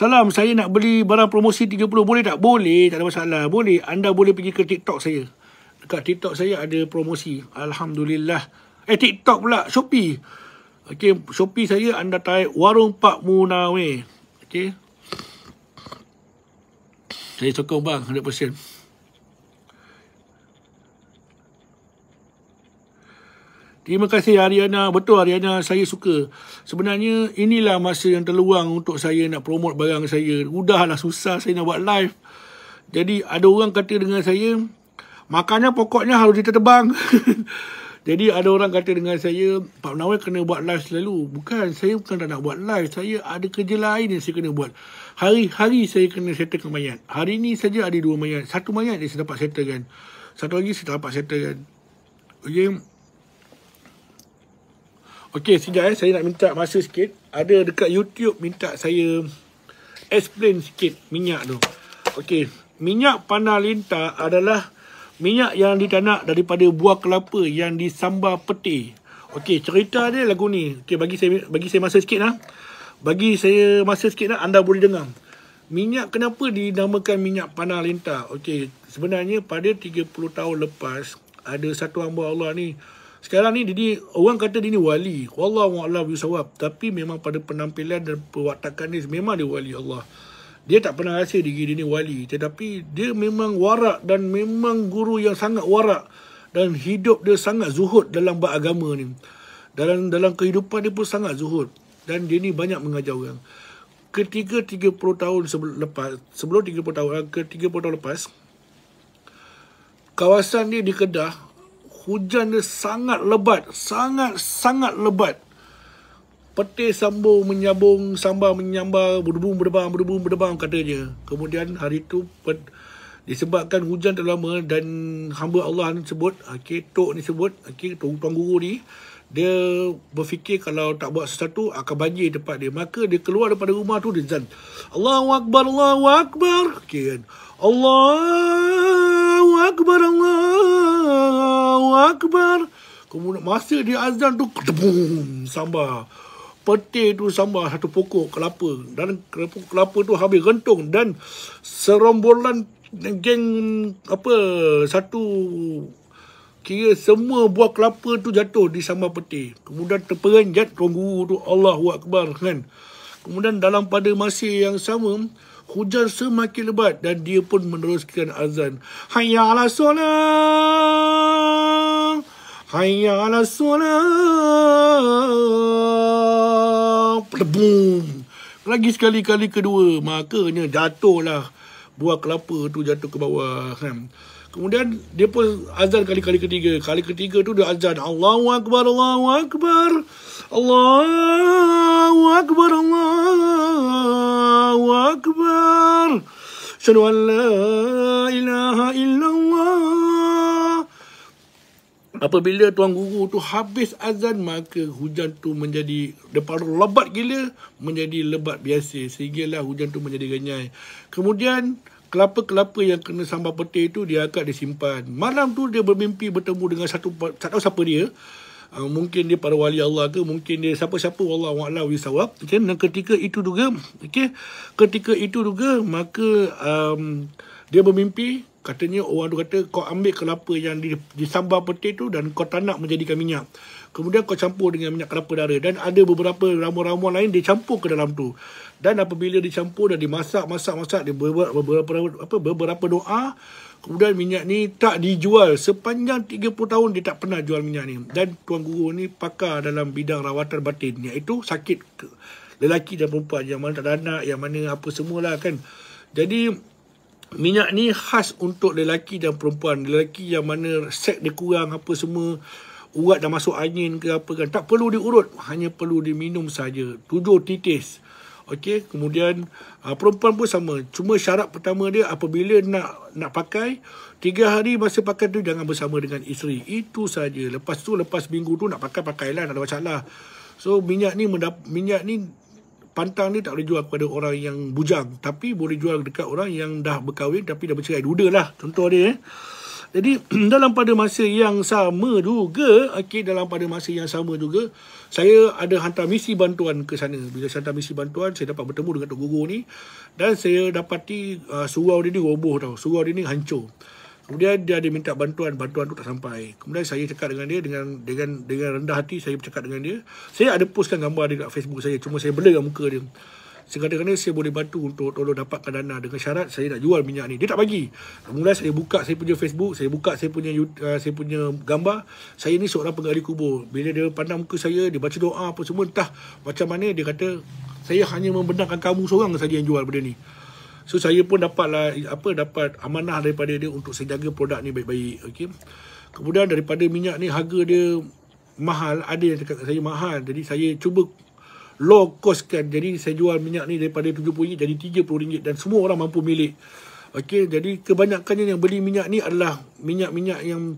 Salam, saya nak beli barang promosi 30. Boleh tak? Boleh, tak ada masalah. Boleh. Anda boleh pergi ke TikTok saya. Dekat TikTok saya ada promosi. Alhamdulillah. Eh, TikTok pula. Shopee. Okay, Shopee saya anda type Warung Pak Munawe, Okay. Saya sokong bang, 100%. Terima kasih Ariana. Betul Ariana, saya suka. Sebenarnya inilah masa yang terluang untuk saya nak promote barang saya. Udahlah susah saya nak buat live. Jadi ada orang kata dengan saya, makanya pokoknya harus ditebang. Jadi ada orang kata dengan saya, Pak Nawai kena buat live selalu. Bukan, saya bukan tak nak buat live. Saya ada kerja lain yang saya kena buat. Hari-hari saya kena settlekan mayat. Hari ini saja ada dua mayat. Satu mayat yang saya dapat settlekan. Satu lagi saya dapat settlekan. Okay. Okey, sekejap eh. Saya nak minta masa sikit. Ada dekat YouTube minta saya explain sikit minyak tu. Okey, minyak panah lintah adalah minyak yang ditanak daripada buah kelapa yang disambar peti. Okey, cerita dia lagu ni. Okey, bagi saya bagi saya masa sikit lah. Bagi saya masa sikit lah, anda boleh dengar. Minyak kenapa dinamakan minyak panah lintah? Okey, sebenarnya pada 30 tahun lepas, ada satu hamba Allah ni, sekarang ni jadi orang kata dia ni wali. Wallahu Allah bisawab. Tapi memang pada penampilan dan perwatakan dia memang dia wali Allah. Dia tak pernah rasa diri dia ni wali. Tetapi dia memang warak dan memang guru yang sangat warak dan hidup dia sangat zuhud dalam beragama ni. Dalam dalam kehidupan dia pun sangat zuhud dan dia ni banyak mengajar orang. Ketika 30 tahun sebelum lepas, sebelum 30 tahun, ke 30 tahun lepas, kawasan dia di Kedah, hujan dia sangat lebat sangat sangat lebat petir sambung menyambung sambar menyambar berdebung berdebang berdebung berdebang katanya kemudian hari tu pet, disebabkan hujan terlalu lama dan hamba Allah ni sebut okey ah, tok ni sebut okey ah, tok tuan guru ni dia berfikir kalau tak buat sesuatu akan banjir tempat dia maka dia keluar daripada rumah tu dia zan Allahu akbar Allahu akbar okey kan Allah Akbar Allahu Akbar. Kemudian masa dia azan tu ketebum sambar. Peti tu sambar satu pokok kelapa dan kelapa, kelapa tu habis rentung dan serombolan geng apa satu kira semua buah kelapa tu jatuh di sambar peti. Kemudian terperanjat tuan guru tu Allahu Akbar kan. Kemudian dalam pada masa yang sama hujan semakin lebat dan dia pun meneruskan azan. Hayya ala solat. Hayya ala solat. Boom. Lagi sekali kali kedua, makanya jatuhlah buah kelapa tu jatuh ke bawah. Hmm. Kemudian dia pun azan kali-kali ketiga. Kali ketiga tu dia azan. Allahu Akbar, Allahu Akbar. Allahu Akbar, Allahu Akbar. Shadu an la ilaha illallah. Apabila tuan guru tu habis azan, maka hujan tu menjadi, depan lebat gila, menjadi lebat biasa. Sehinggalah hujan tu menjadi genyai. Kemudian, kelapa-kelapa yang kena sambal petir tu dia akan disimpan. Malam tu dia bermimpi bertemu dengan satu tak tahu siapa dia. Uh, mungkin dia para wali Allah ke mungkin dia siapa-siapa wallahu a'lam bisawab okay? dan ketika itu juga okay ketika itu juga maka um, dia bermimpi katanya orang tu kata kau ambil kelapa yang disambar petir tu dan kau nak menjadikan minyak kemudian kau campur dengan minyak kelapa dara dan ada beberapa ramuan-ramuan lain dia campur ke dalam tu dan apabila dicampur dan dimasak masak masak dia buat beberapa apa beberapa doa kemudian minyak ni tak dijual sepanjang 30 tahun dia tak pernah jual minyak ni dan tuan guru ni pakar dalam bidang rawatan batin iaitu sakit lelaki dan perempuan yang mana tak ada anak yang mana apa semualah kan jadi minyak ni khas untuk lelaki dan perempuan lelaki yang mana sek dia kurang apa semua urat dah masuk angin ke apa kan tak perlu diurut hanya perlu diminum saja tujuh titis Okey, kemudian uh, perempuan pun sama. Cuma syarat pertama dia apabila nak nak pakai Tiga hari masa pakai tu jangan bersama dengan isteri. Itu saja. Lepas tu lepas minggu tu nak pakai pakailah tak ada masalah. So minyak ni minyak ni pantang ni tak boleh jual kepada orang yang bujang tapi boleh jual dekat orang yang dah berkahwin tapi dah bercerai. Dudalah contoh dia eh. Jadi dalam pada masa yang sama juga, okay dalam pada masa yang sama juga, saya ada hantar misi bantuan ke sana. Bila saya hantar misi bantuan, saya dapat bertemu dengan Tok Guru ni dan saya dapati uh, surau dia ni roboh tau. Surau dia ni hancur. Kemudian dia ada minta bantuan, bantuan tu tak sampai. Kemudian saya cakap dengan dia dengan dengan dengan rendah hati saya bercakap dengan dia. Saya ada postkan gambar dia dekat Facebook saya, cuma saya blur dengan muka dia sekadar-kadar saya boleh bantu untuk tolong dapatkan dana dengan syarat saya nak jual minyak ni dia tak bagi kemudian saya buka saya punya Facebook saya buka saya punya uh, saya punya gambar saya ni seorang penggali kubur bila dia pandang muka saya dia baca doa apa semua entah macam mana dia kata saya hanya membenarkan kamu seorang saja yang jual benda ni so saya pun dapatlah apa dapat amanah daripada dia untuk saya jaga produk ni baik-baik okey kemudian daripada minyak ni harga dia mahal ada yang cakap saya mahal jadi saya cuba low cost kan jadi saya jual minyak ni daripada RM70 jadi RM30 dan semua orang mampu milik okey jadi kebanyakannya yang beli minyak ni adalah minyak-minyak yang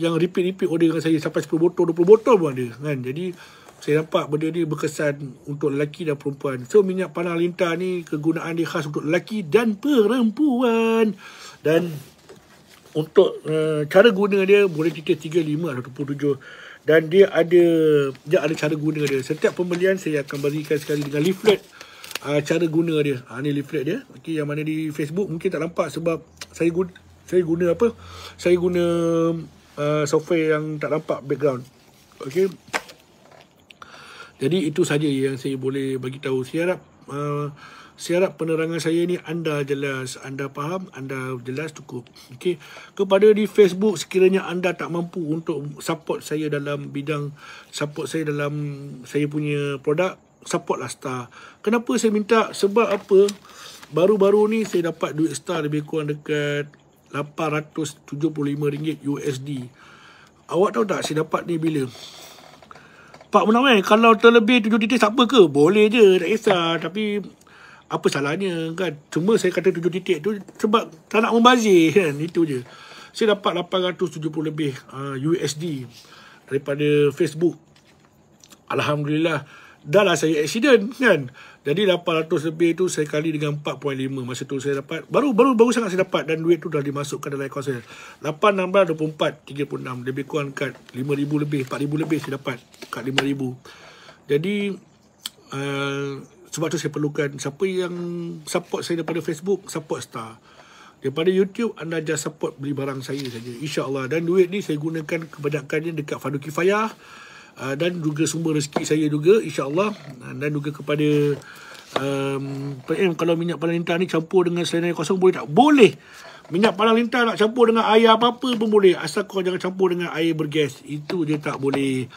yang repeat-repeat order dengan saya sampai 10 botol 20 botol pun ada kan jadi saya nampak benda ni berkesan untuk lelaki dan perempuan. So minyak panah lintah ni kegunaan dia khas untuk lelaki dan perempuan. Dan untuk uh, cara guna dia boleh kita 35 atau 7 dan dia ada dia ada cara guna dia setiap pembelian saya akan berikan sekali dengan leaflet uh, cara guna dia ha, ni leaflet dia okay, yang mana di Facebook mungkin tak nampak sebab saya guna saya guna apa saya guna uh, software yang tak nampak background Okay. jadi itu saja yang saya boleh bagi tahu saya harap uh, saya harap penerangan saya ni anda jelas, anda faham, anda jelas cukup. Okey. Kepada di Facebook sekiranya anda tak mampu untuk support saya dalam bidang support saya dalam saya punya produk, supportlah Star. Kenapa saya minta? Sebab apa? Baru-baru ni saya dapat duit Star lebih kurang dekat 875 ringgit USD. Awak tahu tak saya dapat ni bila? Pak Munawai, kalau terlebih tujuh titik tak apa ke? Boleh je, tak kisah. Tapi apa salahnya kan cuma saya kata tujuh titik tu sebab tak nak membazir kan itu je saya dapat 870 lebih uh, USD daripada Facebook Alhamdulillah dah lah saya accident kan jadi 800 lebih tu saya kali dengan 4.5 masa tu saya dapat baru baru baru sangat saya dapat dan duit tu dah dimasukkan dalam akaun saya 8, 16, 24, 36 lebih kurang kat 5,000 lebih 4,000 lebih saya dapat kat 5,000 jadi uh, sebab tu saya perlukan siapa yang support saya daripada Facebook support star daripada YouTube anda just support beli barang saya saja Insya Allah. dan duit ni saya gunakan kebanyakannya dekat Fadu Kifayah uh, dan juga sumber rezeki saya juga Insya Allah. Uh, dan juga kepada um, kalau minyak palang lintah ni campur dengan selain kosong boleh tak boleh minyak palang lintah nak campur dengan air apa-apa pun boleh asal kau jangan campur dengan air bergas itu dia tak boleh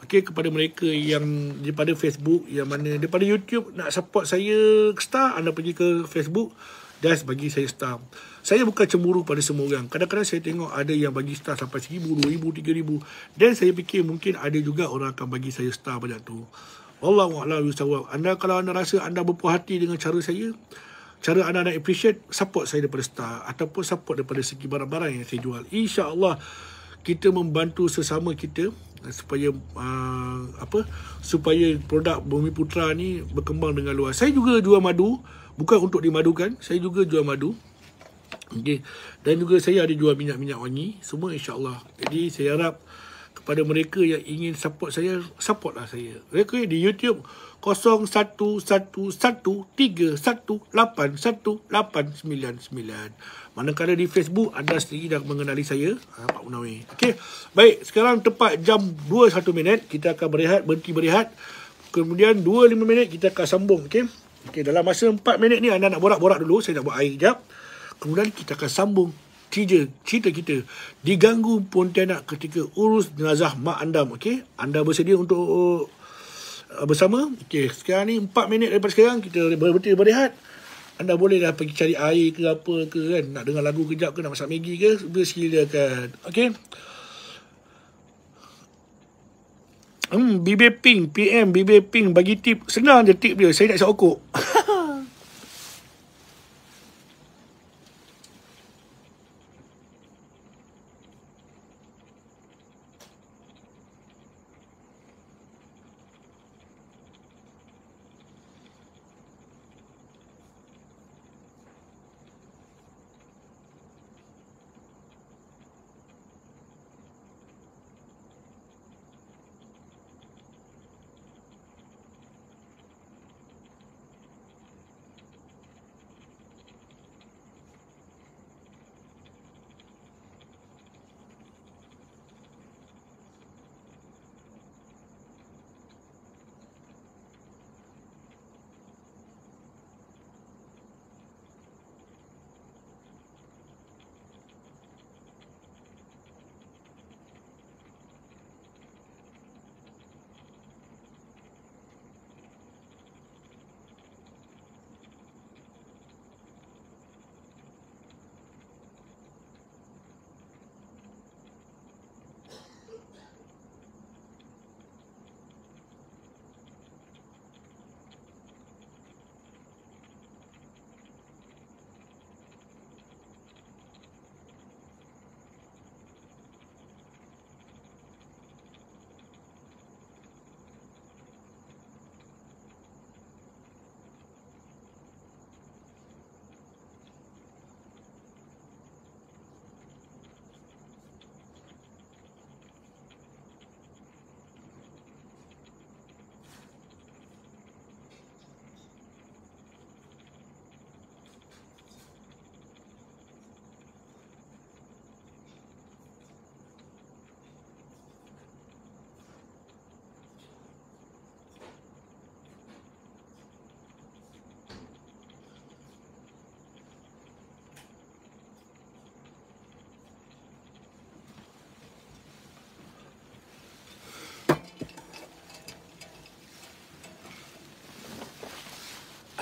Okay kepada mereka yang daripada Facebook yang mana daripada YouTube nak support saya star anda pergi ke Facebook dan bagi saya star. Saya bukan cemburu pada semua orang. Kadang-kadang saya tengok ada yang bagi star sampai 1000, 2000, 3000 dan saya fikir mungkin ada juga orang akan bagi saya star pada tu. Wallahu a'lam bissawab. Anda kalau anda rasa anda berpuas hati dengan cara saya cara anda nak appreciate support saya daripada star ataupun support daripada segi barang-barang yang saya jual. Insya-Allah kita membantu sesama kita supaya uh, apa supaya produk Bumi Putra ni berkembang dengan luas. Saya juga jual madu, bukan untuk dimadukan, saya juga jual madu. Okey. Dan juga saya ada jual minyak-minyak wangi, semua insya-Allah. Jadi saya harap kepada mereka yang ingin support saya, supportlah saya. Mereka di YouTube 0111318199 Manakala di Facebook anda sendiri dah mengenali saya ha, Pak Unawi Okey, baik sekarang tepat jam 21 minit Kita akan berehat, berhenti berehat Kemudian 25 minit kita akan sambung Okey, okay, dalam masa 4 minit ni anda nak borak-borak dulu Saya nak buat air sekejap Kemudian kita akan sambung Cita-cita kita Diganggu Pontianak ketika urus jenazah mak andam Okay? anda bersedia untuk uh, Eh, bersama. Okey, sekarang ni 4 minit daripada sekarang kita berhenti berehat. Anda boleh dah pergi cari air ke apa ke kan. Nak dengar lagu kejap ke, nak masak Maggi ke, bersilakan. Okey. Hmm, BB Ping, PM BB Ping bagi tip. Senang je tip dia. Saya nak isap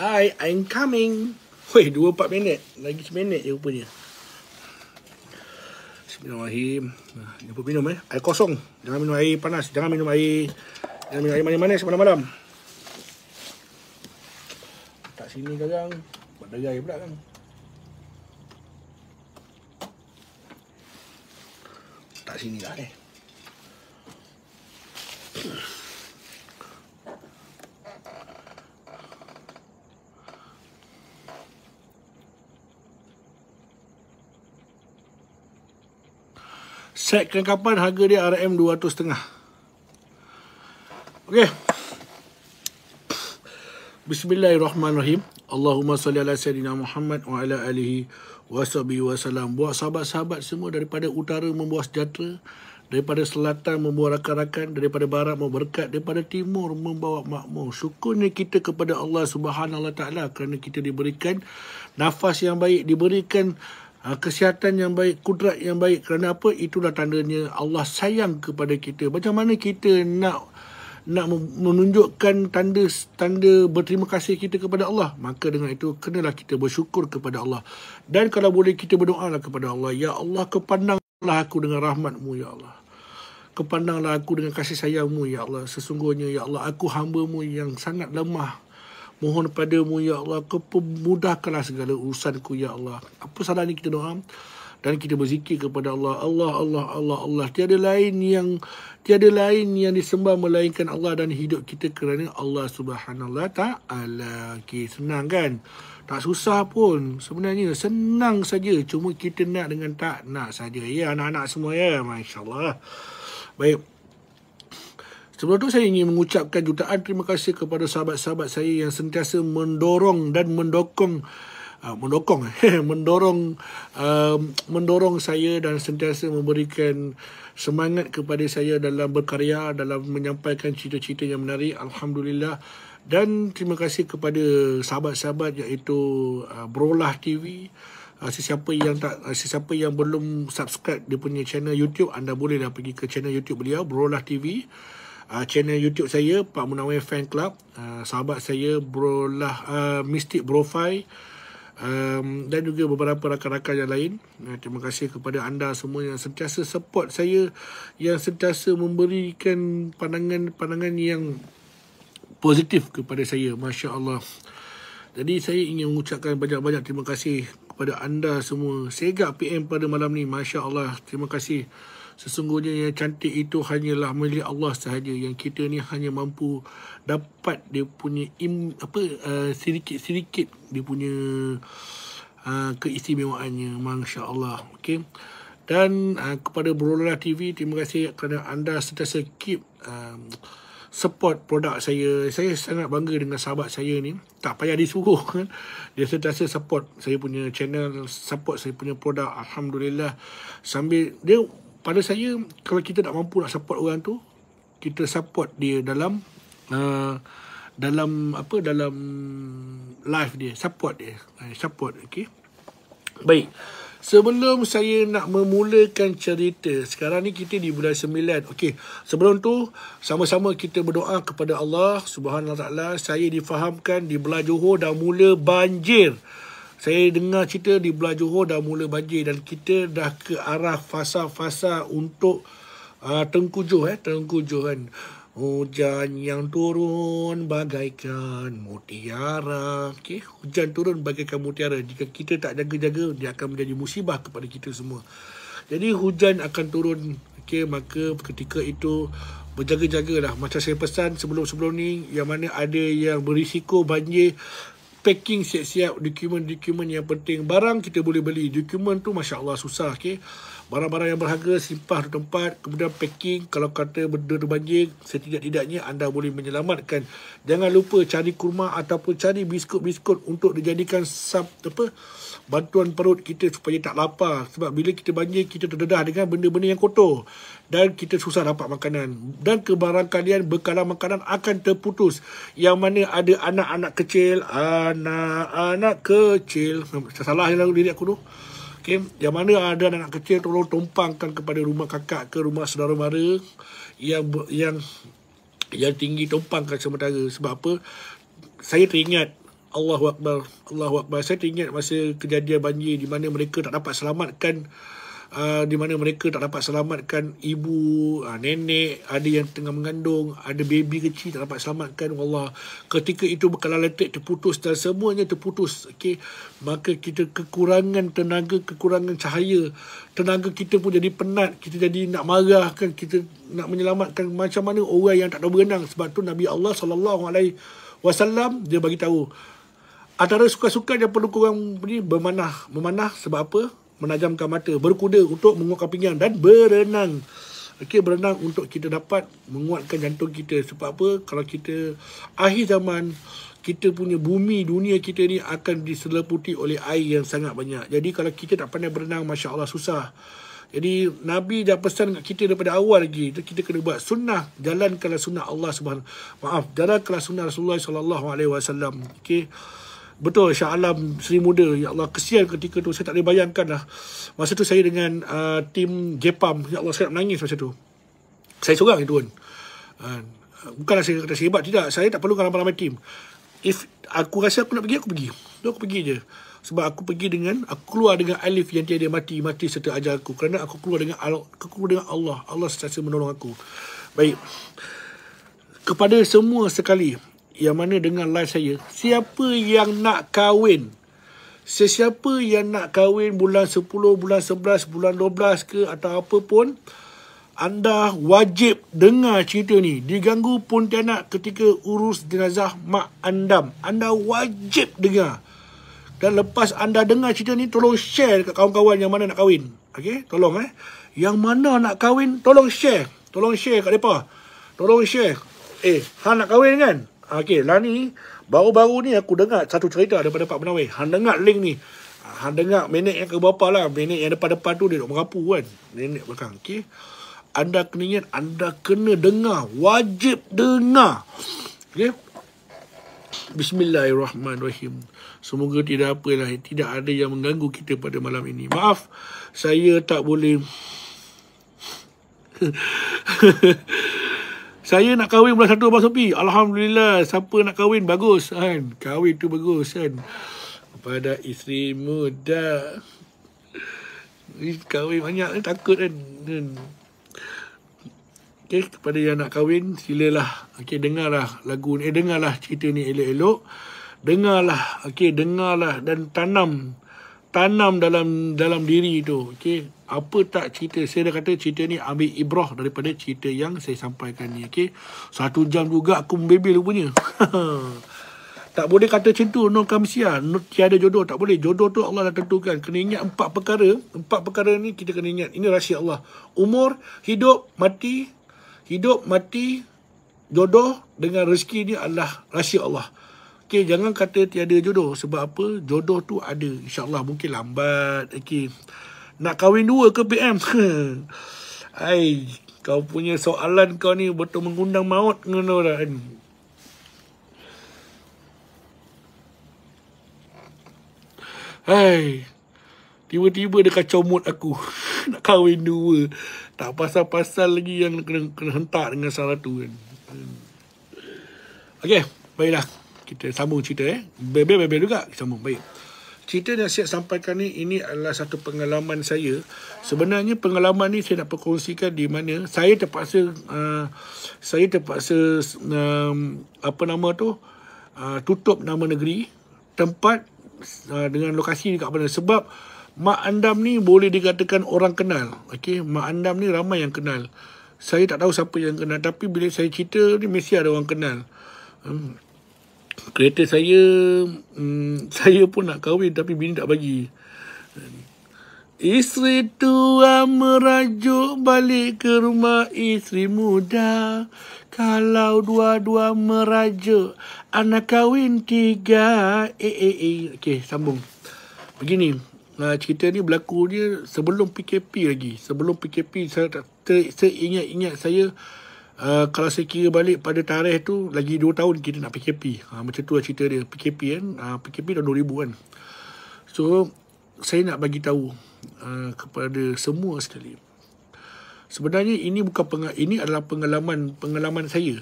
Hi, I'm coming. Weh, 2-4 minit. Lagi 1 minit je rupanya. Bismillahirrahmanirrahim. Ah, jumpa minum eh. Air kosong. Jangan minum air panas. Jangan minum air... Jangan minum air mana-mana malam-malam. Tak sini sekarang. Buat dari air pula kan. Letak sini lah eh. Set kelengkapan harga dia RM200.5 Ok Bismillahirrahmanirrahim Allahumma salli ala sayyidina Muhammad wa ala alihi wa sahbihi wa salam Buat sahabat-sahabat semua daripada utara membuat sejahtera Daripada selatan membawa rakan-rakan Daripada barat membawa berkat Daripada timur membawa makmur Syukurnya kita kepada Allah subhanahu wa ta'ala Kerana kita diberikan nafas yang baik Diberikan Ah, kesihatan yang baik, kudrat yang baik. Kerana apa? Itulah tandanya Allah sayang kepada kita. Macam mana kita nak nak menunjukkan tanda tanda berterima kasih kita kepada Allah maka dengan itu kenalah kita bersyukur kepada Allah dan kalau boleh kita berdoa lah kepada Allah ya Allah kepandanglah aku dengan rahmatmu ya Allah kepandanglah aku dengan kasih sayangmu ya Allah sesungguhnya ya Allah aku hambaMu yang sangat lemah Mohon padamu ya Allah Kepemudahkanlah segala urusanku ya Allah Apa salah ni kita doa Dan kita berzikir kepada Allah Allah Allah Allah Allah Tiada lain yang Tiada lain yang disembah Melainkan Allah dan hidup kita Kerana Allah subhanallah ta'ala okay, Senang kan tak susah pun sebenarnya senang saja cuma kita nak dengan tak nak saja ya anak-anak semua ya masyaallah baik Sebelum itu saya ingin mengucapkan jutaan terima kasih kepada sahabat-sahabat saya yang sentiasa mendorong dan mendukung uh, mendukung mendorong uh, mendorong saya dan sentiasa memberikan semangat kepada saya dalam berkarya dalam menyampaikan cerita-cerita yang menarik alhamdulillah dan terima kasih kepada sahabat-sahabat iaitu uh, Brolah TV uh, sesiapa yang tak uh, sesiapa yang belum subscribe dia punya channel YouTube anda bolehlah pergi ke channel YouTube beliau Brolah TV uh, uh, channel YouTube saya Pak Munawir Fan Club, uh, sahabat saya Bro lah uh, Mystic Brofi um, dan juga beberapa rakan-rakan yang lain. Uh, terima kasih kepada anda semua yang sentiasa support saya yang sentiasa memberikan pandangan-pandangan yang positif kepada saya. Masya-Allah. Jadi saya ingin mengucapkan banyak-banyak terima kasih kepada anda semua. Segak PM pada malam ni. Masya-Allah. Terima kasih. Terima kasih. Sesungguhnya yang cantik itu hanyalah milik Allah sahaja yang kita ni hanya mampu dapat dia punya im, apa uh, sedikit-sedikit dia punya uh, keistimewaannya masya-Allah. Okey. Dan uh, kepada Brolola TV terima kasih kerana anda sentiasa keep um, support produk saya. Saya sangat bangga dengan sahabat saya ni. Tak payah disuruh kan. Dia sentiasa support saya punya channel, support saya punya produk. Alhamdulillah. Sambil dia pada saya kalau kita nak mampu nak support orang tu kita support dia dalam uh, dalam apa dalam life dia support dia eh, support okey baik sebelum saya nak memulakan cerita sekarang ni kita di bulan 9 okey sebelum tu sama-sama kita berdoa kepada Allah Subhanahuwataala saya difahamkan di Belah Johor dah mula banjir saya dengar cerita di belah Johor dah mula banjir dan kita dah ke arah fasa-fasa untuk uh, Tengku Johor eh, Tengku Johor kan. Hujan yang turun bagaikan mutiara. Okay? Hujan turun bagaikan mutiara. Jika kita tak jaga-jaga, dia akan menjadi musibah kepada kita semua. Jadi hujan akan turun. Okay? Maka ketika itu, berjaga-jagalah. Macam saya pesan sebelum-sebelum ni, yang mana ada yang berisiko banjir, packing siap-siap dokumen-dokumen yang penting barang kita boleh beli dokumen tu masya-Allah susah okey barang-barang yang berharga simpah di tempat kemudian packing kalau kata benda terbanjir setidak-tidaknya anda boleh menyelamatkan jangan lupa cari kurma ataupun cari biskut-biskut untuk dijadikan sub apa bantuan perut kita supaya tak lapar sebab bila kita banjir kita terdedah dengan benda-benda yang kotor dan kita susah dapat makanan dan kebarang kalian bekalan makanan akan terputus yang mana ada anak-anak kecil anak-anak kecil salah yang lagu diri aku tu Okey, yang mana ada anak kecil tolong tumpangkan kepada rumah kakak ke rumah saudara mara yang yang yang tinggi tumpangkan sementara. Sebab apa? Saya teringat Allahu akbar, Allahu akbar. Saya teringat masa kejadian banjir di mana mereka tak dapat selamatkan Ah, di mana mereka tak dapat selamatkan ibu, uh, nenek, ada yang tengah mengandung, ada baby kecil tak dapat selamatkan. Wallah, ketika itu bekalan letik terputus dan semuanya terputus. Okey, maka kita kekurangan tenaga, kekurangan cahaya. Tenaga kita pun jadi penat, kita jadi nak marah kita nak menyelamatkan macam mana orang yang tak tahu berenang. Sebab tu Nabi Allah sallallahu alaihi wasallam dia bagi tahu antara suka-suka yang perlu korang ni bermanah memanah sebab apa menajamkan mata berkuda untuk menguatkan pinggang dan berenang okey berenang untuk kita dapat menguatkan jantung kita sebab apa kalau kita akhir zaman kita punya bumi dunia kita ni akan diselaputi oleh air yang sangat banyak jadi kalau kita tak pandai berenang masya-Allah susah jadi Nabi dah pesan dengan kita daripada awal lagi kita kena buat sunnah jalan jalankanlah sunnah Allah Subhanahu maaf jalan jalankanlah sunnah Rasulullah sallallahu alaihi wasallam okey Betul Shah Alam Seri Muda Ya Allah kesian ketika tu Saya tak boleh bayangkan lah Masa tu saya dengan uh, Tim Jepam Ya Allah saya nak menangis masa tu Saya seorang itu pun. Kan. uh, Bukanlah saya kata saya Tidak Saya tak perlu ramai-ramai tim If aku rasa aku nak pergi Aku pergi Itu aku pergi je sebab aku pergi dengan aku keluar dengan alif yang tiada mati mati serta ajar aku kerana aku keluar dengan aku keluar dengan Allah Allah sentiasa menolong aku baik kepada semua sekali yang mana dengan live saya. Siapa yang nak kahwin? Sesiapa yang nak kahwin bulan 10, bulan 11, bulan 12 ke atau apa pun, anda wajib dengar cerita ni. Diganggu pun tak ketika urus jenazah mak andam. Anda wajib dengar. Dan lepas anda dengar cerita ni, tolong share dekat kawan-kawan yang mana nak kahwin. okay? tolong eh. Yang mana nak kahwin, tolong share. Tolong share kat mereka. Tolong share. Eh, hang nak kahwin kan? Okay, lah ni baru-baru ni aku dengar satu cerita daripada Pak Menawi. Han dengar link ni. Han dengar minit yang ke berapa lah. Minit yang depan-depan tu dia duduk merapu kan. Nenek belakang. Okey. Anda kena ingat, anda kena dengar. Wajib dengar. Okey. Bismillahirrahmanirrahim. Semoga tidak apa lah. Tidak ada yang mengganggu kita pada malam ini. Maaf, saya tak boleh... Saya nak kahwin bulan satu, Abang Sopi. Alhamdulillah. Siapa nak kahwin? Bagus kan. Kahwin tu bagus kan. Pada isteri muda. Kahwin banyak kan. Takut kan. Okay, Okey, kepada yang nak kahwin, silalah. okay dengarlah lagu ni. Eh, dengarlah cerita ni elok-elok. Dengarlah. okay dengarlah dan tanam. Tanam dalam dalam diri tu. okay apa tak cerita saya dah kata cerita ni ambil ibrah daripada cerita yang saya sampaikan ni okey satu jam juga aku membebel punya tak boleh kata macam tu no kam sia no, tiada jodoh tak boleh jodoh tu Allah dah tentukan kena ingat empat perkara empat perkara ni kita kena ingat ini rahsia Allah umur hidup mati hidup mati jodoh dengan rezeki ni adalah rahsia Allah okay jangan kata tiada jodoh. Sebab apa? Jodoh tu ada. InsyaAllah mungkin lambat. okay nak kahwin dua ke PM? Hai, kau punya soalan kau ni betul mengundang maut dengan orang. Hai, tiba-tiba dia kacau mood aku. nak kahwin dua. Tak pasal-pasal lagi yang kena, kena hentak dengan salah tu kan. Okay, baiklah. Kita sambung cerita eh. Bebel-bebel juga. Sambung, baik cerita yang saya sampaikan ni ini adalah satu pengalaman saya sebenarnya pengalaman ni saya nak perkongsikan di mana saya terpaksa uh, saya terpaksa um, apa nama tu uh, tutup nama negeri tempat uh, dengan lokasi ni dekat mana sebab mak andam ni boleh dikatakan orang kenal okay mak andam ni ramai yang kenal saya tak tahu siapa yang kenal tapi bila saya cerita ni mesti ada orang kenal hmm kereta saya hmm, saya pun nak kahwin tapi bini tak bagi Isteri tua merajuk balik ke rumah isteri muda. Kalau dua-dua merajuk, anak kahwin tiga. Eh, eh, eh. Okey, sambung. Begini, uh, cerita ni berlaku dia sebelum PKP lagi. Sebelum PKP, saya ingat ingat saya... Ter- Uh, kalau saya kira balik pada tarikh tu lagi 2 tahun kita nak PKP. Ha, macam tu lah cerita dia PKP kan. Ha, PKP tahun 2000 kan. So saya nak bagi tahu uh, kepada semua sekali. Sebenarnya ini bukan peng- ini adalah pengalaman pengalaman saya.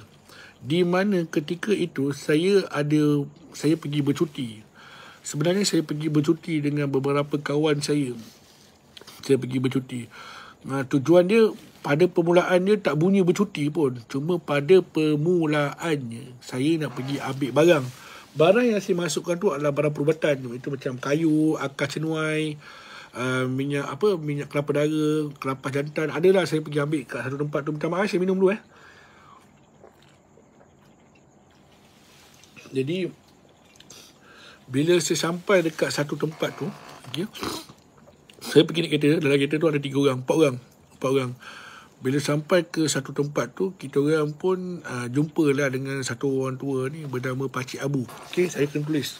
Di mana ketika itu saya ada saya pergi bercuti. Sebenarnya saya pergi bercuti dengan beberapa kawan saya. Saya pergi bercuti. Uh, tujuan dia pada permulaannya tak bunyi bercuti pun. Cuma pada permulaannya, saya nak pergi ambil barang. Barang yang saya masukkan tu adalah barang perubatan. Itu macam kayu, akar cenuai, uh, minyak apa minyak kelapa dara, kelapa jantan. Adalah saya pergi ambil kat satu tempat tu. Minta maaf, saya minum dulu eh. Jadi, bila saya sampai dekat satu tempat tu, okay, saya pergi naik kereta. Dalam kereta tu ada tiga orang, empat orang. Empat orang. Empat orang bila sampai ke satu tempat tu kita orang pun uh, lah dengan satu orang tua ni bernama Pakcik Abu Okey, saya akan tulis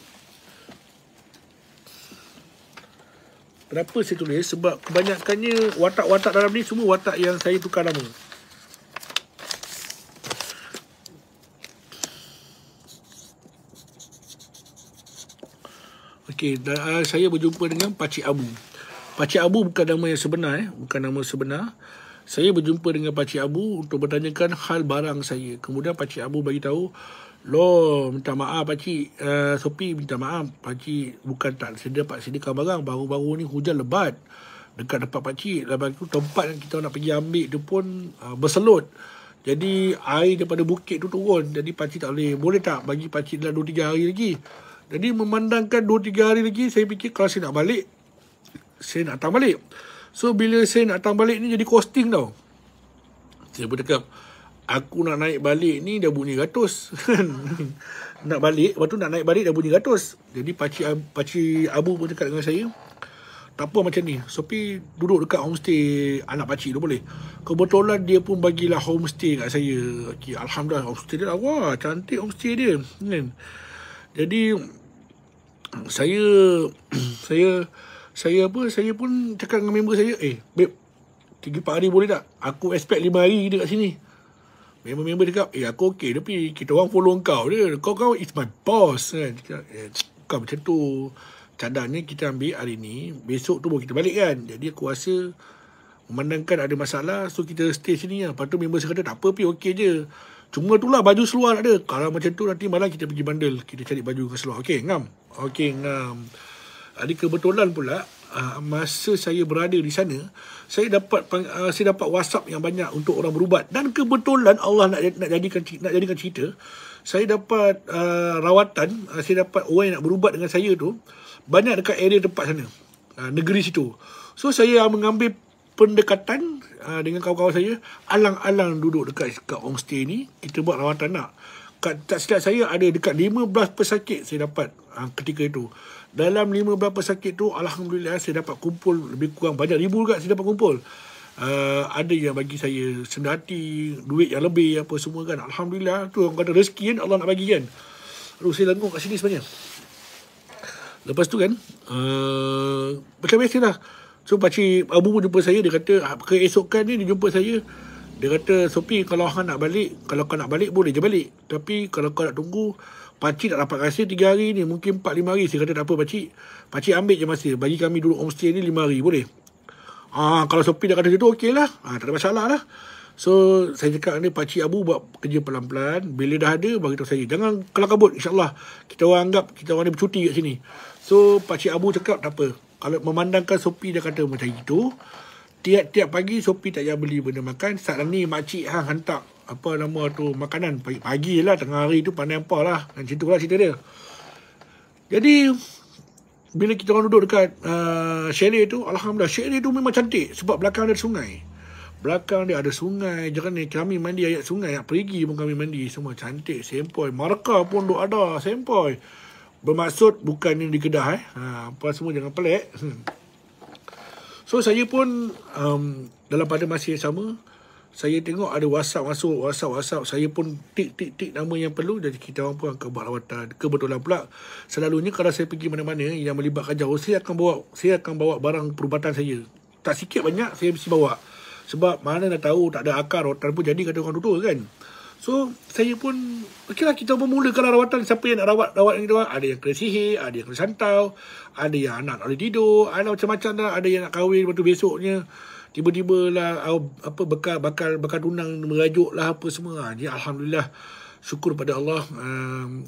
kenapa saya tulis sebab kebanyakannya watak-watak dalam ni semua watak yang saya tukar nama Okey, uh, saya berjumpa dengan Pakcik Abu Pakcik Abu bukan nama yang sebenar eh. Bukan nama sebenar saya berjumpa dengan Pakcik Abu untuk bertanyakan hal barang saya. Kemudian Pakcik Abu bagi tahu, Loh, minta maaf Pakcik. Uh, eh, Sopi, minta maaf. Pakcik, bukan tak sedia Pak sediakan barang. Baru-baru ni hujan lebat. Dekat tempat Pakcik. Lepas itu tempat yang kita nak pergi ambil tu pun uh, berselut. Jadi air daripada bukit tu turun. Jadi Pakcik tak boleh. Boleh tak bagi Pakcik dalam 2-3 hari lagi? Jadi memandangkan 2-3 hari lagi, saya fikir kalau saya nak balik, saya nak datang balik. So bila saya nak datang balik ni jadi costing tau. Saya pun cakap, aku nak naik balik ni dah bunyi ratus. nak balik, waktu nak naik balik dah bunyi ratus. Jadi pakcik, pakcik Abu pun cakap dengan saya, tak apa macam ni. So pi duduk dekat homestay anak pakcik tu boleh. Kebetulan dia pun bagilah homestay kat saya. Okay, Alhamdulillah homestay dia lah. Wah cantik homestay dia. Kan? Jadi saya saya saya apa saya pun cakap dengan member saya eh beb tiga empat hari boleh tak aku expect lima hari kat sini member-member cakap eh aku okey tapi kita orang follow kau dia kau kau is my boss kan cakap, eh, bukan macam tu cadangnya kita ambil hari ni besok tu kita balik kan jadi aku rasa memandangkan ada masalah so kita stay sini lah lepas tu member saya kata tak apa pi okey je Cuma tu lah baju seluar ada. Kalau macam tu nanti malam kita pergi bandel. Kita cari baju ke seluar. Okay, ngam. Okay, ngam. Okay. Ada kebetulan pula ah, masa saya berada di sana, saya dapat ah, saya dapat WhatsApp yang banyak untuk orang berubat dan kebetulan Allah nak nak jadikan nak jadikan cerita, saya dapat uh, rawatan, saya dapat orang yang nak berubat dengan saya tu banyak dekat area tempat sana. negeri situ. So saya mengambil pendekatan dengan kawan-kawan saya, alang-alang duduk dekat dekat homestay ni, kita buat rawatan nak. Kat, tak silap saya ada dekat 15 pesakit saya dapat ha, ketika itu dalam lima berapa sakit tu alhamdulillah saya dapat kumpul lebih kurang banyak ribu juga saya dapat kumpul uh, ada yang bagi saya sendati duit yang lebih apa semua kan alhamdulillah tu orang kata rezeki kan Allah nak bagi kan lalu saya lengok kat sini sebenarnya lepas tu kan uh, macam biasa lah so pakcik abu pun jumpa saya dia kata ah, keesokan ni dia jumpa saya dia kata Sopi kalau hang nak balik kalau kau nak balik boleh je balik tapi kalau kau nak tunggu Pakcik tak dapat rasa 3 hari ni. Mungkin 4-5 hari. Saya kata tak apa pakcik. Pakcik ambil je masa. Bagi kami dulu homestay ni 5 hari. Boleh? Ah, kalau sopi dah kata dia tu okey lah. Ah, tak ada masalah lah. So saya cakap ni pakcik Abu buat kerja pelan-pelan. Bila dah ada bagi tahu saya. Jangan kelak kabut insyaAllah. Kita orang anggap kita orang ni bercuti kat sini. So pakcik Abu cakap tak apa. Kalau memandangkan sopi dah kata macam itu. Tiap-tiap pagi sopi tak payah beli benda makan. Saat ni makcik ha, hantar apa nama tu makanan pagi lah tengah hari tu pandai apa lah dan situ lah cerita dia jadi bila kita orang duduk dekat uh, Sherry tu Alhamdulillah Sherry tu memang cantik sebab belakang ada sungai belakang dia ada sungai jangan ni kami mandi ayat sungai nak pergi pun kami mandi semua cantik sempoi markah pun duk ada sempoi bermaksud bukan yang di kedah eh ha, apa semua jangan pelik hmm. so saya pun um, dalam pada masa yang sama saya tengok ada WhatsApp masuk, WhatsApp, WhatsApp. Saya pun tik-tik-tik nama yang perlu. Jadi kita orang pun akan buat lawatan. Kebetulan pula, selalunya kalau saya pergi mana-mana yang melibatkan jauh, saya akan bawa saya akan bawa barang perubatan saya. Tak sikit banyak, saya mesti bawa. Sebab mana nak tahu, tak ada akar rotan pun jadi kata orang duduk kan. So, saya pun, okey lah kita bermulakan rawatan lah siapa yang nak rawat, rawat yang kita Ada yang kena sihir, ada yang kena santau, ada yang anak nak boleh tidur, ada macam-macam dah, ada yang nak kahwin, lepas tu besoknya tiba-tiba lah apa bakal bakal bakal tunang merajuk lah apa semua ha, jadi alhamdulillah syukur pada Allah um,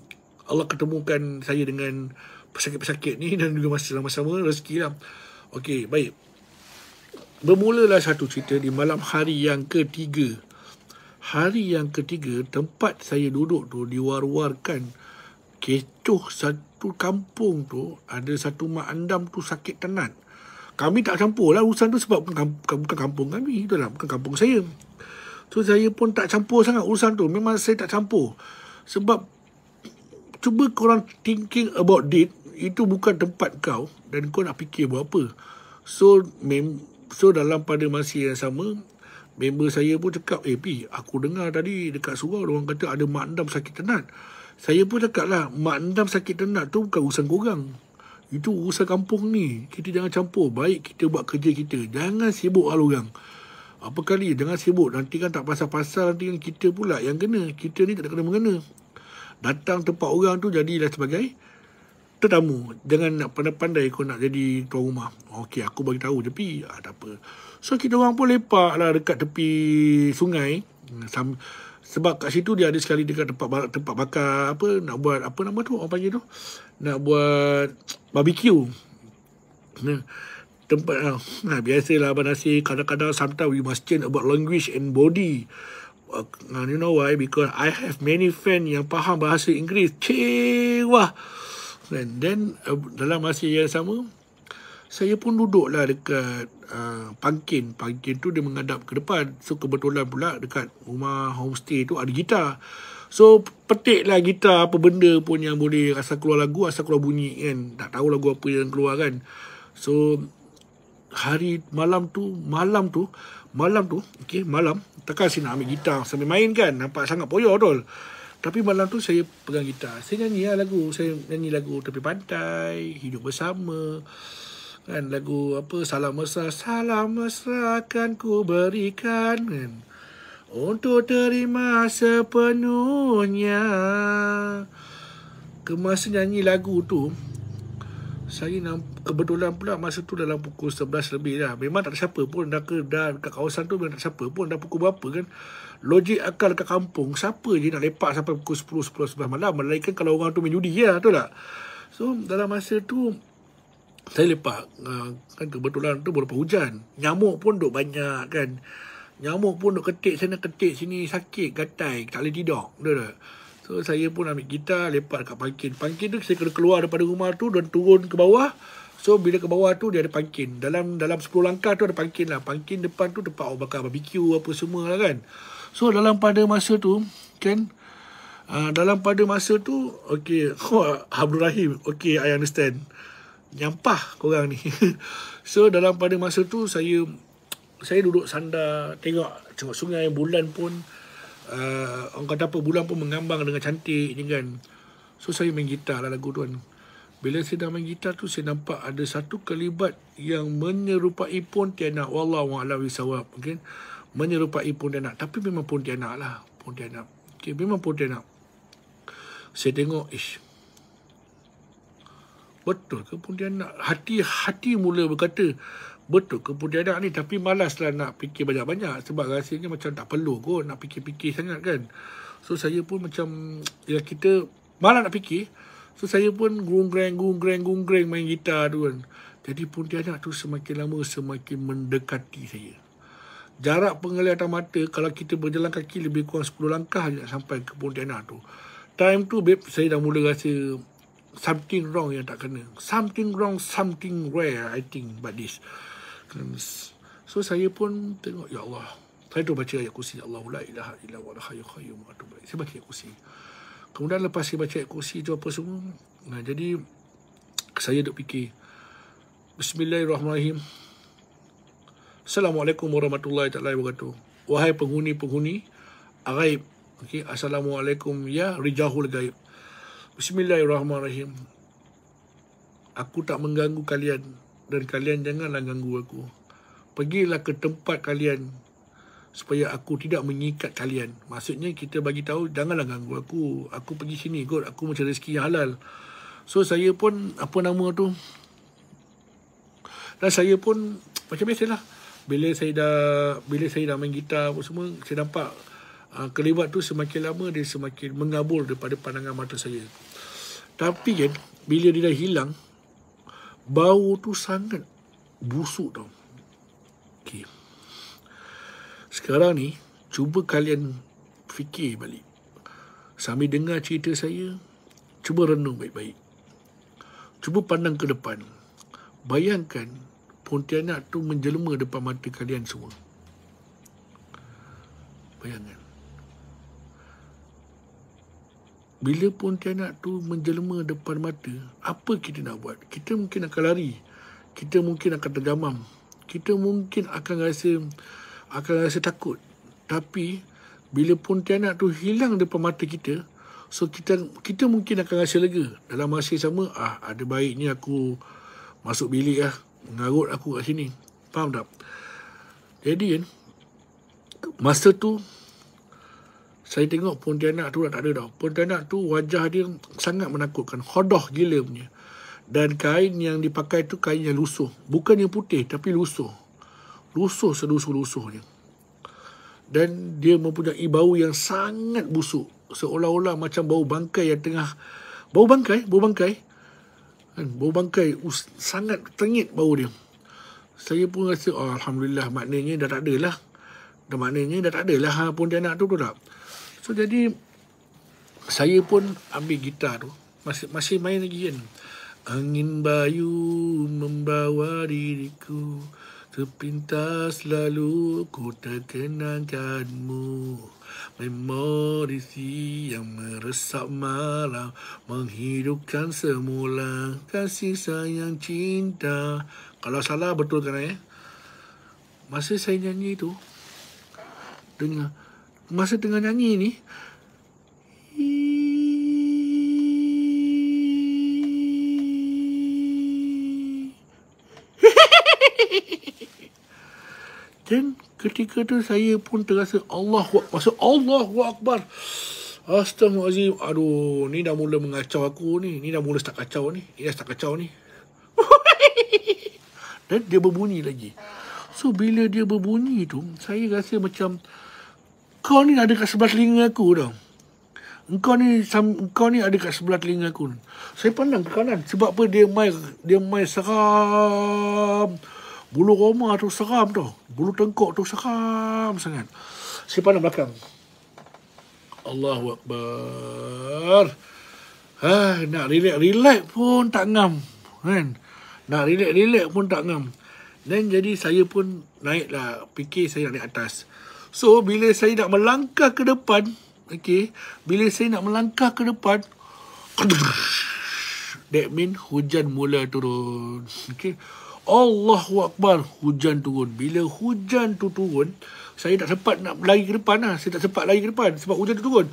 Allah ketemukan saya dengan pesakit-pesakit ni dan juga masih lama sama rezeki lah okey baik bermulalah satu cerita di malam hari yang ketiga hari yang ketiga tempat saya duduk tu diwar-warkan kecoh satu kampung tu ada satu mak andam tu sakit tenat kami tak campur lah urusan tu sebab bukan, bukan, bukan kampung kami itu lah bukan kampung saya so saya pun tak campur sangat urusan tu memang saya tak campur sebab cuba korang thinking about it itu bukan tempat kau dan kau nak fikir buat apa so mem so dalam pada masa yang sama member saya pun cakap eh pi aku dengar tadi dekat surau orang kata ada mak andam sakit tenat saya pun cakap lah mak andam sakit tenat tu bukan urusan korang itu urusan kampung ni. Kita jangan campur. Baik kita buat kerja kita. Jangan sibuk hal lah orang. Apa kali jangan sibuk. Nanti kan tak pasal-pasal. Nanti kan kita pula yang kena. Kita ni tak ada kena mengena. Datang tempat orang tu jadilah sebagai tetamu. Jangan nak pandai-pandai kau nak jadi tuan rumah. Okey aku bagi tahu tepi. Ah, tak apa. So kita orang pun lepak lah dekat tepi sungai. Hmm, Sambil sebab kat situ dia ada sekali dekat tempat tempat bakar apa nak buat apa nama tu orang panggil tu nak buat barbecue tempat ah nah, biasalah abang nasi kadang-kadang sometimes we must change about language and body uh, you know why because i have many fan yang faham bahasa Inggeris cewah and then uh, dalam masa yang sama saya pun duduklah dekat uh, pangkin. Pangkin tu dia menghadap ke depan. So kebetulan pula dekat rumah homestay tu ada gitar. So petiklah gitar apa benda pun yang boleh asal keluar lagu, asal keluar bunyi kan. Tak tahu lagu apa yang keluar kan. So hari malam tu, malam tu, malam tu, okay, malam. Takkan saya nak ambil gitar sambil main kan. Nampak sangat poyok tu. Tapi malam tu saya pegang gitar. Saya nyanyi lah lagu. Saya nyanyi lagu Tepi Pantai, Hidup Bersama kan lagu apa salam mesra salam mesra akan ku berikan kan untuk terima sepenuhnya kemasa nyanyi lagu tu saya nampak kebetulan pula masa tu dalam pukul 11 lebih lah. Memang tak ada siapa pun dah ke dah dekat kawasan tu memang tak ada siapa pun dah pukul berapa kan. Logik akal dekat kampung siapa je nak lepak sampai pukul 10 10 11 malam melainkan kalau orang tu main judi ya betul tak? So dalam masa tu saya lepak ah, kan kebetulan tu berapa hujan nyamuk pun duk banyak kan nyamuk pun duk ketik sana ketik sini sakit gatai tak boleh tidur betul tak so saya pun ambil gitar lepak kat pangkin pangkin tu saya kena keluar daripada rumah tu dan turun ke bawah so bila ke bawah tu dia ada pangkin dalam dalam 10 langkah tu ada pangkin lah pangkin depan tu tempat orang bakar barbecue apa semua lah kan so dalam pada masa tu kan uh, dalam pada masa tu okay okey Abdul Rahim okay i understand nyampah korang ni. so dalam pada masa tu saya saya duduk sandar tengok tengok sungai bulan pun uh, orang kata apa bulan pun mengambang dengan cantik ni kan. So saya main gitar lah lagu tuan. Bila saya dah main gitar tu saya nampak ada satu kelibat yang menyerupai pun Pontianak. Wallah wa'ala wisawab. Okay? Menyerupai pun Pontianak. Tapi memang pun Pontianak lah. pun Pontianak. Okay, memang pun Pontianak. Saya tengok, ish, betul ke Pontianak? Hati-hati mula berkata, betul ke Pontianak ni? Tapi malaslah nak fikir banyak-banyak sebab rasanya macam tak perlu kot nak fikir-fikir sangat kan. So saya pun macam, ya kita malas nak fikir. So saya pun gunggreng, gunggreng, gunggreng main gitar tu kan. Jadi Pontianak tu semakin lama semakin mendekati saya. Jarak penglihatan mata kalau kita berjalan kaki lebih kurang 10 langkah je sampai ke Pontianak tu. Time tu babe, saya dah mula rasa something wrong yang tak kena something wrong something rare i think but this so saya pun tengok ya Allah saya tu baca ayat kursi ya Allah la ilaha illa wa la hayyu qayyum saya baca ayat kursi kemudian lepas saya baca ayat kursi tu apa semua nah jadi saya duk fikir bismillahirrahmanirrahim assalamualaikum warahmatullahi taala wabarakatuh wahai penghuni-penghuni ghaib Okay, assalamualaikum ya rijahul ghaib Bismillahirrahmanirrahim. Aku tak mengganggu kalian dan kalian janganlah ganggu aku. Pergilah ke tempat kalian supaya aku tidak mengikat kalian. Maksudnya kita bagi tahu janganlah ganggu aku. Aku pergi sini kot, aku mencari rezeki yang halal. So saya pun apa nama tu? Dan saya pun macam biasalah. Bila saya dah bila saya dah main gitar apa semua, saya nampak uh, kelibat tu semakin lama dia semakin mengabul daripada pandangan mata saya. Tapi kan bila dia dah hilang bau tu sangat busuk tau. Okey. Sekarang ni cuba kalian fikir balik. Sambil dengar cerita saya, cuba renung baik-baik. Cuba pandang ke depan. Bayangkan Pontianak tu menjelma depan mata kalian semua. Bayangkan. bila pun tianak tu menjelma depan mata, apa kita nak buat? Kita mungkin akan lari. Kita mungkin akan tergamam. Kita mungkin akan rasa akan rasa takut. Tapi bila pun tianak tu hilang depan mata kita, so kita kita mungkin akan rasa lega. Dalam masa yang sama, ah ada baiknya aku masuk bilik lah. Mengarut aku kat sini. Faham tak? Jadi kan, masa tu saya tengok Pontianak tu dah tak ada dah. Pontianak tu wajah dia sangat menakutkan. hodoh gila punya. Dan kain yang dipakai tu kain yang lusuh. Bukan yang putih tapi lusuh. Lusuh selusuh-lusuhnya. Dan dia mempunyai bau yang sangat busuk. Seolah-olah macam bau bangkai yang tengah... Bau bangkai? Bau bangkai? Kan, bau bangkai us, sangat tengit bau dia. Saya pun rasa, oh, Alhamdulillah, maknanya dah tak adalah. Dan maknanya dah tak adalah ha, pun dia tu, tu tak? So jadi saya pun ambil gitar tu masih masih main lagi kan. Angin bayu membawa diriku Terpintas lalu ku terkenangkanmu Memori si yang meresap malam Menghidupkan semula kasih sayang cinta Kalau salah betul betulkan eh masih saya nyanyi tu Dengar masa tengah nyanyi ni Dan ketika tu saya pun terasa Allah Maksud Allah Akbar Astaghfirullahaladzim Aduh ni dah mula mengacau aku ni Ni dah mula start kacau ni Ni dah start kacau ni Dan dia berbunyi lagi So bila dia berbunyi tu Saya rasa macam kau ni ada kat sebelah telinga aku tau. Engkau ni sam, engkau ni ada kat sebelah telinga aku. Saya pandang ke kanan sebab apa dia mai dia mai seram. Bulu roma tu seram tau. Bulu tengkok tu seram sangat. Saya pandang belakang. Allahu akbar. Ha, nak rilek rilek pun tak ngam. Kan? Nak rilek rilek pun tak ngam. Dan jadi saya pun naiklah fikir saya nak naik atas. So bila saya nak melangkah ke depan Okay Bila saya nak melangkah ke depan That mean hujan mula turun Okay Allahu Akbar Hujan turun Bila hujan tu turun Saya tak sempat nak lari ke depan lah Saya tak sempat lari ke depan Sebab hujan tu turun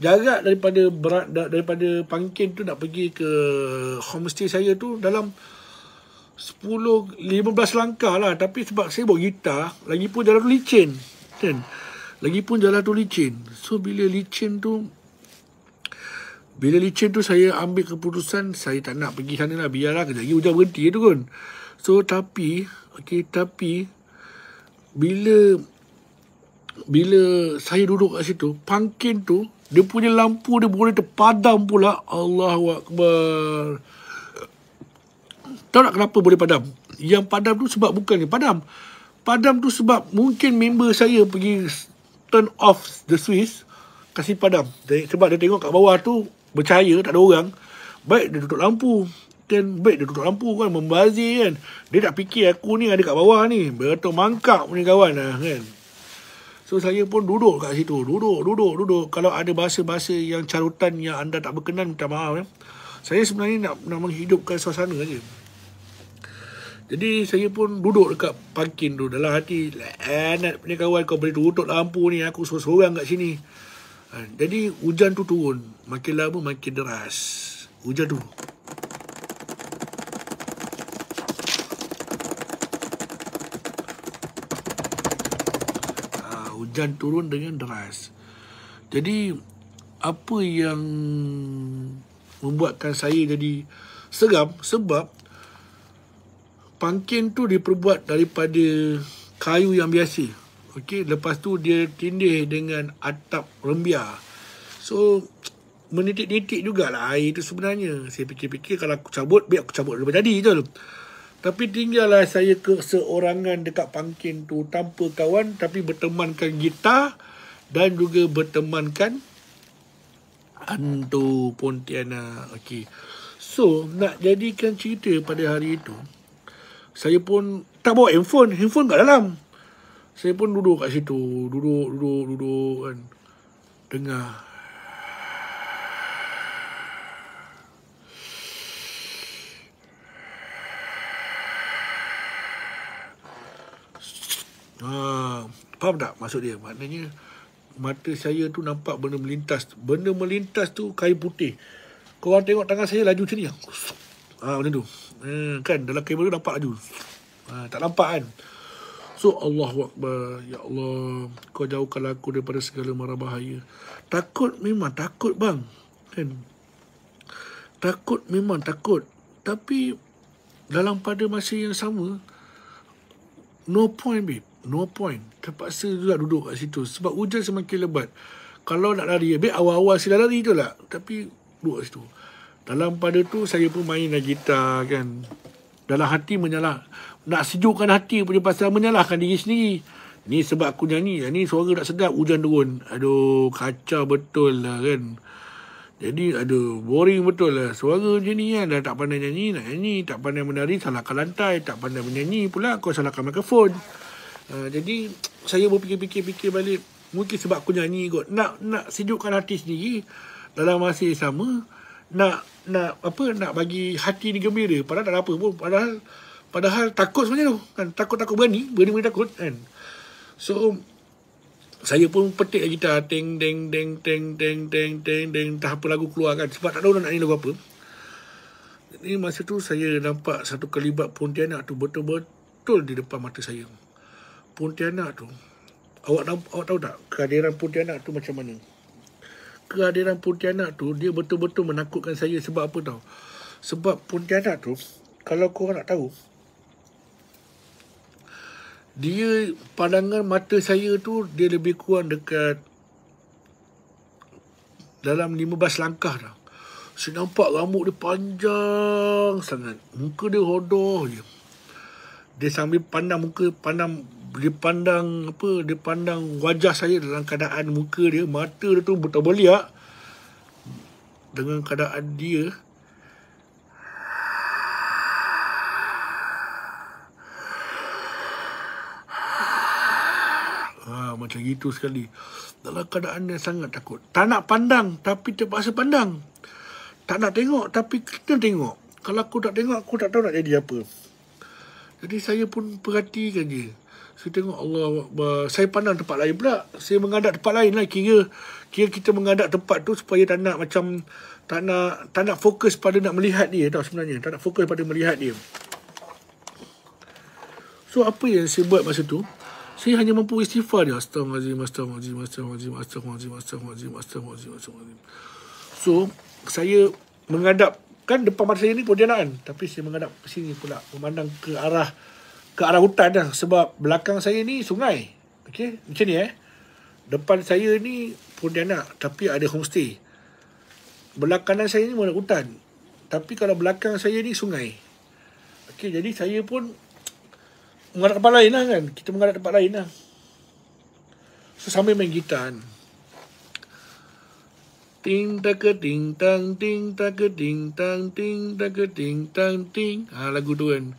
Jarak daripada berat, daripada pangkin tu Nak pergi ke homestay saya tu Dalam 10, 15 langkah lah Tapi sebab saya bawa gitar Lagipun jalan tu licin Kan? Lagipun jalan tu licin. So bila licin tu bila licin tu saya ambil keputusan saya tak nak pergi sana lah biarlah kejap lagi hujan berhenti tu kan. So tapi okay tapi bila bila saya duduk kat situ pangkin tu dia punya lampu dia boleh terpadam pula Allahuakbar. Tahu tak kenapa boleh padam? Yang padam tu sebab bukannya padam padam tu sebab mungkin member saya pergi turn off the switch kasih padam sebab dia tengok kat bawah tu bercahaya tak ada orang baik dia tutup lampu dan baik dia tutup lampu kan membazir kan dia tak fikir aku ni ada kat bawah ni beratur mangkap ni kawan lah kan so saya pun duduk kat situ duduk duduk duduk kalau ada bahasa-bahasa yang carutan yang anda tak berkenan minta maaf ya saya sebenarnya nak, nak menghidupkan suasana je jadi saya pun duduk dekat parking tu dalam hati Enak punya kawan kau boleh tutup lampu ni aku seorang-seorang kat sini ha, Jadi hujan tu turun makin lama makin deras Hujan tu ha, Hujan turun dengan deras Jadi apa yang membuatkan saya jadi seram Sebab pangkin tu diperbuat daripada kayu yang biasa. Okey, lepas tu dia tindih dengan atap rembia. So menitik-nitik jugalah air tu sebenarnya. Saya fikir-fikir kalau aku cabut, biar aku cabut lebih jadi tu. Tapi tinggallah saya ke seorangan dekat pangkin tu tanpa kawan tapi bertemankan gitar dan juga bertemankan hantu Pontiana. Okey. So, nak jadikan cerita pada hari itu, saya pun tak bawa handphone handphone kat dalam saya pun duduk kat situ duduk duduk duduk kan dengar Ha, faham tak maksud dia? Maknanya mata saya tu nampak benda melintas. Benda melintas tu kayu putih. Korang tengok tangan saya laju ha, macam ni. Ha, benda tu. Eh, kan dalam kamera tu nampak laju. Ha, tak nampak kan. So Allahuakbar, ya Allah, kau jauhkan aku daripada segala mara bahaya. Takut memang takut bang. Kan? Takut memang takut. Tapi dalam pada masa yang sama no point babe. No point. Terpaksa juga duduk kat situ. Sebab hujan semakin lebat. Kalau nak lari. Baik awal-awal sila lari tu lah. Tapi duduk kat situ. Dalam pada tu saya pun main gitar kan. Dalam hati menyalah nak sejukkan hati punya pasal menyalahkan diri sendiri. Ni sebab aku nyanyi, ni suara tak sedap, hujan turun. Aduh, kacau betul lah kan. Jadi, aduh, boring betul lah. Suara macam ni kan, dah tak pandai nyanyi, nak nyanyi. Tak pandai menari, salahkan lantai. Tak pandai menyanyi pula, kau salahkan mikrofon. Uh, jadi, saya pun fikir fikir balik. Mungkin sebab aku nyanyi kot. Nak, nak sejukkan hati sendiri dalam masa yang sama. Nak nak apa nak bagi hati ni gembira padahal tak ada apa pun padahal padahal takut sebenarnya tu kan takut-takut berani berani berani takut kan so saya pun petik gitar ting ding ding ting ding ding ding ding tak apa lagu keluar kan sebab tak tahu nak nyanyi lagu apa jadi masa tu saya nampak satu kelibat Pontianak tu betul-betul di depan mata saya Pontianak tu awak, awak tahu tak kehadiran Pontianak tu macam mana kehadiran Pontianak tu dia betul-betul menakutkan saya sebab apa tau sebab Pontianak tu kalau korang nak tahu dia pandangan mata saya tu dia lebih kurang dekat dalam 15 langkah dah. Saya nampak rambut dia panjang sangat. Muka dia hodoh je. Dia sambil pandang muka, pandang dia pandang apa dia pandang wajah saya dalam keadaan muka dia mata dia tu betul beliak dengan keadaan dia ha, macam gitu sekali dalam keadaan yang sangat takut tak nak pandang tapi terpaksa pandang tak nak tengok tapi kena tengok kalau aku tak tengok aku tak tahu nak jadi apa jadi saya pun perhatikan dia saya tengok Allah uh, saya pandang tempat lain pula saya mengadap tempat lain lah kira kira kita mengadap tempat tu supaya tak nak macam tak nak tak nak fokus pada nak melihat dia tau sebenarnya tak nak fokus pada melihat dia so apa yang saya buat masa tu saya hanya mampu istighfar dia astaghfirullahalazim astaghfirullahalazim astaghfirullahalazim astaghfirullahalazim astaghfirullahalazim astaghfirullahalazim astaghfirullahalazim so saya mengadap kan depan mata saya ni perjalanan tapi saya mengadap sini pula memandang ke arah ke arah hutan dah sebab belakang saya ni sungai. Okey, macam ni eh. Depan saya ni nak tapi ada homestay. Belakangan saya ni mana hutan. Tapi kalau belakang saya ni sungai. Okey, jadi saya pun mengarah tempat lain lah kan. Kita mengarah tempat lain lah. So, sambil main gitar kan. Ting ta ting tang ting ta ting tang ting ta ting tang ting. Ha, lagu tu kan.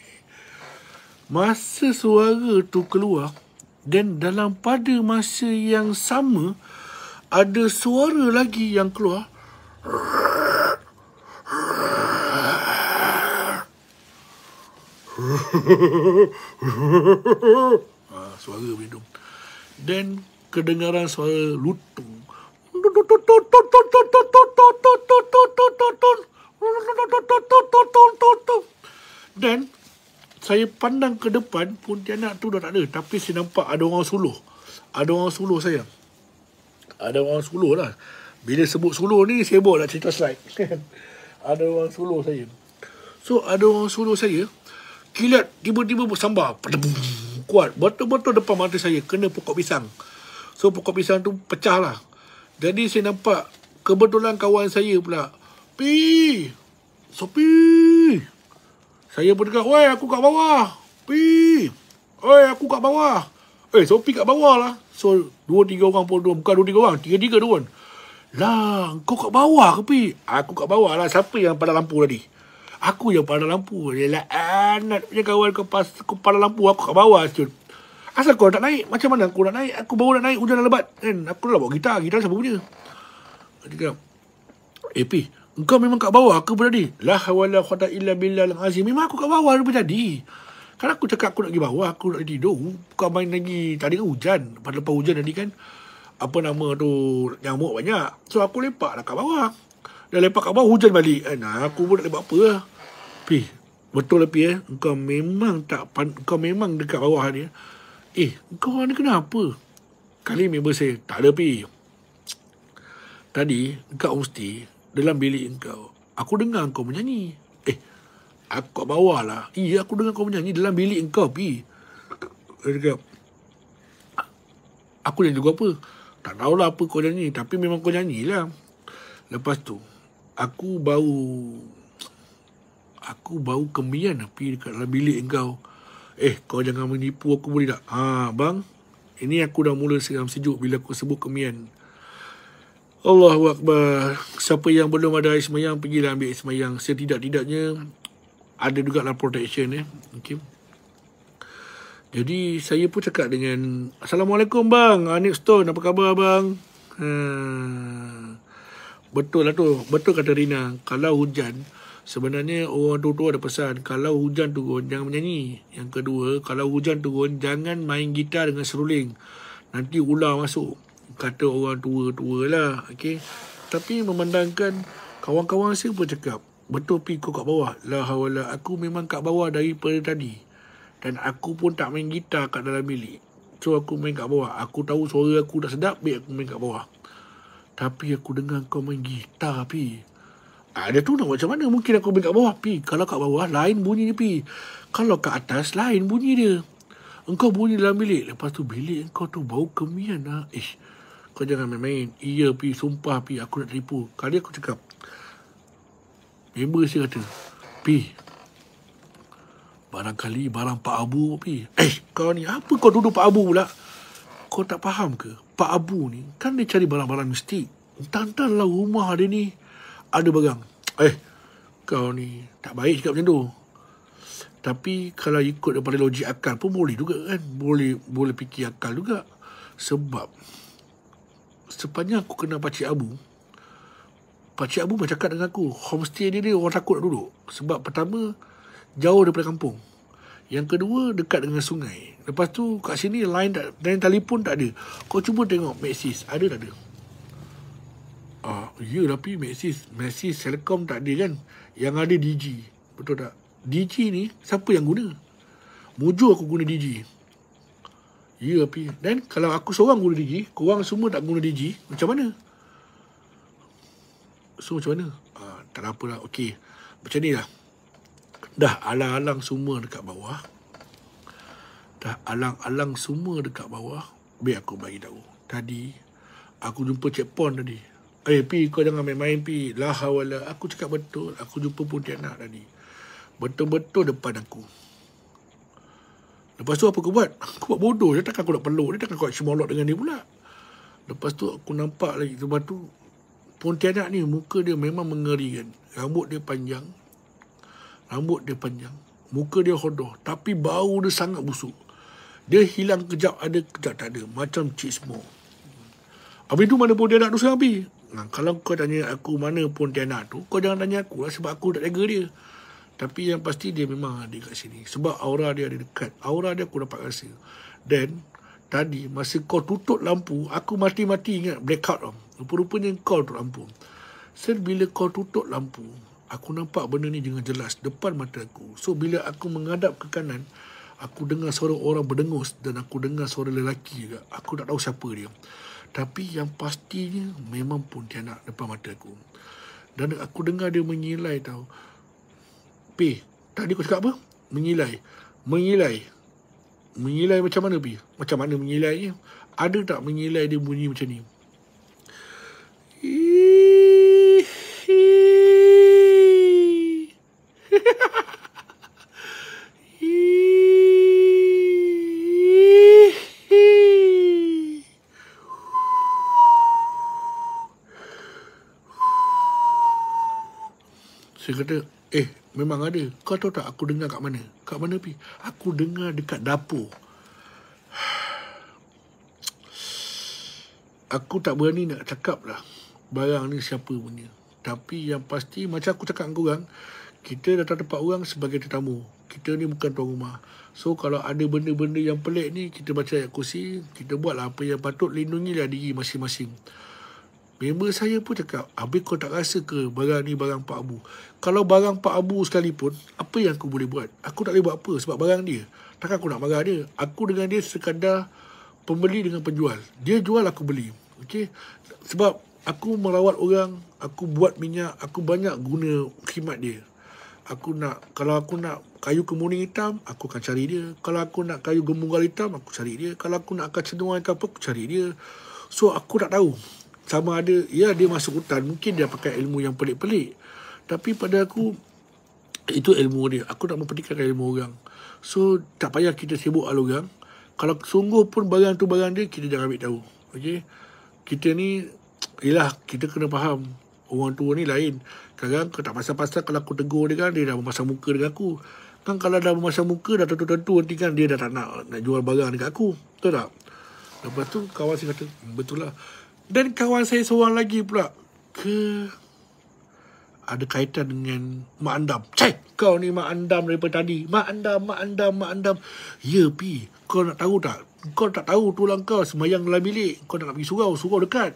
masa suara tu keluar dan dalam pada masa yang sama ada suara lagi yang keluar ha, suara hidung dan kedengaran suara lutung dan saya pandang ke depan pun tianak tu dah tak ada tapi saya nampak ada orang suluh ada orang suluh saya ada orang suluh lah bila sebut suluh ni saya boleh cerita slide kan? ada orang suluh saya so ada orang suluh saya kilat tiba-tiba bersambar kuat betul-betul depan mata saya kena pokok pisang so pokok pisang tu pecah lah jadi saya nampak kebetulan kawan saya pula pi sopi saya pun dekat, weh aku kat bawah. Pi. Weh aku kat bawah. Eh, so pi kat bawah lah. So, dua tiga orang pun, dua. bukan dua tiga orang, tiga tiga pun. Lah, kau kat bawah ke pi? Aku kat bawah lah. Siapa yang pada lampu tadi? Aku yang pada lampu. Yelah, anak punya kawan pas, kau pada lampu. Aku kat bawah, Syul. Asal kau tak naik? Macam mana aku nak naik? Aku baru nak naik, udah dah lebat. Kan, aku dah bawa gitar. Gitar siapa punya? Dia kata, eh, pi, Engkau memang kat bawah ke berada La hawala khuata illa billah azim Memang aku kat bawah daripada tadi Kan aku cakap aku nak pergi bawah Aku nak tidur Bukan main lagi Tadi kan hujan Pada lepas hujan tadi kan Apa nama tu Nyamuk banyak So aku lepak lah kat bawah Dah lepak kat bawah hujan balik eh, nah, Aku pun nak lepak apa lah Pi Betul lah Pi eh Engkau memang tak pan- Engkau memang dekat bawah ni Eh, eh Engkau ni kenapa Kali member saya Tak ada Pi Tadi Dekat mesti dalam bilik engkau. Aku dengar kau menyanyi. Eh, aku kat bawah lah. Iya, aku dengar kau menyanyi dalam bilik engkau, pi. Dia cakap, aku nyanyi juga apa? Tak tahulah apa kau nyanyi, tapi memang kau nyanyi lah. Lepas tu, aku bau... Aku bau kemian api lah, dekat dalam bilik engkau. Eh, kau jangan menipu aku boleh tak? Ha, bang. Ini aku dah mula seram sejuk bila aku sebut kemian. Allahu Akbar. Siapa yang belum ada air semayang, pergilah ambil air semayang. Setidak-tidaknya, ada juga lah protection. Eh. Okay. Jadi, saya pun cakap dengan, Assalamualaikum bang, Anik ah, Stone, apa khabar bang? Hmm. Betul lah tu, betul kata Rina. Kalau hujan, sebenarnya orang tua-tua ada pesan, kalau hujan turun, jangan menyanyi. Yang kedua, kalau hujan turun, jangan main gitar dengan seruling. Nanti ular masuk kata orang tua-tua lah. Okay? Tapi memandangkan kawan-kawan saya pun cakap, betul pi kau kat bawah. Lah wala, aku memang kat bawah dari daripada tadi. Dan aku pun tak main gitar kat dalam bilik. So aku main kat bawah. Aku tahu suara aku dah sedap, baik aku main kat bawah. Tapi aku dengar kau main gitar pi. Ada ah, tu nak macam mana mungkin aku main kat bawah pi. Kalau kat bawah lain bunyi dia pi. Kalau kat atas lain bunyi dia. Engkau bunyi dalam bilik. Lepas tu bilik engkau tu bau kemian lah. Eh, kau jangan main-main. Iya, pi sumpah pi aku nak tipu. Kali aku cakap. Member saya kata, pi barang kali barang Pak Abu pi. Eh, kau ni apa kau duduk Pak Abu pula? Kau tak faham ke? Pak Abu ni kan dia cari barang-barang mistik. Tantanlah rumah dia ni ada barang. Eh, kau ni tak baik cakap macam tu. Tapi kalau ikut daripada logik akal pun boleh juga kan. Boleh boleh fikir akal juga. Sebab sepanjang aku kenal Pakcik Abu Pakcik Abu bercakap dengan aku Homestay dia ni orang takut nak duduk Sebab pertama Jauh daripada kampung Yang kedua dekat dengan sungai Lepas tu kat sini line, tak, line telefon tak ada Kau cuba tengok Maxis ada tak ada Ah, ya tapi Maxis Maxis Selcom tak ada kan Yang ada DG Betul tak DG ni siapa yang guna Mujur aku guna DG Ya, yeah, pi. Then, kalau aku seorang guna digi, korang semua tak guna digi, macam mana? So, macam mana? Ha, tak apa lah. Okey. Macam ni lah. Dah alang-alang semua dekat bawah. Dah alang-alang semua dekat bawah. Biar aku bagi tahu. Tadi, aku jumpa Cik Pon tadi. Eh, pi, kau jangan main-main, pi. Lah, awal Aku cakap betul. Aku jumpa pun Tiana tadi. Betul-betul depan Aku. Lepas tu apa aku buat? Aku buat bodoh je takkan aku nak peluk dia takkan aku semolot dengan dia pula. Lepas tu aku nampak lagi tu batu Pontianak ni muka dia memang mengerikan. Rambut dia panjang. Rambut dia panjang. Muka dia hodoh. Tapi bau dia sangat busuk. Dia hilang kejap ada, kejap tak ada. Macam Cik Semo. Habis tu mana Pontianak tu sekarang pergi? Nah, kalau kau tanya aku mana Pontianak tu, kau jangan tanya aku lah sebab aku tak jaga dia. Tapi yang pasti dia memang ada kat sini. Sebab aura dia ada dekat. Aura dia aku dapat rasa. Dan tadi masa kau tutup lampu, aku mati-mati ingat blackout tau. Rupa-rupanya kau tutup lampu. So, bila kau tutup lampu, aku nampak benda ni dengan jelas depan mata aku. So, bila aku menghadap ke kanan, aku dengar suara orang berdengus dan aku dengar suara lelaki juga. Aku tak tahu siapa dia. Tapi yang pastinya memang pun tiada depan mata aku. Dan aku dengar dia mengilai tau. Pi, tadi kau cakap apa? Mengilai. Mengilai. Mengilai macam mana, Pi? Macam mana mengilainya? Eh? Ada tak mengilai dia bunyi macam ni? Saya kata, eh, Memang ada. Kau tahu tak aku dengar kat mana? Kat mana pi? Aku dengar dekat dapur. Aku tak berani nak cakap lah barang ni siapa punya. Tapi yang pasti macam aku cakap dengan korang, kita datang tempat orang sebagai tetamu. Kita ni bukan tuan rumah. So kalau ada benda-benda yang pelik ni, kita baca ayat kursi, kita buatlah apa yang patut lindungilah diri masing-masing. Member saya pun cakap, habis kau tak rasa ke barang ni barang Pak Abu? Kalau barang Pak Abu sekalipun, apa yang aku boleh buat? Aku tak boleh buat apa sebab barang dia. Takkan aku nak marah dia? Aku dengan dia sekadar pembeli dengan penjual. Dia jual, aku beli. Okay? Sebab aku merawat orang, aku buat minyak, aku banyak guna khidmat dia. Aku nak, kalau aku nak kayu kemuning hitam, aku akan cari dia. Kalau aku nak kayu gemunggal hitam, aku cari dia. Kalau aku nak akan cendungan ke apa, aku cari dia. So, aku tak tahu sama ada ya dia masuk hutan mungkin dia pakai ilmu yang pelik-pelik tapi pada aku itu ilmu dia aku nak mempertikaikan ilmu orang so tak payah kita sibuk al orang kalau sungguh pun barang tu barang dia kita jangan ambil tahu okey kita ni ialah kita kena faham orang tua ni lain kadang kau tak pasal-pasal kalau aku tegur dia kan dia dah memasang muka dengan aku kan kalau dah memasang muka dah tentu-tentu nanti kan dia dah tak nak nak jual barang dekat aku betul tak lepas tu kawan saya kata hmm, betul lah dan kawan saya seorang lagi pula ke ada kaitan dengan Mak Andam. Cai, kau ni Mak Andam daripada tadi. Mak Andam, Mak Andam, Mak Andam. Ya, pi. Kau nak tahu tak? Kau tak tahu tulang kau semayang dalam bilik. Kau nak pergi surau, surau dekat.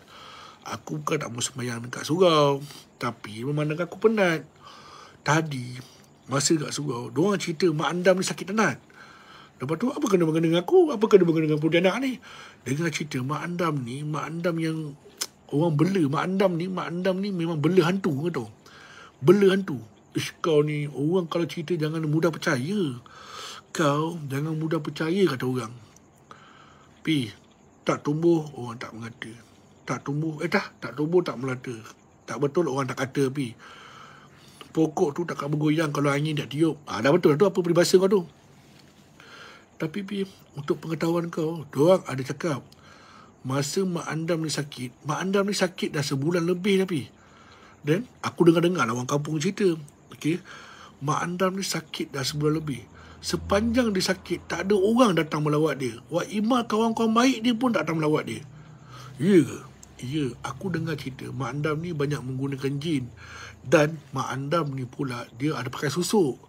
Aku bukan tak mau semayang dekat surau. Tapi memandangkan aku penat. Tadi, masa dekat surau, diorang cerita Mak Andam ni sakit tenat. Lepas tu apa kena-mengena aku? Apa kena-mengena dengan Pontianak ni? Dengar cerita Mak Andam ni, Mak Andam yang orang bela. Mak Andam ni, Mak Andam ni memang bela hantu ke tau? Bela hantu. Ish kau ni, orang kalau cerita jangan mudah percaya. Kau jangan mudah percaya kata orang. Pi, tak tumbuh orang tak mengata. Tak tumbuh, eh dah, tak tumbuh tak melata. Tak betul orang tak kata pi. Pokok tu tak takkan bergoyang kalau angin tak tiup. Ah, ha, dah betul lah tu apa peribahasa kau tu? Tapi Pim, untuk pengetahuan kau, doang ada cakap. Masa Mak Andam ni sakit, Mak Andam ni sakit dah sebulan lebih tapi. Dan aku dengar-dengar lah orang kampung cerita. Okay? Mak Andam ni sakit dah sebulan lebih. Sepanjang dia sakit, tak ada orang datang melawat dia. Wak Imah kawan-kawan baik dia pun tak datang melawat dia. Ya ke? Ya, aku dengar cerita. Mak Andam ni banyak menggunakan jin. Dan Mak Andam ni pula, dia ada pakai susuk.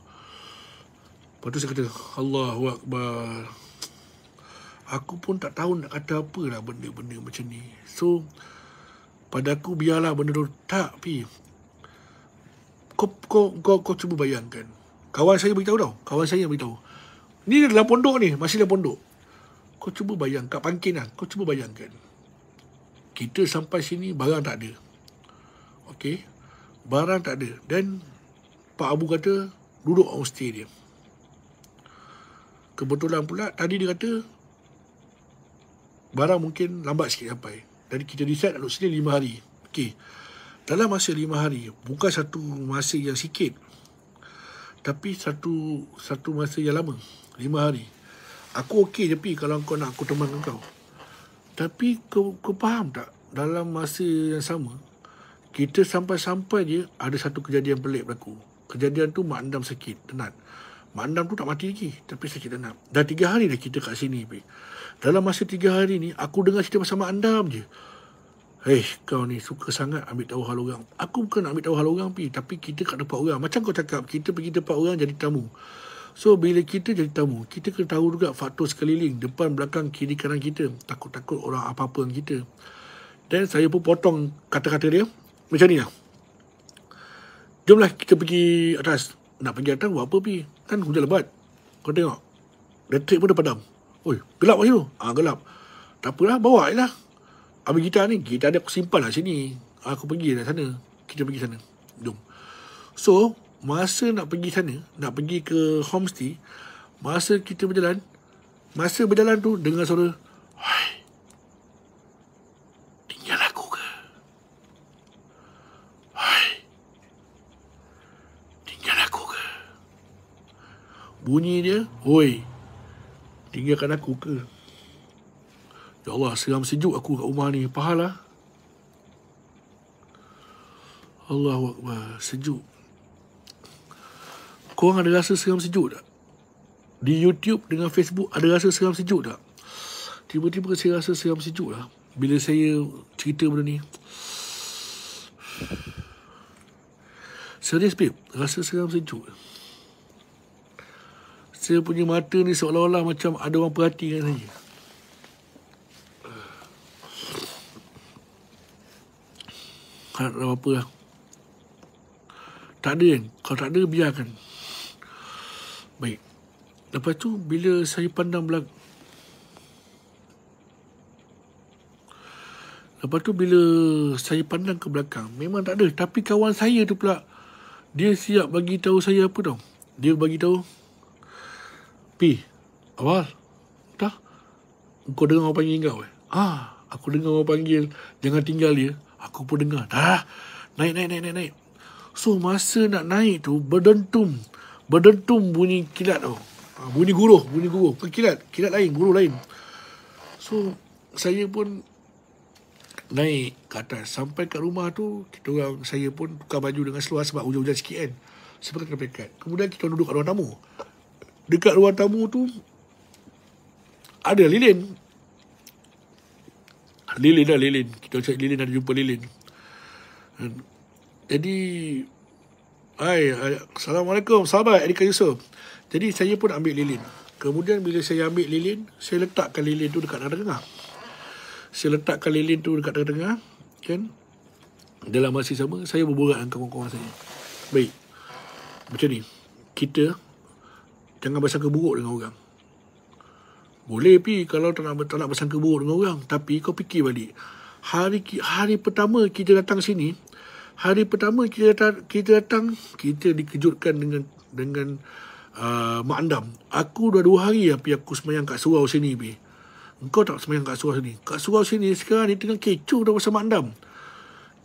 Lepas tu saya kata Allahu Akbar Aku pun tak tahu nak kata apa lah benda-benda macam ni So Pada aku biarlah benda tu Tak pi kau, kau, kau, kau cuba bayangkan Kawan saya beritahu tau Kawan saya yang beritahu Ni dalam pondok ni Masih dalam pondok Kau cuba bayangkan. Kat pangkin lah Kau cuba bayangkan Kita sampai sini Barang tak ada Okay Barang tak ada Dan Pak Abu kata Duduk on stay Kebetulan pula tadi dia kata barang mungkin lambat sikit sampai. Jadi kita decide nak duduk sini lima hari. Okey. Dalam masa lima hari, bukan satu masa yang sikit. Tapi satu satu masa yang lama. Lima hari. Aku okey je pergi kalau kau nak aku teman kau. Tapi kau, kau faham tak? Dalam masa yang sama, kita sampai-sampai je ada satu kejadian pelik berlaku. Kejadian tu mak andam sakit, tenat. Mandam tu tak mati lagi Tapi saya sakit nak Dah tiga hari dah kita kat sini babe. Dalam masa tiga hari ni Aku dengar cerita pasal Mak Andam je Eh kau ni suka sangat ambil tahu hal orang Aku bukan nak ambil tahu hal orang pi, Tapi kita kat tempat orang Macam kau cakap Kita pergi tempat orang jadi tamu So bila kita jadi tamu Kita kena tahu juga faktor sekeliling Depan belakang kiri kanan kita Takut-takut orang apa-apa dengan kita Dan saya pun potong kata-kata dia Macam ni lah Jomlah kita pergi atas Nak pergi atas buat apa pergi Kan hujan lebat. Kau tengok. Elektrik pun dah padam. Oi, gelap macam tu. Ah, gelap. Tak apalah, bawa je lah. Ambil gitar ni. Gitar dia aku simpan lah sini. Ah, Aku pergi lah sana. Kita pergi sana. Jom. So, masa nak pergi sana, nak pergi ke homestay, masa kita berjalan, masa berjalan tu, dengar suara, Hai, Bunyi dia, oi. Tinggalkan aku ke? Ya Allah, seram sejuk aku kat rumah ni. Pahal lah. Allah Akbar, sejuk. Korang ada rasa seram sejuk tak? Di YouTube dengan Facebook ada rasa seram sejuk tak? Tiba-tiba saya rasa seram sejuk lah. Bila saya cerita benda ni. Serius, babe. Rasa seram sejuk saya punya mata ni seolah-olah macam ada orang perhatikan saya. Tak ada apa lah. Tak ada kan? Kalau tak ada, biarkan. Baik. Lepas tu, bila saya pandang belakang, Lepas tu bila saya pandang ke belakang memang tak ada tapi kawan saya tu pula dia siap bagi tahu saya apa tau. Dia bagi tahu Pi, awal. Dah. Kau dengar orang panggil kau eh? Ah, aku dengar orang panggil. Jangan tinggal dia. Aku pun dengar. Dah. Naik, naik, naik, naik, naik. So, masa nak naik tu, berdentum. Berdentum bunyi kilat tu. Ah, bunyi guruh, bunyi guruh. Bukan kilat. Kilat lain, guruh lain. So, saya pun naik ke atas. Sampai kat rumah tu, kita orang, saya pun tukar baju dengan seluar sebab hujan-hujan sikit kan. Sebab kena pekat. Kemudian kita duduk kat ruang tamu dekat luar tamu tu ada lilin. Lilin dah lilin. Kita cakap lilin ada jumpa lilin. Jadi Hai, Assalamualaikum sahabat Erika Yusof. Jadi saya pun ambil lilin. Kemudian bila saya ambil lilin, saya letakkan lilin tu dekat tengah-tengah. Saya letakkan lilin tu dekat tengah-tengah. Kan? Dalam masa sama, saya berbual dengan kawan-kawan saya. Baik. Macam ni. Kita Jangan bersangka buruk dengan orang. Boleh pi kalau tak nak, tak nak bersangka buruk dengan orang. Tapi kau fikir balik. Hari hari pertama kita datang sini. Hari pertama kita datang. Kita, datang, kita dikejutkan dengan dengan uh, Mak Andam. Aku dah dua hari lah pergi aku semayang kat surau sini pi. Engkau tak semayang kat surau sini. Kat surau sini sekarang ni tengah kecoh dah pasal Mak Andam.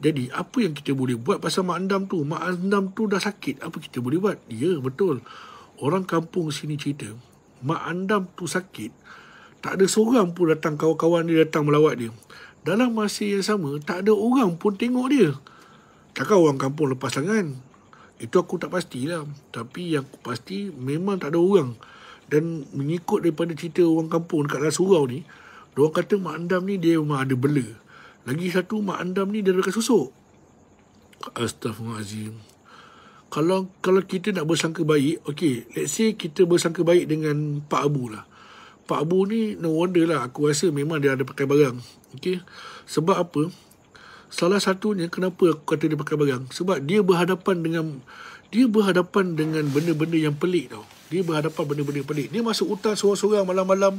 Jadi apa yang kita boleh buat pasal Mak Andam tu? Mak Andam tu dah sakit. Apa kita boleh buat? Ya Betul orang kampung sini cerita, mak andam tu sakit, tak ada seorang pun datang kawan-kawan dia datang melawat dia. Dalam masa yang sama, tak ada orang pun tengok dia. Takkan orang kampung lepas tangan? Itu aku tak pastilah. Tapi yang aku pasti, memang tak ada orang. Dan mengikut daripada cerita orang kampung dekat dalam surau ni, diorang kata mak andam ni dia memang ada bela. Lagi satu, mak andam ni dia dekat susuk. Astaghfirullahaladzim kalau kalau kita nak bersangka baik, okay, let's say kita bersangka baik dengan Pak Abu lah. Pak Abu ni no wonder lah, aku rasa memang dia ada pakai barang. Okay, sebab apa? Salah satunya kenapa aku kata dia pakai barang? Sebab dia berhadapan dengan dia berhadapan dengan benda-benda yang pelik tau. Dia berhadapan benda-benda yang pelik. Dia masuk hutan seorang-seorang malam-malam.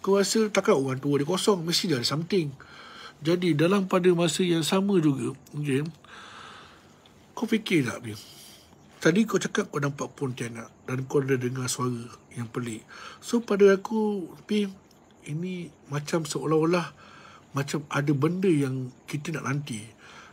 Kau rasa takkan orang tua dia kosong. Mesti dia ada something. Jadi dalam pada masa yang sama juga. Okay, kau fikir tak? Okay? Tadi kau cakap kau nampak pun Pontianak dan kau dah dengar suara yang pelik. So pada aku, Pim, ini macam seolah-olah macam ada benda yang kita nak nanti.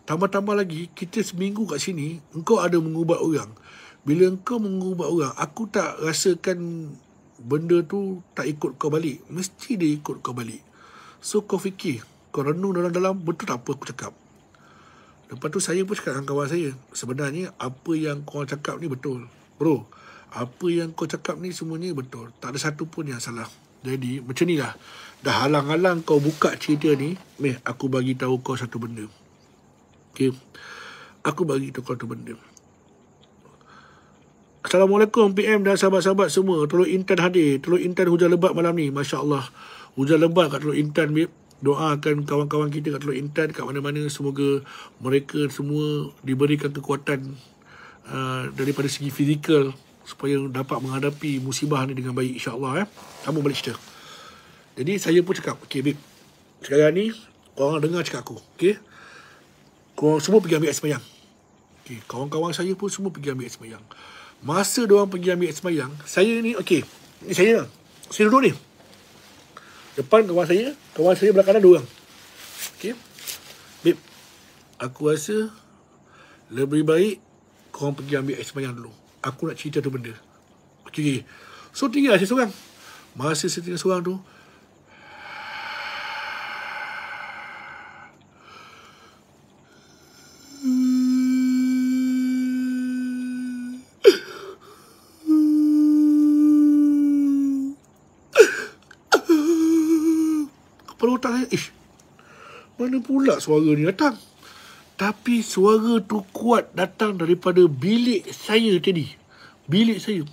Tambah-tambah lagi, kita seminggu kat sini, engkau ada mengubat orang. Bila engkau mengubat orang, aku tak rasakan benda tu tak ikut kau balik. Mesti dia ikut kau balik. So kau fikir, kau renung dalam-dalam, betul tak apa aku cakap? Lepas tu saya pun cakap dengan kawan saya Sebenarnya apa yang kau cakap ni betul Bro Apa yang kau cakap ni semuanya betul Tak ada satu pun yang salah Jadi macam ni lah Dah halang-halang kau buka cerita ni Meh aku bagi tahu kau satu benda Okay Aku bagi tahu kau satu benda Assalamualaikum PM dan sahabat-sahabat semua Teluk Intan hadir Teluk Intan hujan lebat malam ni Masya Allah Hujan lebat kat Teluk Intan babe doakan kawan-kawan kita kat Teluk Intan kat mana-mana semoga mereka semua diberikan kekuatan uh, daripada segi fizikal supaya dapat menghadapi musibah ni dengan baik insyaAllah eh. Kamu balik cerita. Jadi saya pun cakap, okay babe, sekarang ni korang dengar cakap aku, okay. Korang semua pergi ambil air semayang. Okay, kawan-kawan saya pun semua pergi ambil air semayang. Masa diorang pergi ambil air semayang, saya ni, okay, ni saya, saya duduk ni. Depan kawan saya, kawan saya belakang ada orang. Okey. Bib. Aku rasa lebih baik kau pergi ambil air sembahyang dulu. Aku nak cerita tu benda. Okey. So tinggal saya seorang. Masa saya tinggal seorang tu, pula suara ni datang. Tapi suara tu kuat datang daripada bilik saya tadi. Bilik saya.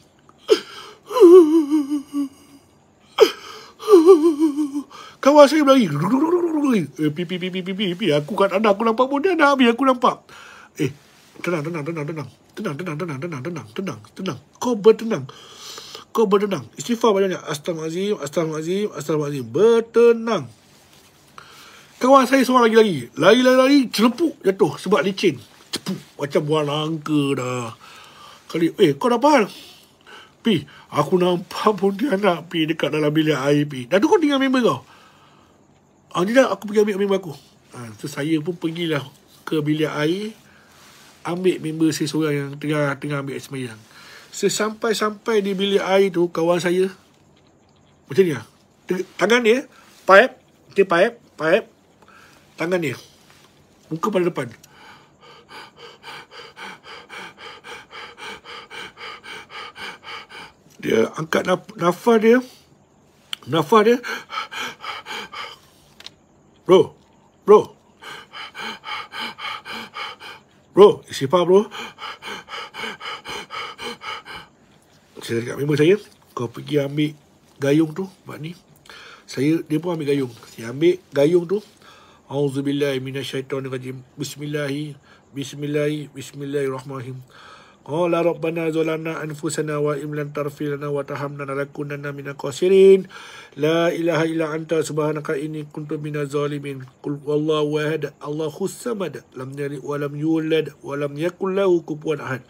Kawan saya berlari. Eh, pipi, pipi, pipi, pipi. Aku kat anda, aku nampak pun dia nak aku nampak. Eh, tenang, tenang, tenang, tenang. Tenang, tenang, tenang, tenang, tenang, tenang, tenang. Kau bertenang. Kau bertenang. Istighfar banyak-banyak. Astagfirullahaladzim, astagfirullahaladzim, astagfirullahaladzim. Bertenang kawan saya seorang lagi-lagi lari-lari celepuk jatuh sebab licin cepuk macam buah langka dah kali eh kau dah pahal pi aku nampak pun dia nak pi dekat dalam bilik air pi dah tu kau tinggal member kau ah, dia dah aku pergi ambil member aku ha, so saya pun pergilah ke bilik air ambil member saya seorang yang tengah tengah ambil semayang sesampai-sampai di bilik air tu kawan saya macam ni lah tangan dia pipe dia pipe pipe tangan dia. Muka pada depan. Dia angkat naf- nafas dia. Nafas dia. Bro. Bro. Bro, isi apa bro? Saya cakap member saya, kau pergi ambil gayung tu, mak ni. Saya, dia pun ambil gayung. Saya ambil gayung tu, A'udzubillahi minasyaitonirrajim. Bismillahi, bismillahi, bismillahirrahmanirrahim. Qala rabbana zalamna anfusana wa im lam tarfir lana wa tahamna lakunanna minal khasirin. La ilaha illa anta subhanaka inni kuntu minaz zalimin. Qul wallahu ahad, Allahu samad, lam yalid wa lam yulad wa lam yakul lahu kufuwan ahad.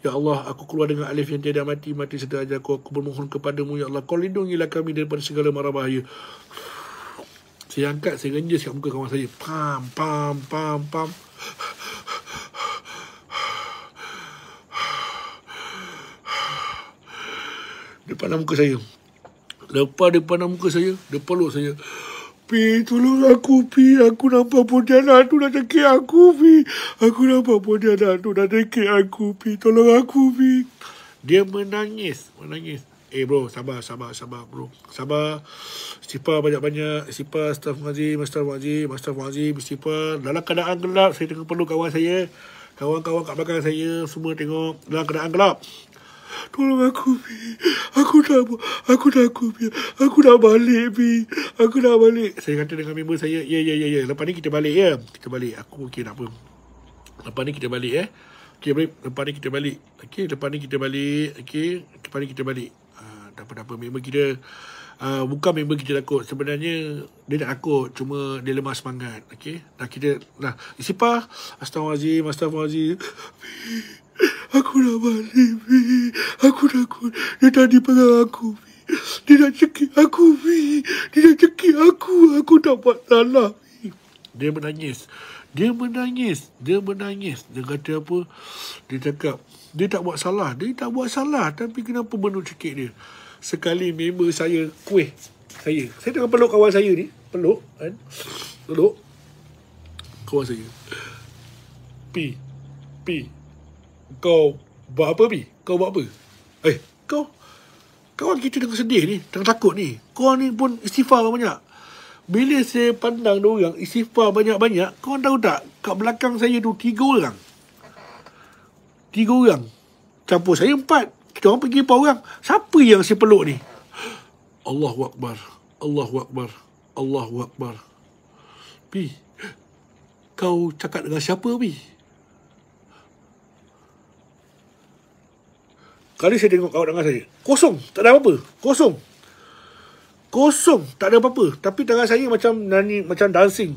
Ya Allah, aku keluar dengan alif yang tiada mati, mati sedaja aku. Aku bermohon kepadamu, Ya Allah, kau lindungilah kami daripada segala mara bahaya. Saya angkat, saya renjus kat muka kawan saya. Pam, pam, pam, pam. Depan muka saya. Lepas depan muka saya, depan luar saya. Pi, tolong aku, Pi. Aku nampak pontianak tu dah cekik aku, Pi. Aku nampak pontianak tu dah cekik aku, Pi. Tolong aku, Pi. Dia menangis, menangis. Eh bro, sabar, sabar, sabar bro. Sabar. Istighfar banyak-banyak. Istighfar staff mengaji, master mengaji, master mengaji, istighfar. Dalam keadaan gelap, saya tengok perlu kawan saya. Kawan-kawan kat belakang saya, semua tengok. Dalam keadaan gelap. Tolong aku, Bi. Aku dah, aku dah, aku, Bi. Aku dah balik, Bi. Aku dah balik. Saya kata dengan member saya, ya, ya, ya, ya. Lepas ni kita balik, ya. Kita balik. Aku okey, nak apa. Lepas ni kita balik, eh. Okey, lepas ni kita balik. Okey, lepas ni kita balik. Okey, lepas ni kita balik. Okay, tak apa-apa member kita uh, bukan member kita takut sebenarnya dia tak takut cuma dia lemah semangat okey dah kita dah isipa astagfirullahalazim astagfirullahalazim aku dah balik bi. aku dah aku dia tadi pegang aku bi. dia nak cekik aku bi. dia nak cekik aku aku tak buat salah bi. dia menangis dia menangis dia menangis dia kata apa dia cakap dia tak buat salah dia tak buat salah tapi kenapa menuk cekik dia sekali member saya kuih saya saya tengah peluk kawan saya ni peluk kan peluk kawan saya pi pi kau buat apa pi kau buat apa eh kau kawan kita tengah sedih ni tengah takut ni kau ni pun istighfar banyak bila saya pandang dia orang istighfar banyak-banyak kau tahu tak kat belakang saya tu tiga orang tiga orang campur saya empat kita orang pergi empat orang. Siapa yang si peluk ni? Allahu Akbar. Allahu Akbar. Allahu Akbar. Pi. Kau cakap dengan siapa, Pi? Kali saya tengok kau dengan saya. Kosong. Tak ada apa-apa. Kosong. Kosong. Tak ada apa-apa. Tapi tangan saya macam nani, macam dancing.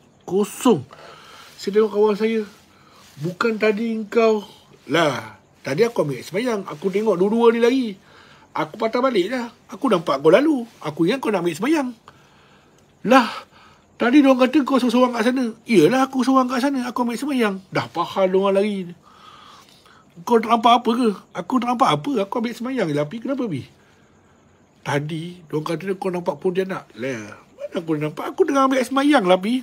kosong. Saya tengok kawan saya. Bukan tadi engkau. Lah. Tadi aku ambil semayang. Aku tengok dua-dua ni lagi. Aku patah balik lah. Aku nampak kau lalu. Aku ingat kau nak ambil semayang. Lah. Tadi diorang kata kau seorang-seorang kat sana. Yalah aku seorang kat sana. Aku ambil semayang. Dah pahal diorang lari. Kau terampak apa ke? Aku terampak apa? Aku ambil semayang je lah. kenapa pergi? Tadi diorang kata kau nampak pun dia nak. Lah. Mana aku nampak? Aku tengah ambil semayang lah pergi.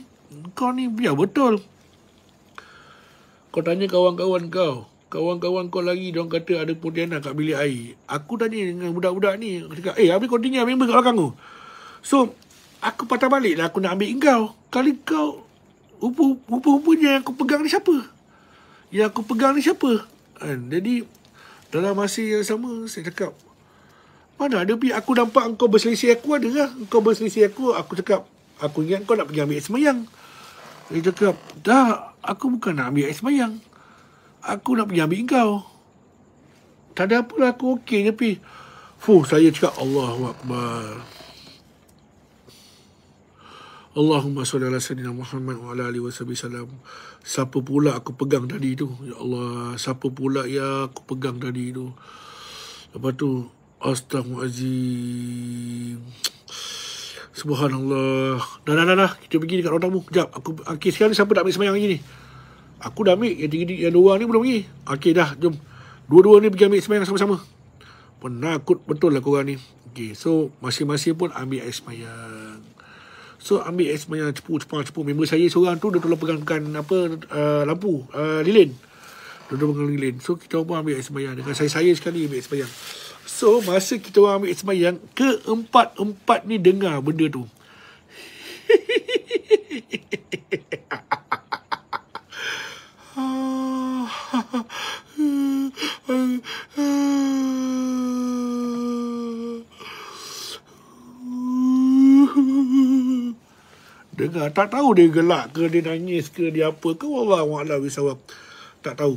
Kau ni biar ya, betul. Kau tanya kawan-kawan kau. Kawan-kawan kau lagi, dia kata ada putianan kat bilik air. Aku tanya dengan budak-budak ni. Aku cakap, eh, habis kau tinggal member kat belakang tu. So, aku patah balik lah. Aku nak ambil engkau. Kali kau, rupa-rupanya yang aku pegang ni siapa? Yang aku pegang ni siapa? Kan? Jadi, dalam masa yang sama, saya cakap, mana ada pihak aku nampak kau berselisih aku ada lah. Kau berselisih aku, aku cakap, Aku ingat kau nak pergi ambil air semayang. Dia cakap, dah, aku bukan nak ambil air semayang. Aku nak pergi ambil kau. Tak ada apa lah, aku okey je pergi. Fuh, saya cakap, Allahu Akbar. Allahumma salli ala sayyidina Muhammad wa ala alihi wa sahbihi salam. Siapa pula aku pegang tadi tu? Ya Allah, siapa pula ya aku pegang tadi tu? Lepas tu, astaghfirullahalazim. Subhanallah. Dah dah dah dah. Kita pergi dekat ruang tamu. Jap aku okey sekarang ni siapa nak ambil sembahyang lagi ni? Aku dah ambil yang tinggi yang dua ni belum pergi. okay dah, jom. Dua-dua ni pergi ambil sembahyang sama-sama. Penakut betul lah korang ni. okay so masing-masing pun ambil air sembahyang. So ambil air sembahyang cepu cepu cepu member saya seorang tu dia tolong pegangkan apa uh, lampu uh, lilin. Dia tolong pegang lilin. So kita pun ambil air sembahyang dengan saya-saya sekali ambil air sembahyang. So masa kita orang ambil semayang Keempat-empat ni dengar benda tu Dengar tak tahu dia gelak ke dia nangis ke dia apa ke wallah wallah wisawab tak tahu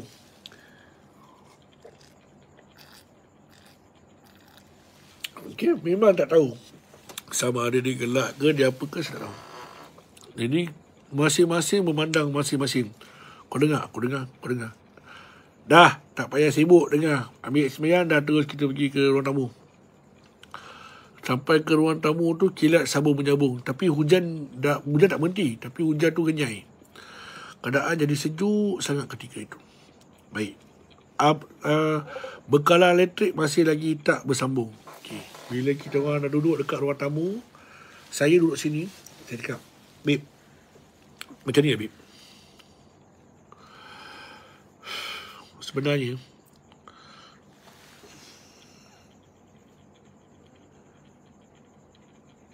okay, memang tak tahu sama ada dia gelak ke dia apa ke saya tahu. Jadi masing-masing memandang masing-masing. Kau dengar, aku dengar, kau dengar. Dah, tak payah sibuk dengar. Ambil semayan dah terus kita pergi ke ruang tamu. Sampai ke ruang tamu tu kilat sabun menyabung. Tapi hujan dah hujan tak berhenti. Tapi hujan tu kenyai. Keadaan jadi sejuk sangat ketika itu. Baik. Uh, uh, bekalan elektrik masih lagi tak bersambung. Bila kita orang dah duduk dekat ruang tamu, saya duduk sini, saya cakap, Bib, macam ni ya, Bib? Sebenarnya,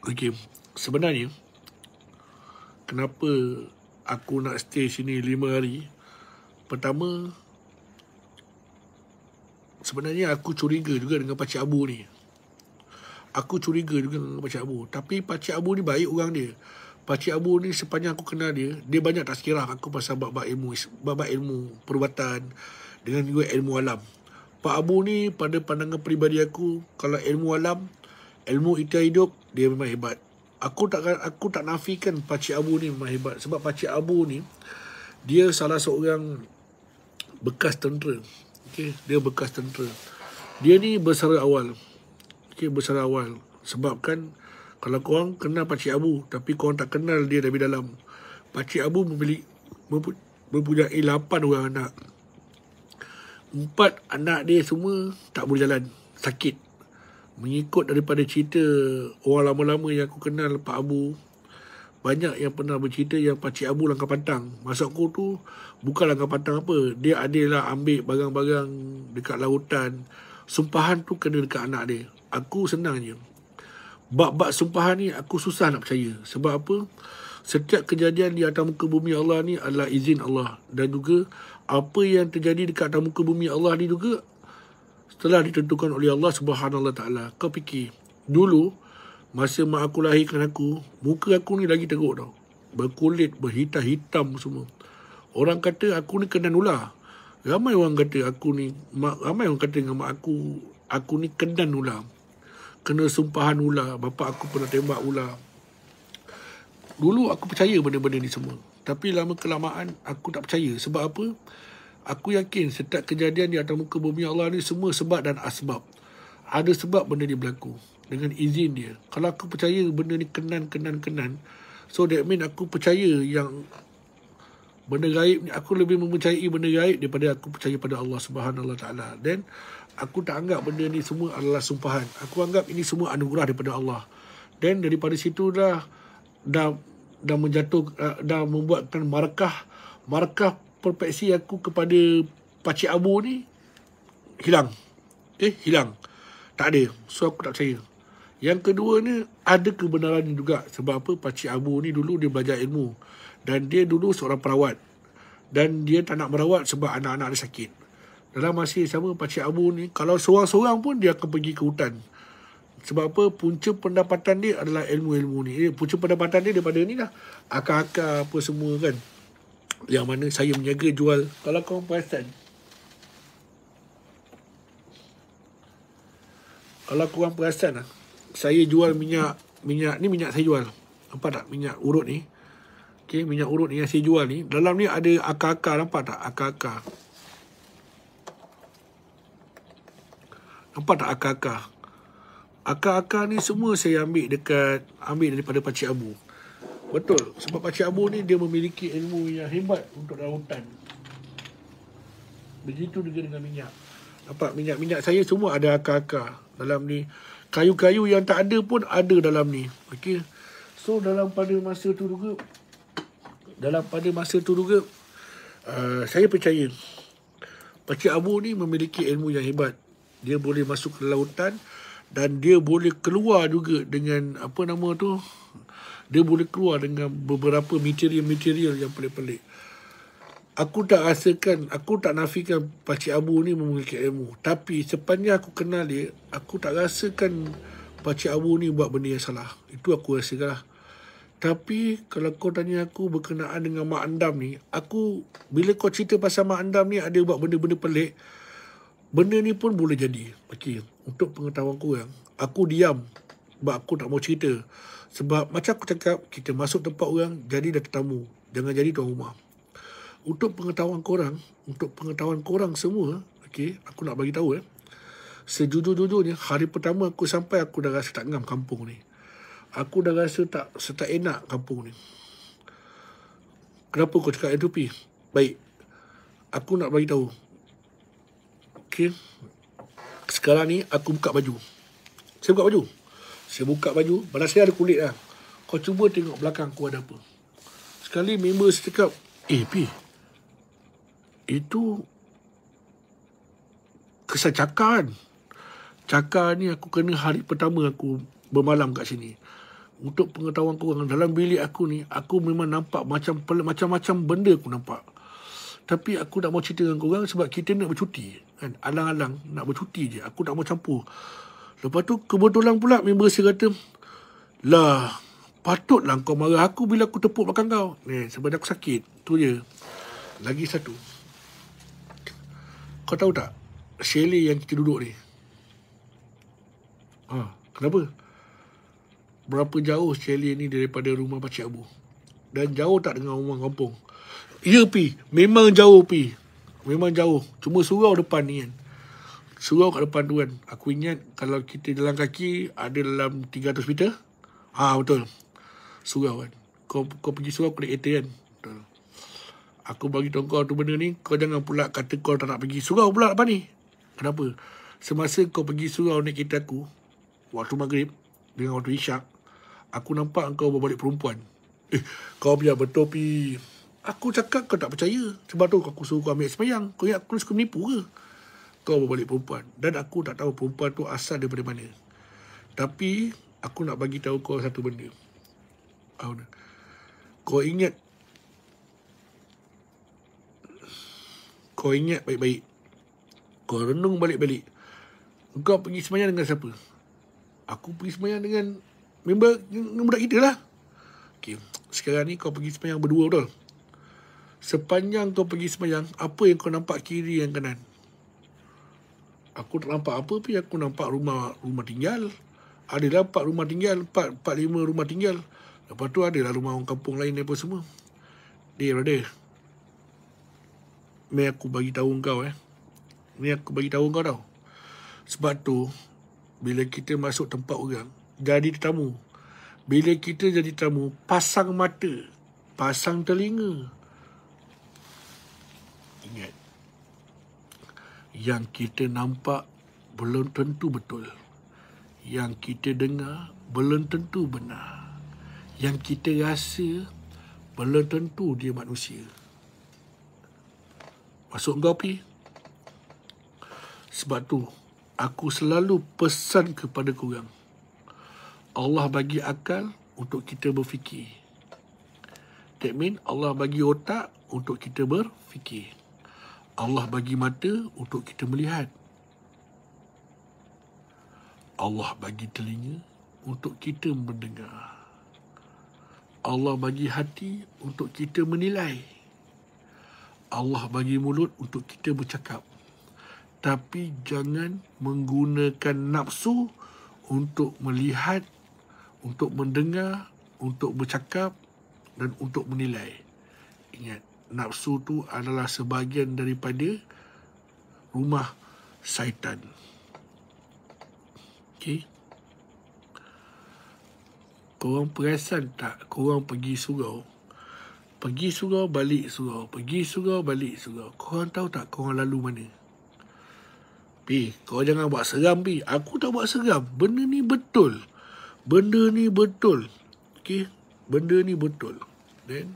Okay. Sebenarnya Kenapa Aku nak stay sini 5 hari Pertama Sebenarnya aku curiga juga dengan Pakcik Abu ni aku curiga dengan Pakcik Abu. Tapi Pakcik Abu ni baik orang dia. Pakcik Abu ni sepanjang aku kenal dia, dia banyak tak sekirah aku pasal bab-bab ilmu, bab-bab ilmu perubatan dengan juga ilmu alam. Pak Abu ni pada pandangan peribadi aku, kalau ilmu alam, ilmu itu hidup, dia memang hebat. Aku tak aku tak nafikan Pakcik Abu ni memang hebat. Sebab Pakcik Abu ni, dia salah seorang bekas tentera. Okay? Dia bekas tentera. Dia ni bersara awal pakcik bersara awal. sebab kan kalau korang kenal pakcik Abu tapi korang tak kenal dia dari dalam. Pakcik Abu memilih, mempunyai 8 orang anak. Empat anak dia semua tak boleh jalan. Sakit. Mengikut daripada cerita orang lama-lama yang aku kenal Pak Abu. Banyak yang pernah bercerita yang Pakcik Abu langkah pantang. Masuk aku tu bukan langkah pantang apa. Dia adalah ambil barang-barang dekat lautan. Sumpahan tu kena dekat anak dia aku senangnya. Bab-bab sumpahan ni aku susah nak percaya. Sebab apa? Setiap kejadian di atas muka bumi Allah ni adalah izin Allah. Dan juga apa yang terjadi dekat atas muka bumi Allah ni juga setelah ditentukan oleh Allah Subhanahu taala. Kau fikir, dulu masa mak aku lahirkan aku, muka aku ni lagi teruk tau. Berkulit berhitam-hitam semua. Orang kata aku ni kena ular. Ramai orang kata aku ni, ramai orang kata dengan mak aku, aku ni kendan ular kena sumpahan ular bapa aku pernah tembak ular dulu aku percaya benda-benda ni semua tapi lama kelamaan aku tak percaya sebab apa aku yakin setiap kejadian di atas muka bumi Allah ni semua sebab dan asbab ada sebab benda ni berlaku dengan izin dia kalau aku percaya benda ni kenan kenan kenan so that mean aku percaya yang benda gaib ni aku lebih mempercayai benda gaib daripada aku percaya pada Allah Subhanahu Wa then aku tak anggap benda ni semua adalah sumpahan. Aku anggap ini semua anugerah daripada Allah. Dan daripada situ dah dah dah menjatuh uh, dah membuatkan markah markah perfeksi aku kepada pacik Abu ni hilang. Eh hilang. Tak ada. So aku tak percaya. Yang kedua ni ada kebenaran juga sebab apa pacik Abu ni dulu dia belajar ilmu dan dia dulu seorang perawat dan dia tak nak merawat sebab anak-anak dia sakit dalam masih sama Pakcik Abu ni kalau seorang-seorang pun dia akan pergi ke hutan sebab apa punca pendapatan dia adalah ilmu-ilmu ni eh, punca pendapatan dia daripada ni lah akar-akar apa semua kan yang mana saya menjaga jual kalau korang perasan kalau korang perasan lah saya jual minyak minyak ni minyak saya jual nampak tak minyak urut ni Okay, minyak urut ni yang saya jual ni. Dalam ni ada akar-akar, nampak tak? Akar-akar. Nampak tak akar-akar? Akar-akar ni semua saya ambil dekat ambil daripada Pakcik Abu. Betul. Sebab Pakcik Abu ni dia memiliki ilmu yang hebat untuk rautan. Begitu juga dengan minyak. Nampak minyak-minyak saya semua ada akar-akar dalam ni. Kayu-kayu yang tak ada pun ada dalam ni. Okay, So dalam pada masa tu juga dalam pada masa tu juga uh, saya percaya Pakcik Abu ni memiliki ilmu yang hebat dia boleh masuk ke lautan dan dia boleh keluar juga dengan apa nama tu dia boleh keluar dengan beberapa material-material yang pelik-pelik aku tak rasakan aku tak nafikan Pakcik Abu ni memiliki ilmu tapi sepanjang aku kenal dia aku tak rasakan Pakcik Abu ni buat benda yang salah itu aku rasakan lah tapi kalau kau tanya aku berkenaan dengan Mak Andam ni, aku bila kau cerita pasal Mak Andam ni ada buat benda-benda pelik, Benda ni pun boleh jadi. Okey, untuk pengetahuan kurang, aku diam sebab aku tak mau cerita. Sebab macam aku cakap, kita masuk tempat orang, jadi dah tetamu. Jangan jadi tuan rumah. Untuk pengetahuan korang, untuk pengetahuan korang semua, okay aku nak bagi tahu eh. Sejujur-jujurnya, hari pertama aku sampai, aku dah rasa tak ngam kampung ni. Aku dah rasa tak setak enak kampung ni. Kenapa kau cakap entropi? Baik. Aku nak bagi tahu, Okay. Sekarang ni aku buka baju. Saya buka baju. Saya buka baju. Badan saya ada kulit lah. Kau cuba tengok belakang kau ada apa. Sekali member saya cakap. Eh P. Itu. Kesan cakar kan. Cakar ni aku kena hari pertama aku bermalam kat sini. Untuk pengetahuan kau dalam bilik aku ni aku memang nampak macam macam-macam benda aku nampak. Tapi aku nak mau cerita dengan kau korang sebab kita nak bercuti. Kan? Alang-alang nak bercuti je. Aku tak mau campur. Lepas tu kebetulan pula member saya kata, lah patutlah kau marah aku bila aku tepuk belakang kau. Ni, sebab aku sakit. Tu je. Lagi satu. Kau tahu tak? Shelly yang kita duduk ni. Ha, kenapa? Berapa jauh Shelly ni daripada rumah Pakcik Abu? Dan jauh tak dengan rumah kampung? Ya pi Memang jauh pi Memang jauh Cuma surau depan ni kan Surau kat depan tu kan Aku ingat Kalau kita jalan kaki Ada dalam 300 meter Ha betul Surau kan Kau, kau pergi surau Kau kereta kan betul. Aku bagi tahu kau tu benda ni Kau jangan pula kata kau tak nak pergi Surau pula depan ni Kenapa Semasa kau pergi surau naik kereta aku Waktu maghrib Dengan waktu isyak Aku nampak kau berbalik perempuan Eh kau biar bertopi Aku cakap kau tak percaya. Sebab tu aku suruh kau ambil semayang. Kau ingat aku suka menipu ke? Kau berbalik perempuan. Dan aku tak tahu perempuan tu asal daripada mana. Tapi aku nak bagi tahu kau satu benda. Kau ingat. Kau ingat baik-baik. Kau renung balik-balik. Kau pergi semayang dengan siapa? Aku pergi semayang dengan member yang budak kita lah. Okay. Sekarang ni kau pergi semayang berdua betul. Sepanjang kau pergi semayang Apa yang kau nampak kiri yang kanan Aku tak nampak apa pun Aku nampak rumah rumah tinggal Adalah empat rumah tinggal Empat, empat lima rumah tinggal Lepas tu adalah rumah orang kampung lain apa semua Dia berada Ni aku bagi tahu kau eh Ni aku bagi tahu kau tau Sebab tu Bila kita masuk tempat orang Jadi tetamu Bila kita jadi tetamu Pasang mata Pasang telinga yang kita nampak belum tentu betul. Yang kita dengar belum tentu benar. Yang kita rasa belum tentu dia manusia. Masuk kau pi. Sebab tu aku selalu pesan kepada korang. Allah bagi akal untuk kita berfikir. That mean Allah bagi otak untuk kita berfikir. Allah bagi mata untuk kita melihat. Allah bagi telinga untuk kita mendengar. Allah bagi hati untuk kita menilai. Allah bagi mulut untuk kita bercakap. Tapi jangan menggunakan nafsu untuk melihat, untuk mendengar, untuk bercakap dan untuk menilai. Ingat, nafsu tu adalah sebahagian daripada rumah syaitan. Okey. Korang perasan tak Kau korang pergi surau? Pergi surau, balik surau. Pergi surau, balik surau. Korang tahu tak Kau korang lalu mana? Pi, kau jangan buat seram, Pi. Aku tak buat seram. Benda ni betul. Benda ni betul. Okey? Benda ni betul. Then,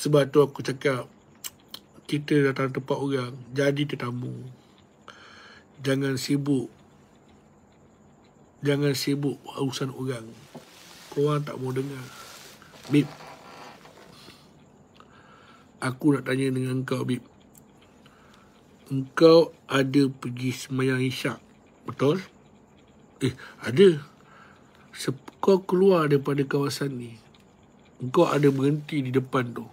Sebab tu aku cakap kita datang tempat orang jadi tetamu. Jangan sibuk. Jangan sibuk urusan orang. Korang tak mau dengar. Bip. Aku nak tanya dengan kau, Bip. Engkau ada pergi semayang isyak. Betul? Eh, ada. Sep- kau keluar daripada kawasan ni. Engkau ada berhenti di depan tu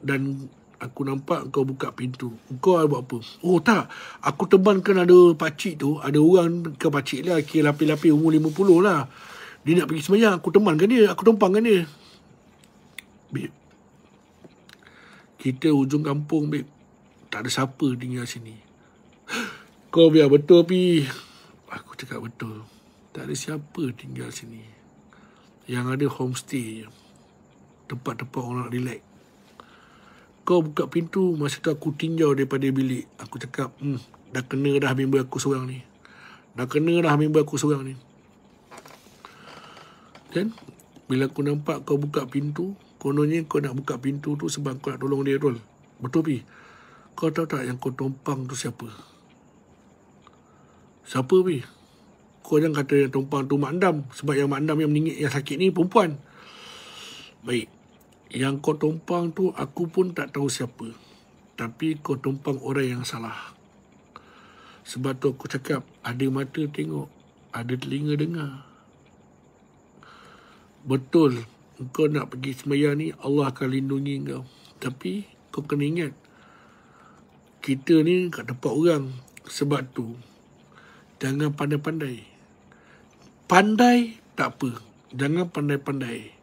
dan aku nampak kau buka pintu. Kau ada buat apa? Oh tak, aku tebankan ada pakcik tu, ada orang ke pakcik lah, kira lapi-lapi umur lima puluh lah. Dia nak pergi semayang, aku temankan dia, aku tumpangkan dia. Bib, kita ujung kampung, Bib. Tak ada siapa tinggal sini. Kau biar betul, Bib. Aku cakap betul. Tak ada siapa tinggal sini. Yang ada homestay. Tempat-tempat orang nak relax kau buka pintu masa tu aku tinjau daripada bilik aku cakap hmm dah kena dah member aku seorang ni dah kena dah member aku seorang ni then bila aku nampak kau buka pintu kononnya kau nak buka pintu tu sebab kau nak tolong dia rol betul pi kau tahu tak yang kau tumpang tu siapa siapa pi kau jangan kata yang tumpang tu makdam sebab yang makdam yang meningik yang sakit ni perempuan baik yang kau tumpang tu aku pun tak tahu siapa. Tapi kau tumpang orang yang salah. Sebab tu aku cakap ada mata tengok, ada telinga dengar. Betul, kau nak pergi semayang ni Allah akan lindungi kau. Tapi kau kena ingat kita ni kat tempat orang sebab tu jangan pandai-pandai. Pandai tak apa, jangan pandai-pandai.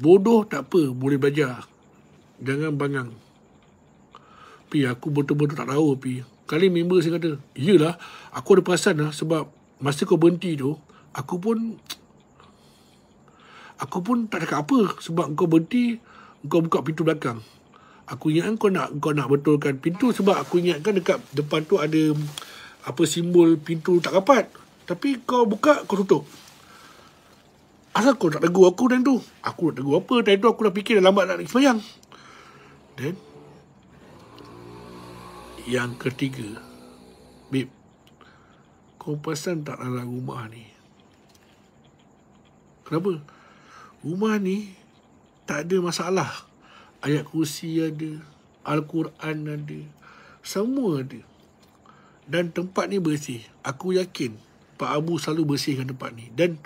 Bodoh tak apa, boleh belajar. Jangan bangang. Pi, aku betul-betul tak tahu, Pi. Kali member saya kata, iyalah, aku ada perasan lah sebab masa kau berhenti tu, aku pun... Aku pun tak cakap apa sebab kau berhenti, kau buka pintu belakang. Aku ingat kau nak kau nak betulkan pintu sebab aku ingatkan dekat depan tu ada apa simbol pintu tak rapat. Tapi kau buka, kau tutup. Asal kau nak tegur aku dan tu? Aku nak tegur apa time tu? Aku dah fikir dah lambat nak semayang. Then, yang ketiga, Bib, kau pasang tak dalam rumah ni? Kenapa? Rumah ni tak ada masalah. Ayat kursi ada, Al-Quran ada, semua ada. Dan tempat ni bersih. Aku yakin Pak Abu selalu bersihkan tempat ni. Dan,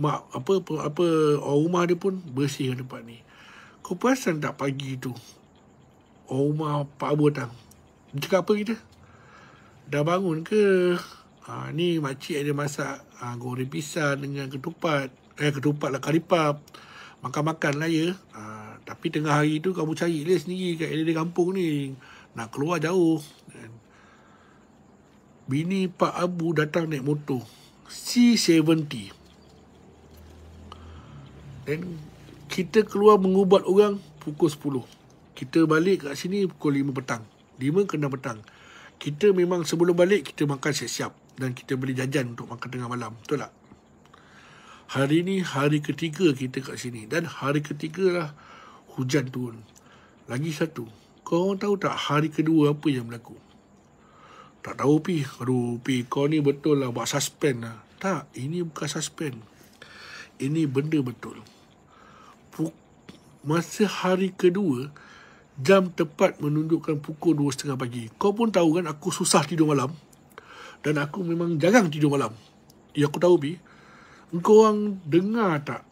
mak apa apa orang rumah dia pun bersih kat tempat ni. Kau perasan tak pagi tu orang rumah Pak Abu datang. Dia cakap apa kita? Dah bangun ke? Ha, ni makcik ada masak ha, goreng pisang dengan ketupat. Eh ketupat lah karipap. Makan-makan lah ya. Ha, tapi tengah hari tu kamu cari dia sendiri kat area di kampung ni. Nak keluar jauh. Bini Pak Abu datang naik motor. C70. Dan kita keluar mengubat orang pukul 10. Kita balik kat sini pukul 5 petang. 5 ke 6 petang. Kita memang sebelum balik, kita makan siap-siap. Dan kita beli jajan untuk makan tengah malam. Betul tak? Hari ni hari ketiga kita kat sini. Dan hari ketiga lah hujan turun. Lagi satu. Korang tahu tak hari kedua apa yang berlaku? Tak tahu Pi. Aduh Pi, kau ni betul lah buat suspend lah. Tak, ini bukan suspend. Ini benda betul masa hari kedua jam tepat menunjukkan pukul 2.30 pagi. Kau pun tahu kan aku susah tidur malam dan aku memang jarang tidur malam. Ya aku tahu bi. Kau orang dengar tak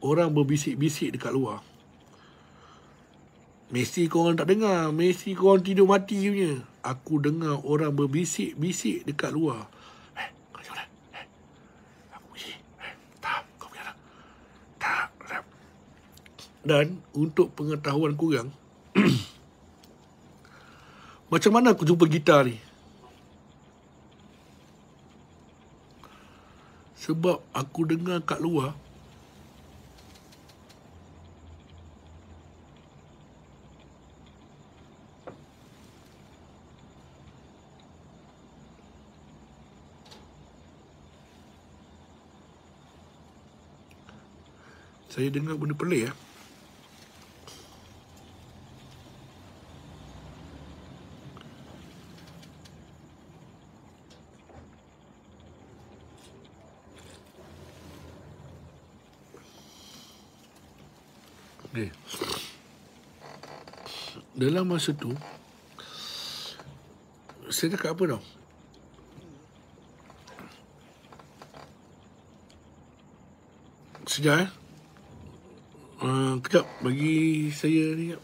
orang berbisik-bisik dekat luar? Messi kau orang tak dengar, Messi kau orang tidur mati punya. Aku dengar orang berbisik-bisik dekat luar. Dan untuk pengetahuan kurang Macam mana aku jumpa gitar ni? Sebab aku dengar kat luar Saya dengar benda pelik ya. Eh? dalam masa tu saya cakap apa tau sekejap eh uh, kejap bagi saya ni kejap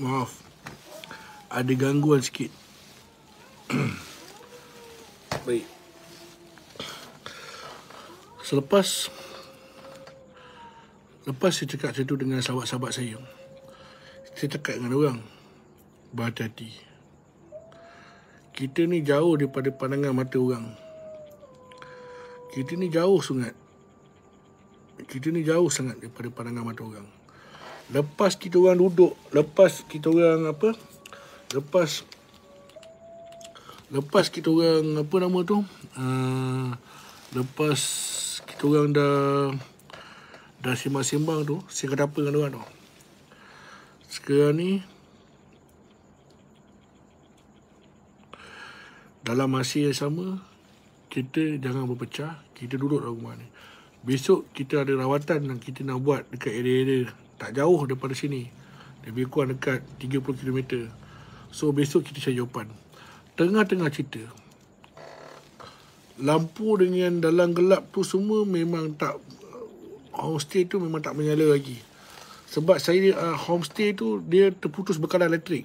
Maaf. Ada gangguan sikit. Baik. Selepas lepas saya cakap macam tu dengan sahabat-sahabat saya. Saya cakap dengan orang berhati-hati. Kita ni jauh daripada pandangan mata orang. Kita ni jauh sangat. Kita ni jauh sangat daripada pandangan mata orang. Lepas kita orang duduk, lepas kita orang apa? Lepas lepas kita orang apa nama tu? Uh, lepas kita orang dah dah sembang simbang tu, saya kata apa dengan orang tu? Sekarang ni dalam masa yang sama kita jangan berpecah, kita duduk dalam rumah ni. Besok kita ada rawatan yang kita nak buat dekat area-area tak jauh daripada sini. Lebih kurang dekat 30 km. So besok kita cari jawapan. Tengah-tengah cerita. Lampu dengan dalam gelap tu semua memang tak homestay tu memang tak menyala lagi. Sebab saya uh, homestay tu dia terputus bekalan elektrik.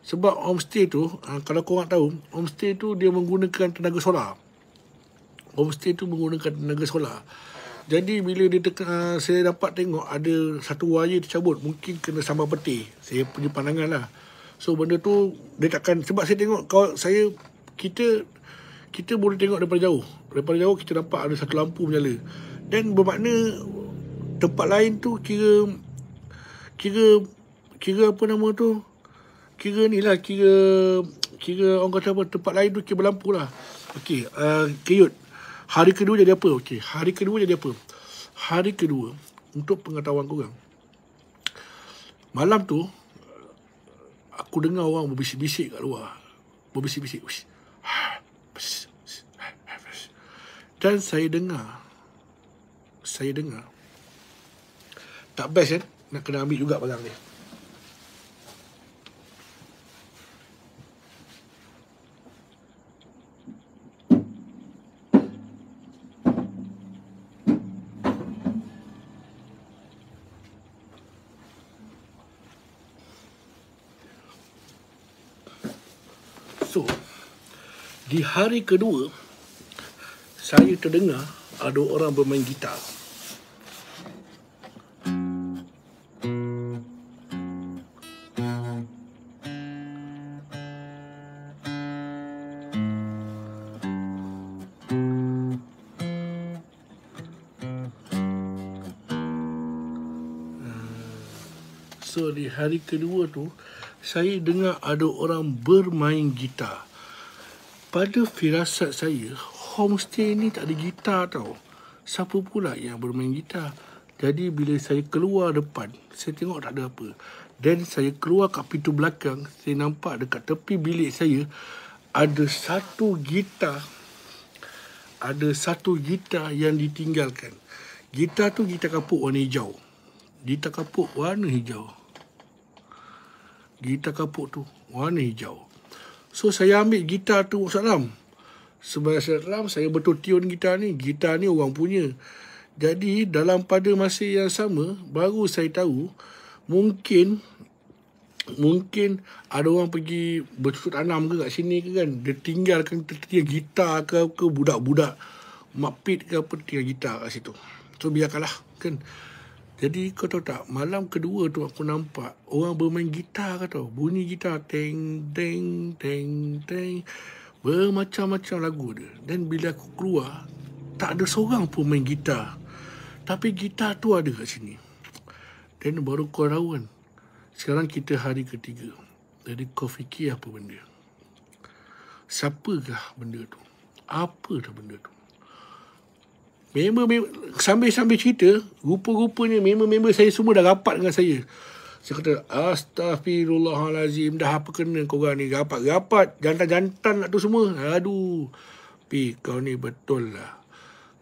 Sebab homestay tu uh, kalau korang tahu homestay tu dia menggunakan tenaga solar. Homestay tu menggunakan tenaga solar. Jadi bila dia teka, ah, saya dapat tengok ada satu wayar tercabut, mungkin kena sambar peti. Saya punya pandangan lah. So benda tu dia takkan sebab saya tengok kalau saya kita kita boleh tengok daripada jauh. Daripada jauh kita dapat ada satu lampu menyala. Dan bermakna tempat lain tu kira kira kira apa nama tu? Kira ni lah, kira kira orang kata apa, tempat lain tu kira berlampu lah. Okey, uh, ah, kiyut. Hari kedua jadi apa? Okey, hari kedua jadi apa? Hari kedua untuk pengetahuan korang. Malam tu aku dengar orang berbisik-bisik kat luar. Berbisik-bisik. Dan saya dengar saya dengar tak best kan eh? nak kena ambil juga barang ni. Di hari kedua saya terdengar ada orang bermain gitar. So hari kedua tu saya dengar ada orang bermain gitar. Pada firasat saya, homestay ni tak ada gitar tau. Siapa pula yang bermain gitar? Jadi bila saya keluar depan, saya tengok tak ada apa. Dan saya keluar kat pintu belakang, saya nampak dekat tepi bilik saya ada satu gitar. Ada satu gitar yang ditinggalkan. Gitar tu gitar kapuk warna hijau. Gitar kapuk warna hijau. Gitar kapuk tu warna hijau. So saya ambil gitar tu Wassalam Sebelum saya Saya betul tune gitar ni Gitar ni orang punya Jadi dalam pada masa yang sama Baru saya tahu Mungkin Mungkin ada orang pergi bercucuk tanam ke kat sini ke kan Dia tinggalkan tertinggal gitar ke, ke budak-budak Mak Pit ke apa tinggal gitar kat situ So biarkanlah kan jadi kau tahu tak, malam kedua tu aku nampak orang bermain gitar kau tahu. Bunyi gitar, teng, teng, teng, teng. Bermacam-macam lagu dia. Dan bila aku keluar, tak ada seorang pun main gitar. Tapi gitar tu ada kat sini. Dan baru kau tahu kan, sekarang kita hari ketiga. Jadi kau fikir apa benda. Siapakah benda tu? Apa tu benda tu? Member, member sambil-sambil cerita, rupa-rupanya member-member saya semua dah rapat dengan saya. Saya kata, Astaghfirullahalazim, dah apa kena kau orang ni? Rapat-rapat, jantan-jantan lah tu semua. Aduh, pi kau ni betul lah.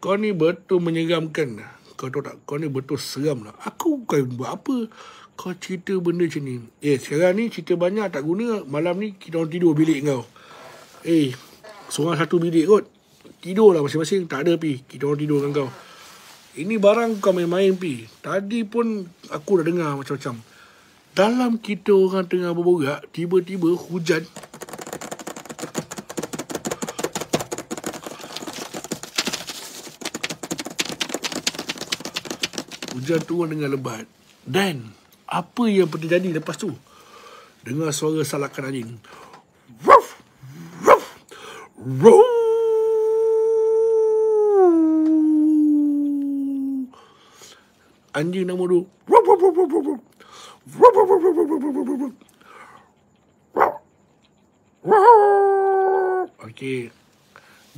Kau ni betul menyeramkan lah. Kau tahu tak, kau ni betul seram lah. Aku bukan buat apa. Kau cerita benda macam ni. Eh, sekarang ni cerita banyak tak guna. Malam ni kita orang tidur bilik kau. Eh, seorang satu bilik kot tidur lah masing-masing tak ada pi kita orang tidur dengan kau ini barang kau main-main pi tadi pun aku dah dengar macam-macam dalam kita orang tengah berborak tiba-tiba hujan hujan turun dengar lebat dan apa yang terjadi lepas tu dengar suara salakan anjing Ruff! Ruff! Ruff! anjing nama tu Okey.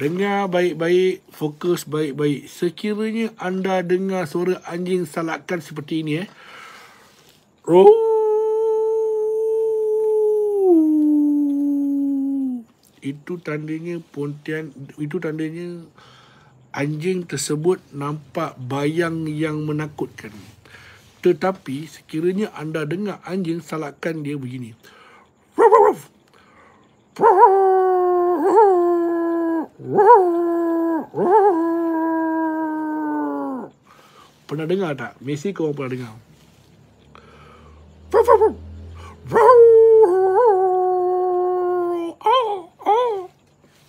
Dengar baik-baik, fokus baik-baik. Sekiranya anda dengar suara anjing salakan seperti ini eh. Itu tandanya pontian itu tandanya anjing tersebut nampak bayang yang menakutkan. Tetapi sekiranya anda dengar anjing salakan dia begini. Pernah dengar tak? Mesti korang pernah dengar.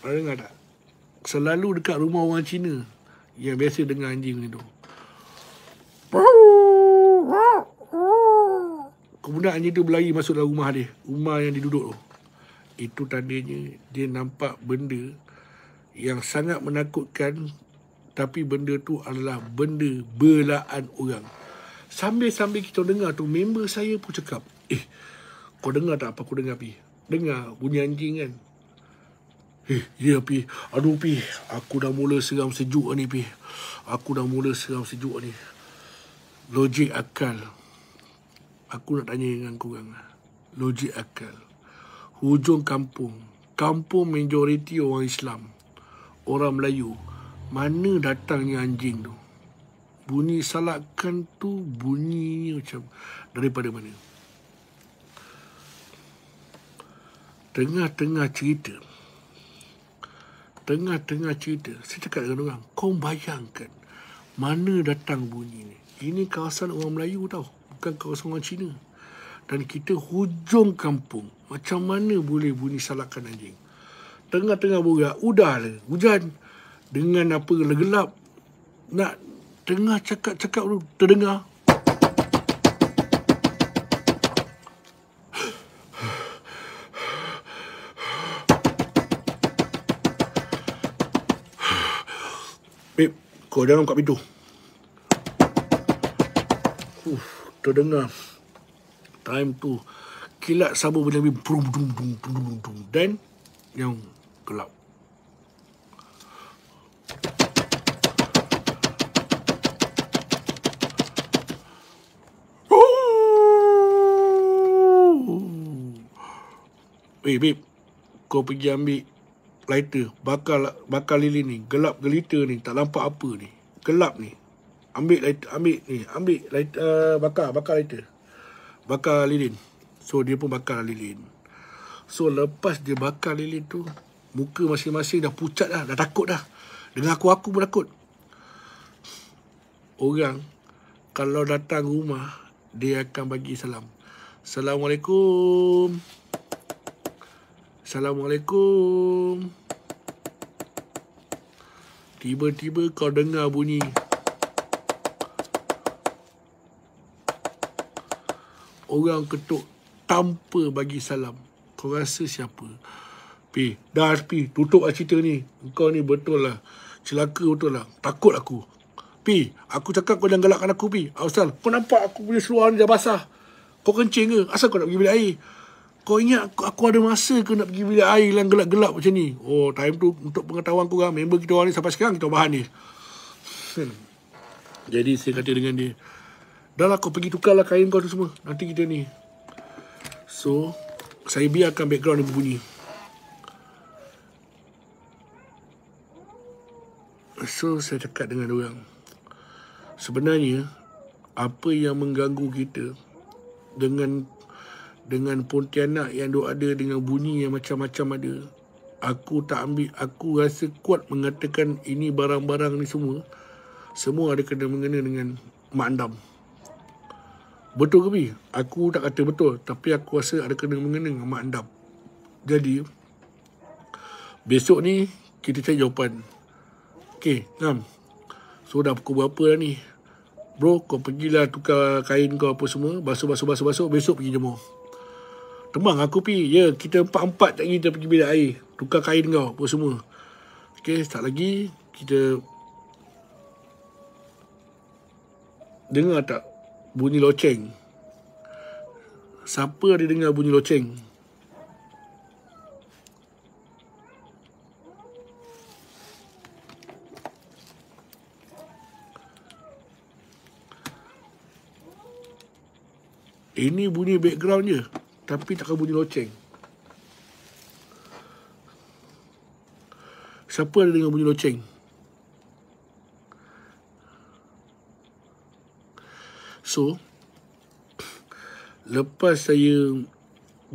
Pernah dengar tak? selalu dekat rumah orang Cina yang biasa dengar anjing ni tu. Kemudian anjing tu berlari masuk dalam rumah dia. Rumah yang dia duduk tu. Itu tandanya dia nampak benda yang sangat menakutkan tapi benda tu adalah benda belaan orang. Sambil-sambil kita dengar tu, member saya pun cakap, eh, kau dengar tak apa aku dengar pi? Dengar bunyi anjing kan? Hey, eh, ya, Pi. Aduh, Pi. Aku dah mula seram sejuk ni, Pi. Aku dah mula seram sejuk ni. Logik akal. Aku nak tanya dengan korang. Logik akal. Hujung kampung. Kampung majoriti orang Islam. Orang Melayu. Mana datangnya anjing tu? Bunyi salakan tu bunyi macam daripada mana? Tengah-tengah cerita tengah-tengah cerita, saya cakap dengan orang, kau bayangkan mana datang bunyi ni. Ini kawasan orang Melayu tau, bukan kawasan orang Cina. Dan kita hujung kampung, macam mana boleh bunyi salakan anjing. Tengah-tengah bergerak, udah le, hujan. Dengan apa, gelap. Nak tengah cakap-cakap tu, terdengar Kau dalam kat pintu. Uf, terdengar. Time tu. Kilat sabu berlebi. Dan yang gelap. Oh! Eh, babe. Kau pergi ambil lighter bakar bakar lilin ni gelap gelita ni tak nampak apa ni gelap ni ambil lighter ambil ni ambil lighter uh, bakar bakar lighter bakar lilin so dia pun bakar lilin so lepas dia bakar lilin tu muka masing-masing dah pucat dah dah takut dah dengan aku aku pun takut orang kalau datang rumah dia akan bagi salam assalamualaikum Assalamualaikum. Tiba-tiba kau dengar bunyi. Orang ketuk tanpa bagi salam. Kau rasa siapa? Pi, dah P, tutup lah cerita ni. Kau ni betul lah. Celaka betul lah. Takut aku. Pi, aku cakap kau jangan galakkan aku, P. Ausal, ah, kau nampak aku punya seluar ni dah basah. Kau kencing ke? Asal kau nak pergi bilik air? Kau ingat aku, aku ada masa ke nak pergi bilik air yang gelap-gelap macam ni? Oh, time tu untuk pengetahuan kau orang, member kita orang ni sampai sekarang kita bahan ni. Hmm. Jadi saya kata dengan dia, dah lah kau pergi tukarlah kain kau tu semua. Nanti kita ni. So, saya biarkan background dia berbunyi. So, saya dekat dengan orang. Sebenarnya, apa yang mengganggu kita dengan dengan pontianak yang duk ada dengan bunyi yang macam-macam ada. Aku tak ambil, aku rasa kuat mengatakan ini barang-barang ni semua. Semua ada kena mengena dengan Mak Andam. Betul ke bi? Aku tak kata betul. Tapi aku rasa ada kena mengena dengan Mak Andam. Jadi, besok ni kita cari jawapan. Okay, Nam. So, dah pukul berapa dah ni? Bro, kau pergilah tukar kain kau apa semua. Basuh, basuh, basuh, basuh. Besok pergi jemur. Kemang aku pi Ya kita empat-empat tak kita pergi bilik air Tukar kain kau apa semua Okay tak lagi Kita Dengar tak bunyi loceng Siapa ada dengar bunyi loceng Ini bunyi background je. Tapi takkan bunyi loceng. Siapa ada dengar bunyi loceng? So, lepas saya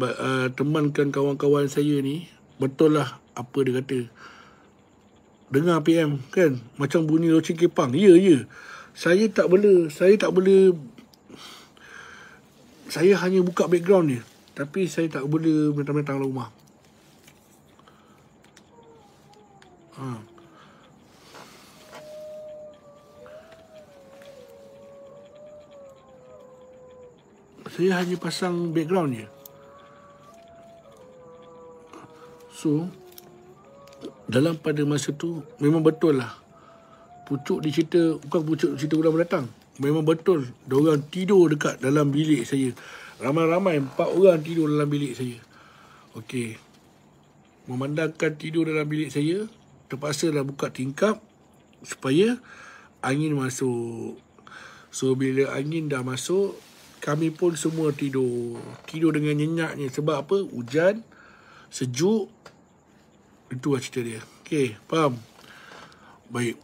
uh, temankan kawan-kawan saya ni, betul lah apa dia kata. Dengar PM kan? Macam bunyi loceng kepang. Ya, ya. Saya tak boleh, saya tak boleh, saya hanya buka background ni. Tapi saya tak boleh mentang-mentang lah rumah ha. Saya hanya pasang background je So Dalam pada masa tu Memang betul lah Pucuk di cerita Bukan pucuk di cerita bulan berdatang Memang betul Diorang tidur dekat dalam bilik saya Ramai-ramai empat orang tidur dalam bilik saya. Okey. Memandangkan tidur dalam bilik saya, terpaksa dah buka tingkap supaya angin masuk. So, bila angin dah masuk, kami pun semua tidur. Tidur dengan nyenyaknya. Sebab apa? Hujan, sejuk. Itu lah cerita dia. Okey, faham? Baik.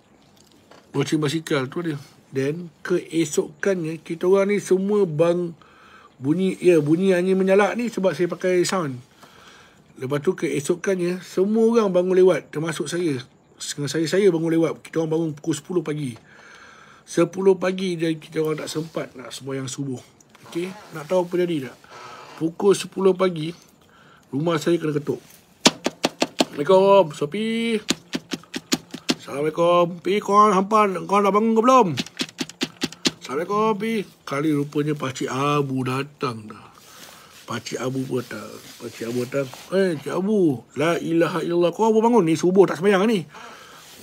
Bocin basikal tu dia. Then, keesokannya, kita orang ni semua bang bunyi ya bunyi anjing menyalak ni sebab saya pakai sound lepas tu keesokannya semua orang bangun lewat termasuk saya dengan saya saya bangun lewat kita orang bangun pukul 10 pagi 10 pagi dan kita orang tak sempat nak semua yang subuh okey nak tahu apa jadi tak pukul 10 pagi rumah saya kena ketuk Assalamualaikum Sopi Assalamualaikum Pi kau hampan Kau dah bangun ke belum Assalamualaikum kopi Kali rupanya Pakcik Abu datang dah. Pakcik Abu datang. Pakcik Abu datang. Eh, hey, Cik Abu. La ilaha illallah. Kau apa bangun ni? Subuh tak semayang ni?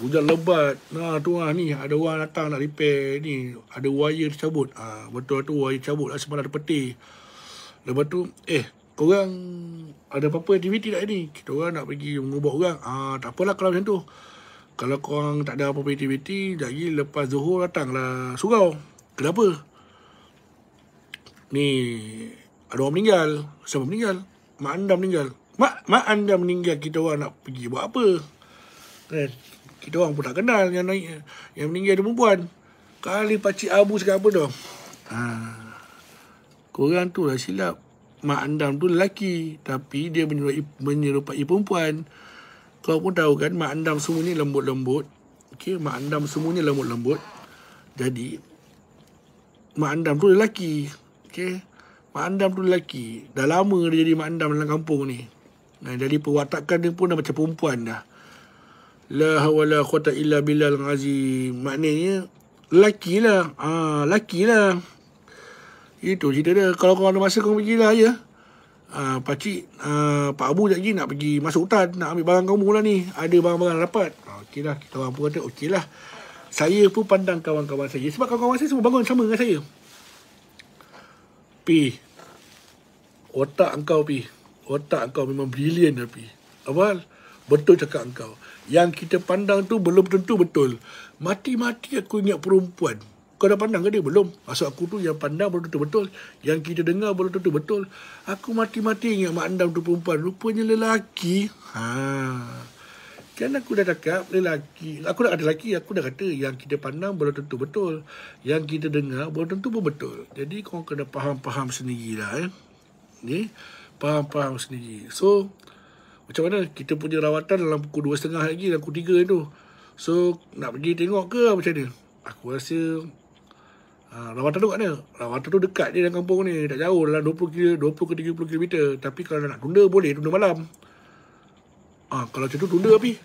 Hujan lebat. Nah, tu lah ni. Ada orang datang nak repair ni. Ada wire tercabut. Ah, ha, betul tu wire tercabut. Lah, semalam ada peti. Lepas tu, eh, korang ada apa-apa aktiviti tak ni? Kita orang nak pergi mengubah orang. Ah, ha, tak apalah kalau macam tu. Kalau korang tak ada apa-apa aktiviti, lagi lepas zuhur datanglah surau. Kenapa? Ni ada orang meninggal. Siapa meninggal? Mak anda meninggal. Mak mak anda meninggal kita orang nak pergi buat apa? Kan? Kita orang pun tak kenal yang naik yang meninggal ada perempuan. Kali pacik abu segala apa tu. Ha. Korang tu lah silap. Mak andam tu lelaki. Tapi dia menyerupai, menyerupai perempuan. Kau pun tahu kan, mak andam semua ni lembut-lembut. Okay, mak andam semua ni lembut-lembut. Jadi, Mak Andam tu lelaki. okay? Mak Andam tu lelaki. Dah lama dia jadi Mak Andam dalam kampung ni. Nah, jadi perwatakan dia pun dah macam perempuan dah. La hawala quwata illa bilal ngazi Maknanya lelaki lah. Ha, ah, lelaki lah. Itu cerita dia. Kalau kau ada masa kau pergi lah ya. Ha, ah, pakcik, ha, ah, Pak Abu sekejap lagi nak pergi masuk hutan. Nak ambil barang kamu lah ni. Ada barang-barang dapat. Ha, okey lah. Kita orang pun kata okey lah. Saya pun pandang kawan-kawan saya Sebab kawan-kawan saya semua bangun sama dengan saya P Otak kau pi, Otak kau memang brilliant lah ya, P Awal Betul cakap kau. Yang kita pandang tu belum tentu betul Mati-mati aku ingat perempuan kau dah pandang ke dia? Belum. Maksud aku tu yang pandang belum tentu betul. Yang kita dengar belum tentu betul. Aku mati-mati ingat mak andam tu perempuan. Rupanya lelaki. Haa. Kan aku dah cakap lelaki Aku nak ada lelaki Aku dah kata Yang kita pandang Belum tentu betul Yang kita dengar Belum tentu pun betul Jadi korang kena faham-faham sendirilah eh. Ni Faham-faham sendiri So Macam mana Kita punya rawatan Dalam pukul 2.30 lagi Dalam pukul 3 tu So Nak pergi tengok ke Macam ni? Aku rasa ha, Rawatan tu kat mana Rawatan tu dekat je Dalam kampung ni Tak jauh Dalam 20 ke 20 ke 30 km Tapi kalau nak tunda Boleh tunda malam Ah, ha, kalau macam tu tunda api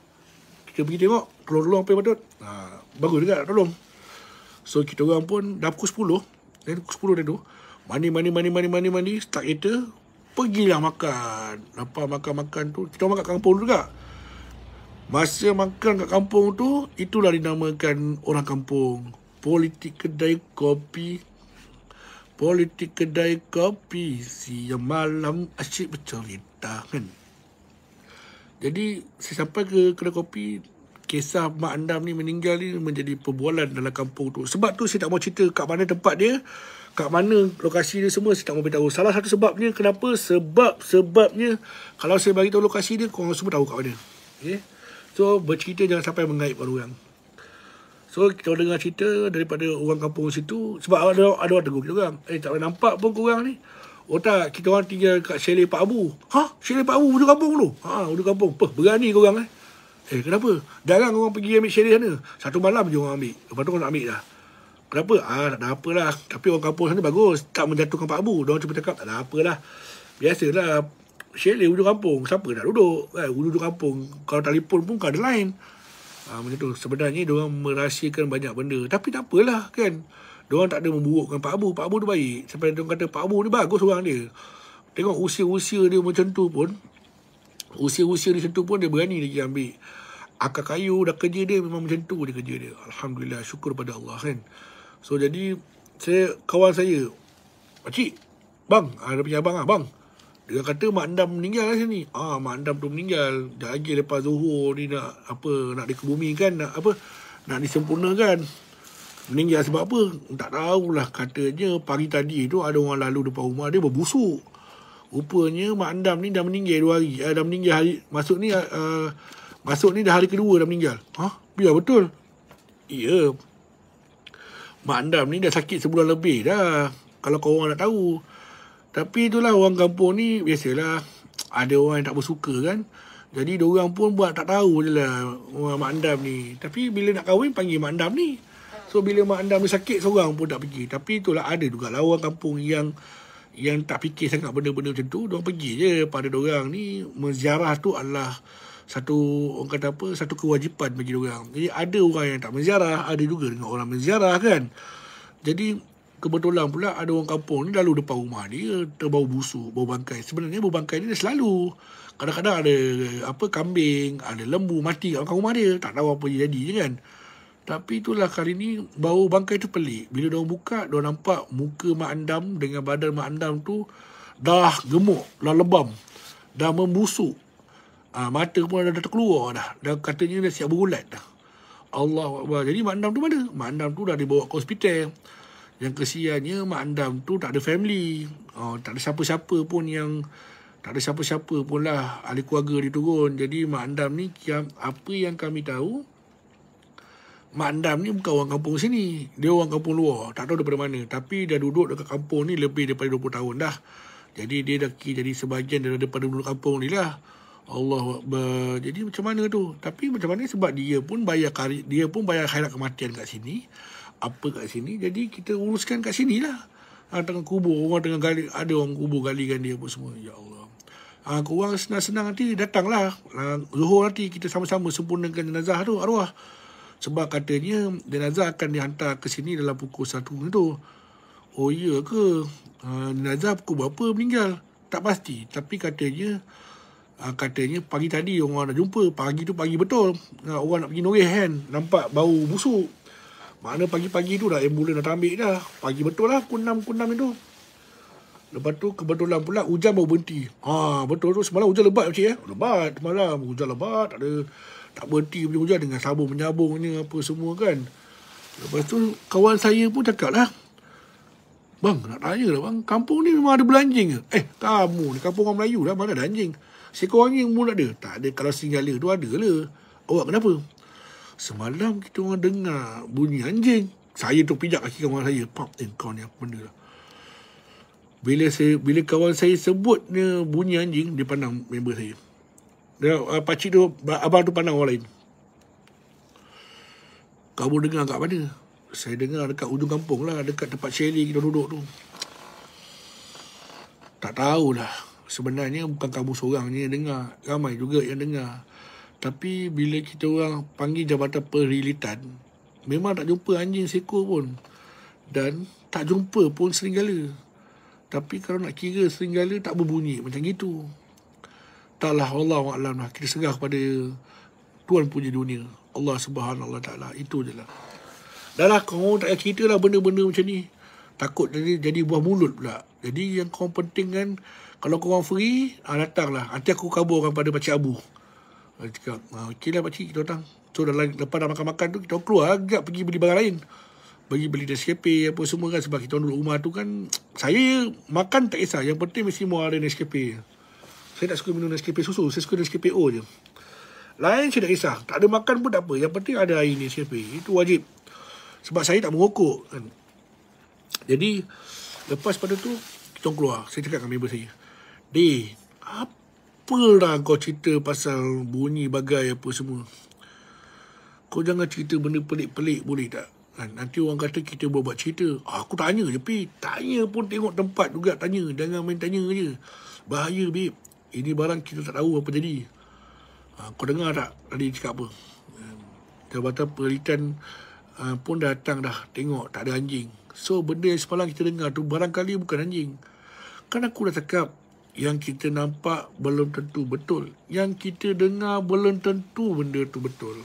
kita pergi tengok tolong-tolong apa yang patut ha, bagus juga tolong so kita orang pun dah pukul 10 dan eh, pukul 10 dah tu mandi mandi mandi mandi mandi mandi start kereta pergilah makan apa makan-makan tu kita makan kampung juga masa makan kat kampung tu itulah dinamakan orang kampung politik kedai kopi politik kedai kopi siang malam asyik bercerita kan jadi saya sampai ke kedai kopi kisah Mak Andam ni meninggal ni menjadi perbualan dalam kampung tu. Sebab tu saya tak mau cerita kat mana tempat dia, kat mana lokasi dia semua saya tak mau beritahu. Salah satu sebabnya kenapa? Sebab sebabnya kalau saya bagi tahu lokasi dia kau semua tahu kat mana. Okay? So bercerita jangan sampai mengaib orang. So kita dengar cerita daripada orang kampung situ sebab ada ada orang tegur kita orang. Eh tak pernah nampak pun kau ni. Otak kita orang tinggal kat Sheleh Pak Abu. Ha? Sheleh Pak Abu hujung kampung tu. Ha, hujung kampung. Peh, berani kau orang eh. Eh, kenapa? Jangan kau orang pergi ambil Sheleh sana. Satu malam je orang ambil. Lepas tu kau nak ambil dah. Kenapa? Ah, ha, tak ada apalah. Tapi orang kampung sana bagus. Tak menjatuhkan Pak Abu. Diorang cuma cakap tak ada apalah. Biasalah. Sheleh hujung kampung. Siapa nak duduk? Eh, hujung kampung. Kalau telefon pun kau ada line. Ha, macam tu. Sebenarnya diorang merahsiakan banyak benda. Tapi tak apalah kan. Diorang tak ada memburukkan Pak Abu. Pak Abu tu baik. Sampai diorang kata Pak Abu ni bagus orang dia. Tengok usia-usia dia macam tu pun. Usia-usia dia macam tu pun dia berani lagi ambil. Akar kayu dah kerja dia memang macam tu dia kerja dia. Alhamdulillah syukur pada Allah kan. So jadi saya kawan saya. Pakcik. Bang. Ada ah, punya abang lah. Bang. Dia kata Mak Andam meninggal lah sini. Ah, Mak Andam tu meninggal. Dah lagi lepas Zuhur ni nak apa nak dikebumikan. Nak apa nak disempurnakan meninggal sebab apa tak tahulah katanya pagi tadi tu ada orang lalu depan rumah dia berbusuk rupanya Mak Andam ni dah meninggal dua hari eh, dah meninggal hari masuk ni uh, eh, masuk ni dah hari kedua dah meninggal ha? biar ya, betul ya yeah. Mak Andam ni dah sakit sebulan lebih dah kalau kau orang nak tahu tapi itulah orang kampung ni biasalah ada orang yang tak bersuka kan jadi diorang pun buat tak tahu je lah Mak Andam ni tapi bila nak kahwin panggil Mak Andam ni So bila mak anda dia sakit seorang pun tak pergi. Tapi itulah ada juga lawan kampung yang yang tak fikir sangat benda-benda macam tu, dia pergi je pada dia orang ni menziarah tu adalah satu orang kata apa satu kewajipan bagi dia orang. Jadi ada orang yang tak menziarah, ada juga dengan orang menziarah kan. Jadi kebetulan pula ada orang kampung ni lalu depan rumah dia terbau busuk, bau bangkai. Sebenarnya bau bangkai ni selalu kadang-kadang ada apa kambing, ada lembu mati kat rumah dia, tak tahu apa jadi je kan. Tapi itulah kali ni bau bangkai tu pelik. Bila dia buka, dia nampak muka Mak Andam dengan badan Mak Andam tu dah gemuk, dah lebam, dah membusuk. Ha, mata pun dah, dah terkeluar dah. Dan katanya dia siap bergulat dah. Allah Allah. Jadi Mak Andam tu mana? Mak Andam tu dah dibawa ke hospital. Yang kesiannya Mak Andam tu tak ada family. Ha, tak ada siapa-siapa pun yang... Tak ada siapa-siapa pun lah ahli keluarga dia Jadi Mak Andam ni apa yang kami tahu... Mak Andam ni bukan orang kampung sini. Dia orang kampung luar. Tak tahu daripada mana. Tapi dia duduk dekat kampung ni lebih daripada 20 tahun dah. Jadi dia dah kira jadi sebahagian daripada penduduk kampung ni lah. Allah jadi macam mana tu? Tapi macam mana sebab dia pun bayar kari, dia pun bayar khairat kematian kat sini. Apa kat sini? Jadi kita uruskan kat sini lah. Ha, tengah kubur orang tengah gali ada orang kubur galikan dia pun semua ya Allah ha, ah, kurang senang-senang nanti datanglah ha, zuhur nanti kita sama-sama sempurnakan jenazah tu arwah sebab katanya jenazah akan dihantar ke sini dalam pukul 1 tu. Oh iya ke? Uh, jenazah pukul berapa meninggal? Tak pasti. Tapi katanya uh, katanya pagi tadi orang nak jumpa. Pagi tu pagi betul. Uh, orang nak pergi noreh kan. Nampak bau busuk. Mana pagi-pagi tu dah ambulans eh, dah ambil dah. Pagi betul lah pukul 6, pukul 6 itu. Lepas tu kebetulan pula hujan baru berhenti. Ah ha, betul tu semalam hujan lebat macam eh. Lebat semalam hujan lebat tak ada tak berhenti hujan-hujan dengan sabun menyabungnya apa semua kan. Lepas tu kawan saya pun cakap lah. Bang, nak tanya lah bang. Kampung ni memang ada belanjing ke? Eh, kamu ni kampung orang Melayu lah. Mana ada anjing? Seekor anjing pun ada. Tak ada. Kalau singgala tu ada lah. Awak kenapa? Semalam kita orang dengar bunyi anjing. Saya tu pijak kaki kawan saya. Pak, eh kau ni apa benda lah. Bila, saya, bila kawan saya sebutnya bunyi anjing, dia pandang member saya dia uh, pakcik tu abang tu pandang orang lain kamu dengar kat mana saya dengar dekat ujung kampung lah dekat tempat Sherry kita duduk tu tak tahulah sebenarnya bukan kamu seorang yang dengar ramai juga yang dengar tapi bila kita orang panggil jabatan perilitan memang tak jumpa anjing seekor pun dan tak jumpa pun seringgala tapi kalau nak kira seringgala tak berbunyi macam gitu Taklah Allah Alam lah. Kita segah kepada Tuhan punya dunia. Allah Subhanallah Ta'ala. Itu je lah. Dah lah, kau tak payah cerita lah benda-benda macam ni. Takut jadi, jadi buah mulut pula. Jadi yang kau penting kan, kalau kau orang free, ah, datanglah. Nanti aku kaburkan pada Pakcik Abu. Dia cakap, ah, okey lah Pakcik, kita datang. So, dalam, lepas dah makan-makan tu, kita keluar agak ah, pergi beli barang lain. Bagi beli nasi kepe apa semua kan sebab kita duduk rumah tu kan saya makan tak kisah yang penting mesti mau ada nasi kepe. Saya tak suka minum Nescafe susu Saya suka Nescafe O je Lain saya tak kisah Tak ada makan pun tak apa Yang penting ada air Nescafe Itu wajib Sebab saya tak merokok kan. Jadi Lepas pada tu Kita keluar Saya cakap dengan member saya Day Apa lah kau cerita pasal Bunyi bagai apa semua Kau jangan cerita benda pelik-pelik boleh tak Kan, nanti orang kata kita buat-buat cerita ah, Aku tanya je Tapi tanya pun tengok tempat juga Tanya Jangan main tanya je Bahaya babe ini barang kita tak tahu apa jadi. Ha, kau dengar tak tadi cakap apa? Hmm, jabatan Pelitian uh, ah, pun datang dah tengok tak ada anjing. So benda yang semalam kita dengar tu barangkali bukan anjing. Kan aku dah cakap yang kita nampak belum tentu betul. Yang kita dengar belum tentu benda tu betul.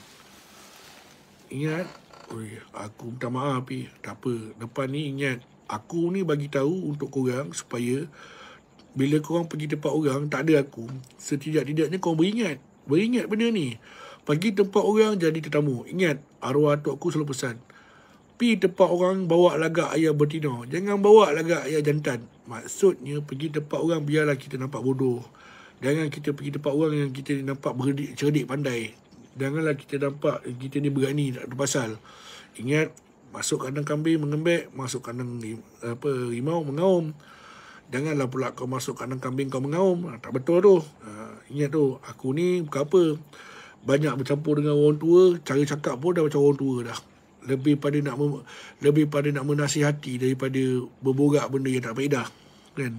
Ingat? Ui, aku minta maaf tapi tak apa. Depan ni ingat. Aku ni bagi tahu untuk korang supaya... Bila korang pergi tempat orang Tak ada aku Setidak-tidaknya korang beringat Beringat benda ni Pergi tempat orang jadi tetamu Ingat arwah atuk aku selalu pesan Pi tempat orang bawa lagak ayah bertina Jangan bawa lagak ayah jantan Maksudnya pergi tempat orang biarlah kita nampak bodoh Jangan kita pergi tempat orang yang kita nampak berdik, cerdik pandai Janganlah kita nampak kita ni berani tak ada pasal Ingat masuk kandang kambing mengembek Masuk kandang apa, rimau mengaum Janganlah pula kau masuk kandang kambing kau mengaum. Ha, tak betul tu. Ha, ingat tu, aku ni bukan apa. Banyak bercampur dengan orang tua, cara cakap pun dah macam orang tua dah. Lebih pada nak lebih pada nak menasihati daripada berborak benda yang tak faedah. Kan?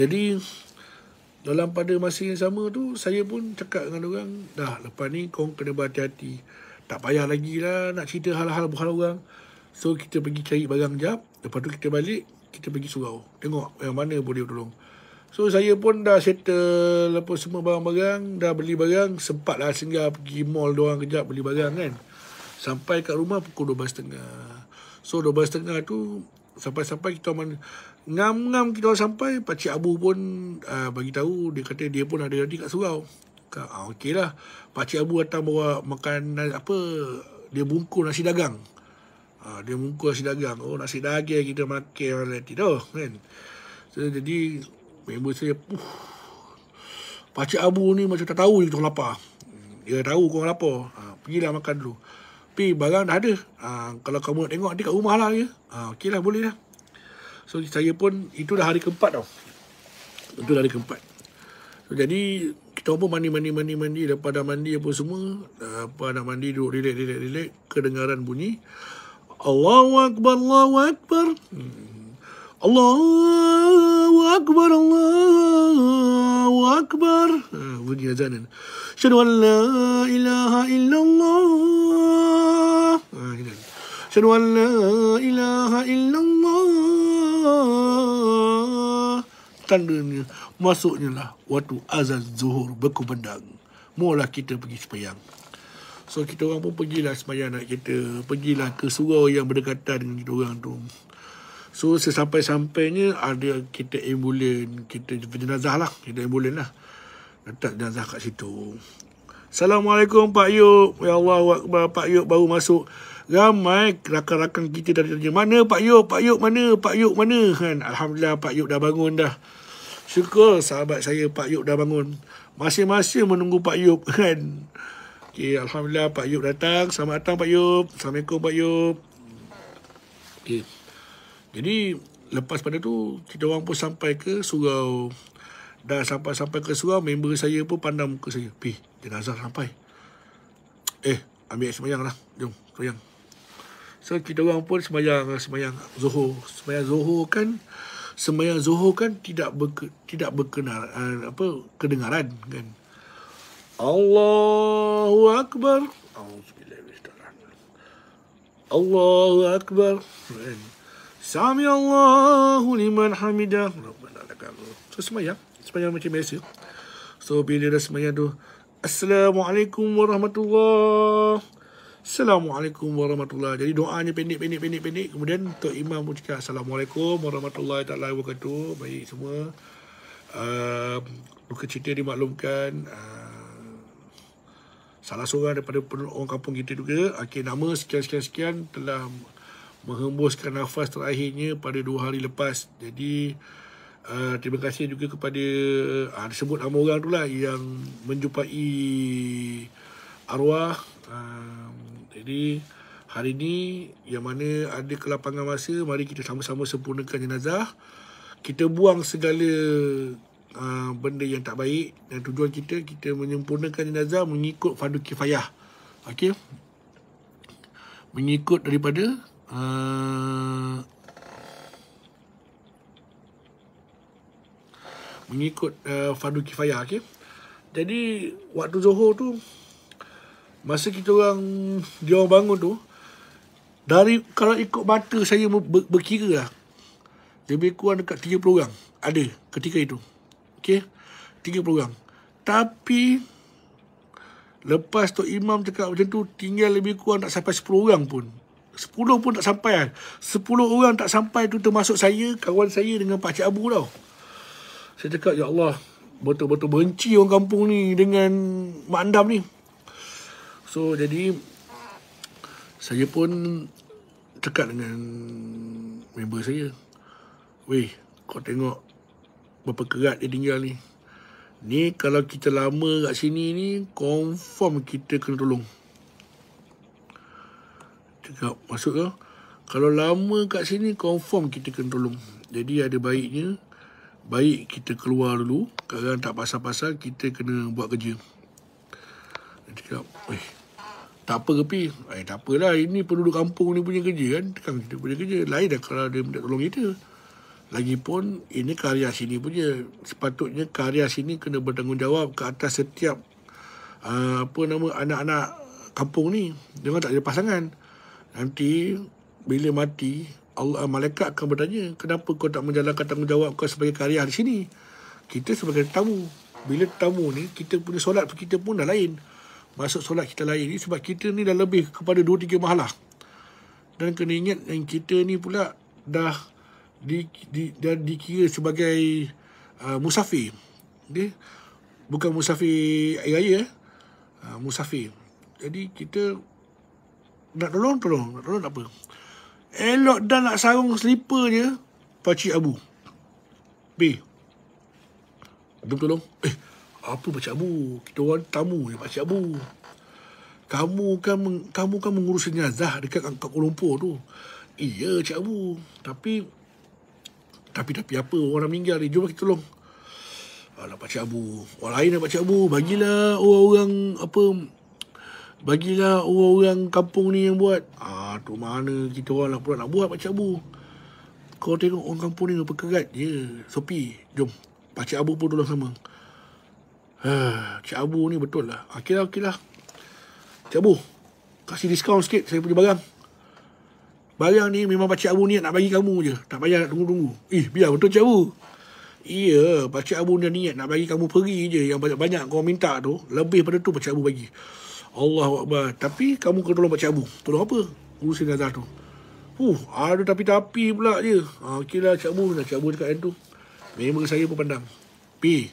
Jadi dalam pada masa yang sama tu saya pun cakap dengan orang dah lepas ni kau kena berhati-hati. Tak payah lagi lah nak cerita hal-hal bukan orang. So kita pergi cari barang jap, lepas tu kita balik kita pergi surau tengok yang mana boleh tolong so saya pun dah settle apa semua barang-barang dah beli barang sempatlah singgah pergi mall doang kejap beli barang kan sampai kat rumah pukul 12.30 so 12.30 tu sampai-sampai kita man ngam-ngam kita sampai pakcik abu pun uh, bagi tahu dia kata dia pun ada nanti kat surau ah, okey lah pakcik abu datang bawa makanan apa dia bungkus nasi dagang ha, dia muka si dagang oh nasi daging kita makan orang lain tidur kan so, jadi member saya puh pakcik abu ni macam tak tahu kita lapar dia tahu kau lapar ha, pergilah makan dulu tapi barang dah ada ha, kalau kamu nak tengok dia kat rumah lah ya. ha, ok lah boleh lah so saya pun itu dah hari keempat tau itu dah hari keempat so, jadi kita pun mandi mandi mandi mandi daripada mandi apa semua apa nak mandi duduk relax relax relax kedengaran bunyi Allahu Akbar, Allahu Akbar. Allahu Akbar, Allahu Akbar. Ha, bunyi azanin. Shadu an la ilaha illallah. Ha, Shadu an la ilaha illallah. Tandanya, masuknya lah waktu azan zuhur berkumandang. Mula kita pergi sepayang. So kita orang pun pergilah semayang anak kita. Pergilah ke surau yang berdekatan dengan kita orang tu. So sesampai-sampainya ada kita ambulan. Kita jenazah lah. Kita ambulan lah. Letak jenazah kat situ. Assalamualaikum Pak Yuk. Ya Allah, Pak Yuk baru masuk. Ramai rakan-rakan kita dari tanya, mana Pak Yuk, Pak Yuk mana, Pak Yuk mana? Kan? Alhamdulillah Pak Yuk dah bangun dah. Syukur sahabat saya Pak Yuk dah bangun. Masih-masih menunggu Pak Yuk kan. Okey, Alhamdulillah Pak Yub datang. Selamat datang Pak Yub. Assalamualaikum Pak Yub. Okey. Jadi, lepas pada tu, kita orang pun sampai ke surau. Dah sampai-sampai ke surau, member saya pun pandang muka saya. Pi, jenazah sampai. Eh, ambil semayang lah. Jom, semayang. So, kita orang pun semayang, lah, semayang Zohor. Semayang Zohor kan, semayang Zohor kan tidak berke, tidak berkenal, eh, apa, kedengaran kan. الله أكبر الله أكبر من سامع الله لمن حمده ربنا لك الحمد سمعي سمعي ما تسمعي so, bila رسمعي دو السلام عليكم ورحمة Assalamualaikum warahmatullahi Jadi doanya pendek, pendek, pendek, pendek. Kemudian Tok Imam pun cakap Assalamualaikum warahmatullahi ta'ala wabarakatuh. Baik semua. Uh, luka cerita dimaklumkan. Uh, salah seorang daripada penduduk orang kampung kita juga akhir nama sekian-sekian-sekian telah menghembuskan nafas terakhirnya pada dua hari lepas jadi uh, terima kasih juga kepada uh, disebut nama orang tu lah yang menjumpai arwah uh, jadi hari ini yang mana ada kelapangan masa mari kita sama-sama sempurnakan jenazah kita buang segala Ah, benda yang tak baik dan tujuan kita kita menyempurnakan jenazah mengikut fardu kifayah. Okey. Mengikut daripada uh, mengikut uh, fardu kifayah okey. Jadi waktu Zuhur tu masa kita orang dia orang bangun tu dari kalau ikut mata saya ber, berkira lah lebih kurang dekat 30 orang ada ketika itu Okay. 30 orang. Tapi, lepas Tok Imam cakap macam tu, tinggal lebih kurang tak sampai 10 orang pun. 10 pun tak sampai kan. 10 orang tak sampai tu termasuk saya, kawan saya dengan Pakcik Abu tau. Saya cakap, Ya Allah, betul-betul benci orang kampung ni dengan Mak Andam ni. So, jadi, saya pun cakap dengan member saya. Weh, kau tengok berapa kerat dia tinggal ni. Ni kalau kita lama kat sini ni, confirm kita kena tolong. Cakap, maksud kau? Kalau lama kat sini, confirm kita kena tolong. Jadi ada baiknya, baik kita keluar dulu. Kadang tak pasal-pasal, kita kena buat kerja. Dia cakap, eh, tak apa ke pi? Eh, tak apalah, ini penduduk kampung ni punya kerja kan? Tekan kita punya kerja. Lain dah kalau dia minta tolong kita. Lagipun ini karya sini punya sepatutnya karya sini kena bertanggungjawab ke atas setiap uh, apa nama anak-anak kampung ni jangan tak ada pasangan nanti bila mati Allah malaikat akan bertanya kenapa kau tak menjalankan tanggungjawab kau sebagai karya di sini kita sebagai tamu bila tamu ni kita punya solat kita pun dah lain masuk solat kita lain ni sebab kita ni dah lebih kepada 2 3 mahalah dan kena ingat yang kita ni pula dah di, di, dan dikira sebagai uh, musafir. Okay? Bukan musafir air raya. Uh, musafir. Jadi kita nak tolong, tolong. Nak tolong apa? Elok dan nak sarung slipper je. Pakcik Abu. B. Jom tolong. Eh, apa Pakcik Abu? Kita orang tamu je Pakcik Abu. Kamu kan meng, kamu kan mengurus jenazah dekat Kuala Lumpur tu. Iya, Cik Abu. Tapi tapi-tapi apa orang dah meninggal ni jom kita tolong Alah Pakcik Abu Orang lain lah Pakcik Abu Bagilah orang-orang Apa Bagilah orang-orang kampung ni yang buat Ah tu mana kita orang lah pula nak buat Pakcik Abu Kau tengok orang kampung ni apa kerat Ya yeah. Sopi Jom Pakcik Abu pun tolong sama Haa Cik Abu ni betul lah ah, Okey lah okey lah Cik Abu Kasih diskaun sikit saya punya barang Barang ni memang Pakcik Abu niat nak bagi kamu je. Tak payah nak tunggu-tunggu. Eh, biar betul Cik Abu. Iya, Pakcik Abu ni niat nak bagi kamu pergi je. Yang banyak-banyak kau minta tu. Lebih pada tu Pakcik Abu bagi. Allah Akbar. Tapi kamu kena tolong Pakcik Abu. Tolong apa? Urusin nazar tu. Huh, ada tapi-tapi pula je. Ha, okey lah Cik Abu. Cik Abu cakap macam tu. Memang saya pun pandang. P.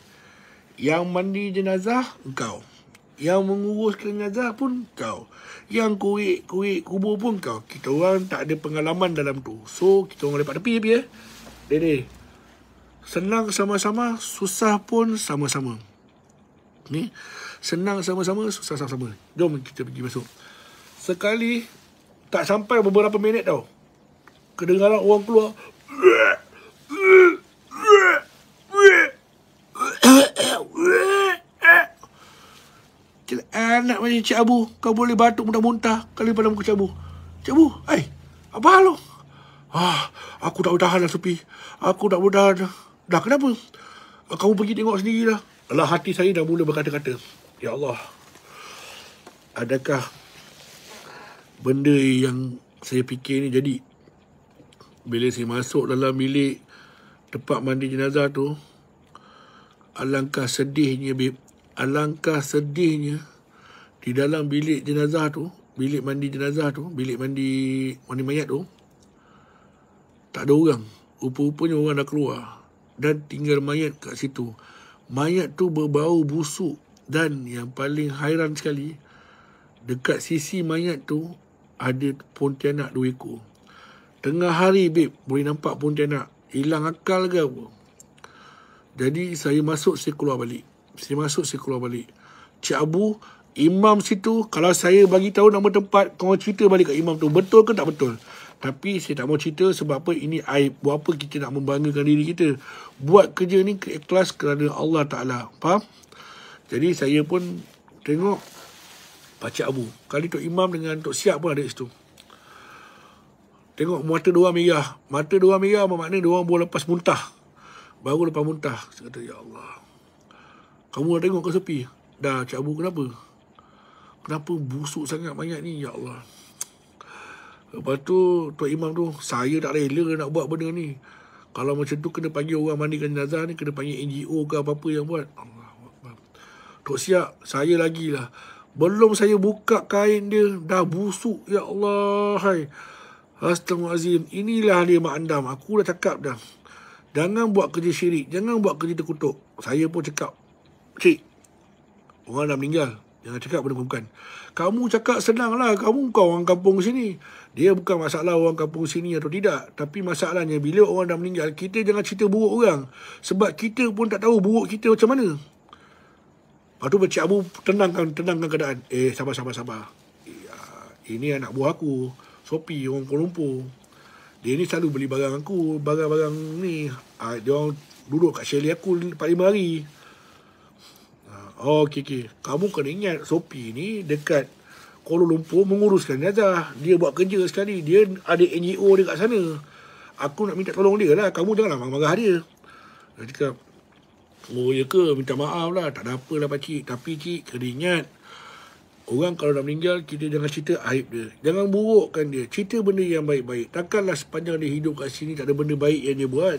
Yang mandi jenazah, kau. Yang menguruskan jenazah pun kau. Yang kuik-kuik kubur pun kau. Kita orang tak ada pengalaman dalam tu. So, kita orang lepak tepi je, ya. Dede. Senang sama-sama, susah pun sama-sama. Ni. Senang sama-sama, susah sama-sama. Jom kita pergi masuk. Sekali, tak sampai beberapa minit tau. Kedengaran orang keluar. anak macam Encik Abu Kau boleh batuk muda muntah Kali pada muka Encik Abu Encik Abu Eh Apa hal lo ah, Aku tak bertahan lah Supi Aku tak bertahan Dah kenapa ah, Kamu pergi tengok sendiri lah Alah hati saya dah mula berkata-kata Ya Allah Adakah Benda yang Saya fikir ni jadi Bila saya masuk dalam bilik Tempat mandi jenazah tu Alangkah sedihnya babe. Alangkah sedihnya di dalam bilik jenazah tu, bilik mandi jenazah tu, bilik mandi mandi mayat tu, tak ada orang. Rupa-rupanya orang dah keluar dan tinggal mayat kat situ. Mayat tu berbau busuk dan yang paling hairan sekali, dekat sisi mayat tu ada pontianak dua ekor. Tengah hari, babe, boleh nampak pontianak. Hilang akal ke apa? Jadi saya masuk, saya keluar balik. Saya masuk, saya keluar balik. Cik Abu imam situ kalau saya bagi tahu nama tempat kau cerita balik kat imam tu betul ke tak betul tapi saya tak mau cerita sebab apa ini aib buat apa kita nak membanggakan diri kita buat kerja ni ikhlas kerana Allah Taala faham jadi saya pun tengok Pakcik Abu kali tok imam dengan tok siap pun ada situ tengok mata dua merah mata dua merah bermakna dua orang boleh lepas muntah baru lepas muntah saya kata ya Allah kamu dah tengok ke sepi dah cik Abu kenapa kenapa busuk sangat mayat ni ya Allah lepas tu tuan imam tu saya tak rela nak buat benda ni kalau macam tu kena panggil orang mandikan jenazah ni kena panggil NGO ke apa-apa yang buat Allah Tok siap saya lagi lah belum saya buka kain dia dah busuk ya Allah hai Astagfirullahaladzim Inilah dia mak andam Aku dah cakap dah Jangan buat kerja syirik Jangan buat kerja terkutuk Saya pun cakap Cik Orang dah meninggal Jangan cakap benda bukan. Kamu cakap senanglah. Kamu bukan orang kampung sini. Dia bukan masalah orang kampung sini atau tidak. Tapi masalahnya bila orang dah meninggal, kita jangan cerita buruk orang. Sebab kita pun tak tahu buruk kita macam mana. Lepas tu Cik Abu tenangkan, tenangkan keadaan. Eh, sabar, sabar, sabar. Ya, ini anak buah aku. Sopi, orang Kuala Lumpur. Dia ni selalu beli barang aku. Barang-barang ni. Ah, dia orang duduk kat Shelly aku 4-5 hari. Oh, okey, okey. Kamu kena ingat Sopi ni dekat Kuala Lumpur menguruskan jazah. Dia buat kerja sekali. Dia ada NGO dia kat sana. Aku nak minta tolong dia lah. Kamu janganlah marah-marah dia. Dia cakap, oh ya ke? Minta maaf lah. Tak ada apa lah pakcik. Tapi cik, kena ingat. Orang kalau dah meninggal, kita jangan cerita aib dia. Jangan burukkan dia. Cerita benda yang baik-baik. Takkanlah sepanjang dia hidup kat sini, tak ada benda baik yang dia buat.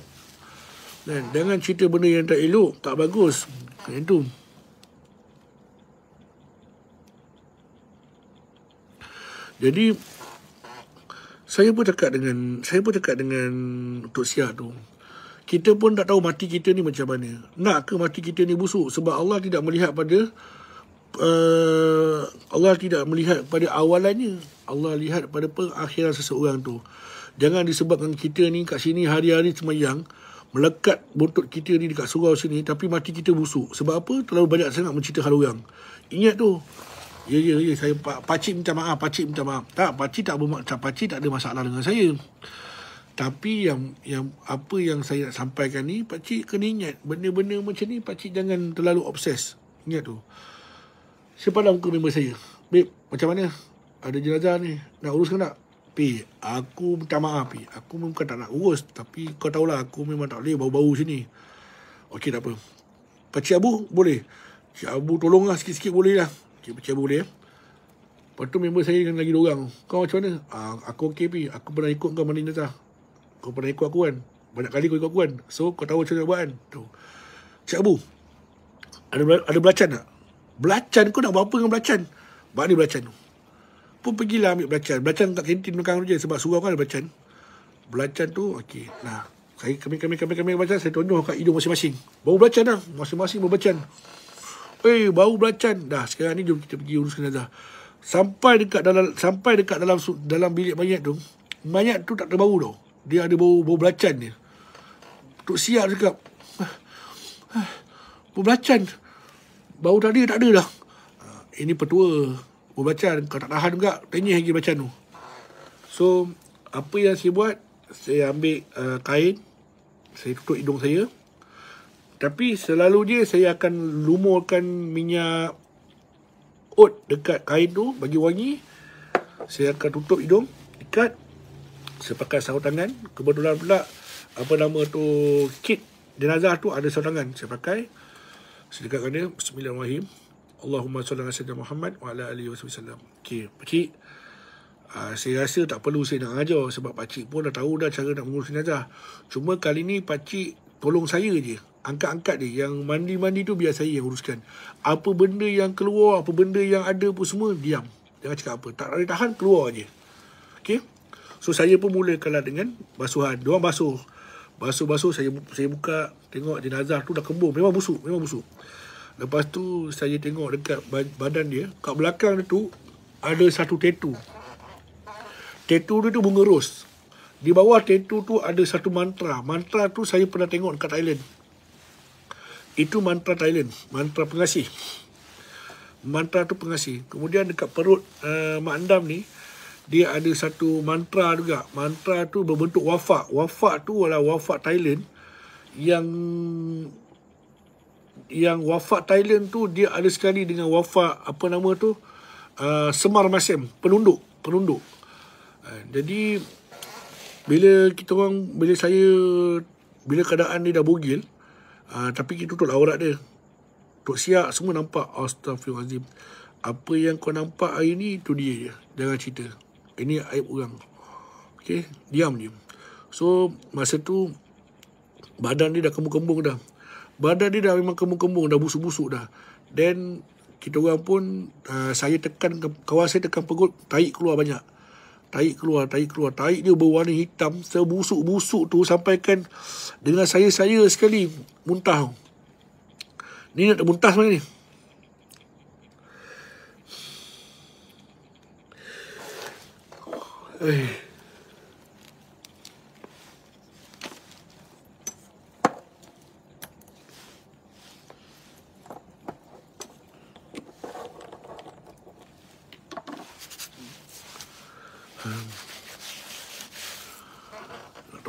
Dan jangan cerita benda yang tak elok, tak bagus. Yang tu. Jadi saya pun cakap dengan saya pun cakap dengan Tok Siah tu. Kita pun tak tahu mati kita ni macam mana. Nak ke mati kita ni busuk sebab Allah tidak melihat pada uh, Allah tidak melihat pada awalannya. Allah lihat pada pengakhiran seseorang tu. Jangan disebabkan kita ni kat sini hari-hari semayang melekat bontot kita ni dekat surau sini tapi mati kita busuk. Sebab apa? Terlalu banyak sangat mencerita hal orang. Ingat tu. Ya, ya, ya. Saya, pak, pakcik minta maaf. Pakcik minta maaf. Tak, pakcik tak, bermak, tak, pakcik tak ada masalah dengan saya. Tapi yang yang apa yang saya nak sampaikan ni, pakcik kena ingat. Benda-benda macam ni, pakcik jangan terlalu obses. Ingat tu. Siapa dalam muka member saya? Beb, macam mana? Ada jenazah ni. Nak uruskan tak? P, aku minta maaf, P. Aku memang tak nak urus. Tapi kau tahulah, aku memang tak boleh bau-bau sini. Okey, tak apa. Pakcik Abu, boleh. Cik Abu, tolonglah sikit-sikit bolehlah. Cik Percabu dia. Lepas tu member saya dengan lagi dua Kau macam mana? Ah, aku okey pi. Aku pernah ikut kau mandi nata. Kau pernah ikut aku kan? Banyak kali kau ikut aku kan? So kau tahu macam mana buat kan? Tu. Cik Abu. Ada ada belacan tak? Belacan kau nak buat apa dengan belacan? Bak ni belacan. Pun pergilah ambil belacan. Belacan kat kantin belakang tu je sebab surau kan ada belacan. Belacan tu okey. Nah, saya kami kami kami kami belacan saya tunjuk kat hidung masing-masing. Baru belacan dah. Masing-masing berbelacan. -masing Eh baru belacan Dah sekarang ni jom kita pergi urus jenazah Sampai dekat dalam Sampai dekat dalam Dalam bilik mayat tu Mayat tu tak ada bau tau Dia ada bau Bau belacan dia Tok siap cakap eh, eh, Bau belacan Bau tadi tak ada dah ah, Ini petua Bau belacan Kau tak tahan juga Tengih lagi belacan tu So Apa yang saya buat Saya ambil uh, kain Saya tutup hidung saya tapi selalu je saya akan lumurkan minyak oat dekat kain tu bagi wangi. Saya akan tutup hidung, ikat. Saya sarung tangan. Kebetulan pula apa nama tu kit jenazah tu ada sarung tangan. Saya pakai. Saya dekatkan Bismillahirrahmanirrahim. Allahumma salli ala sayyidina Muhammad wa ala alihi wasallam. Okey, pak Uh, ah, saya rasa tak perlu saya nak ajar sebab pak pun dah tahu dah cara nak mengurus jenazah. Cuma kali ni pak tolong saya je angkat-angkat dia yang mandi-mandi tu biar saya yang uruskan apa benda yang keluar apa benda yang ada pun semua diam jangan cakap apa tak ada tahan keluar je ok so saya pun mulakanlah dengan basuhan dia orang basuh basuh-basuh saya saya buka tengok jenazah tu dah kembung memang busuk memang busuk lepas tu saya tengok dekat badan dia kat belakang dia tu ada satu tattoo tattoo dia tu bunga rose di bawah tattoo tu ada satu mantra. Mantra tu saya pernah tengok kat Thailand. Itu mantra Thailand. Mantra pengasih. Mantra tu pengasih. Kemudian dekat perut uh, Mak Andam ni, dia ada satu mantra juga. Mantra tu berbentuk wafak. Wafak tu adalah wafak Thailand. Yang yang wafak Thailand tu dia ada sekali dengan wafak apa nama tu uh, semar masem penunduk penunduk uh, eh, jadi bila kita orang bila saya bila keadaan ni dah bugil uh, ah, tapi kita tutup aurat dia tutup siap semua nampak astagfirullahalazim apa yang kau nampak hari ni tu dia je jangan cerita ini aib orang okay, diam diam so masa tu badan dia dah kembung-kembung dah badan dia dah memang kembung-kembung dah busuk-busuk dah then kita orang pun uh, saya tekan kawan saya tekan perut tahi keluar banyak tahi keluar, tahi keluar. Tahi dia berwarna hitam, sebusuk-busuk tu sampai kan dengan saya-saya sekali muntah. Ni nak muntah sebenarnya ni. Eh.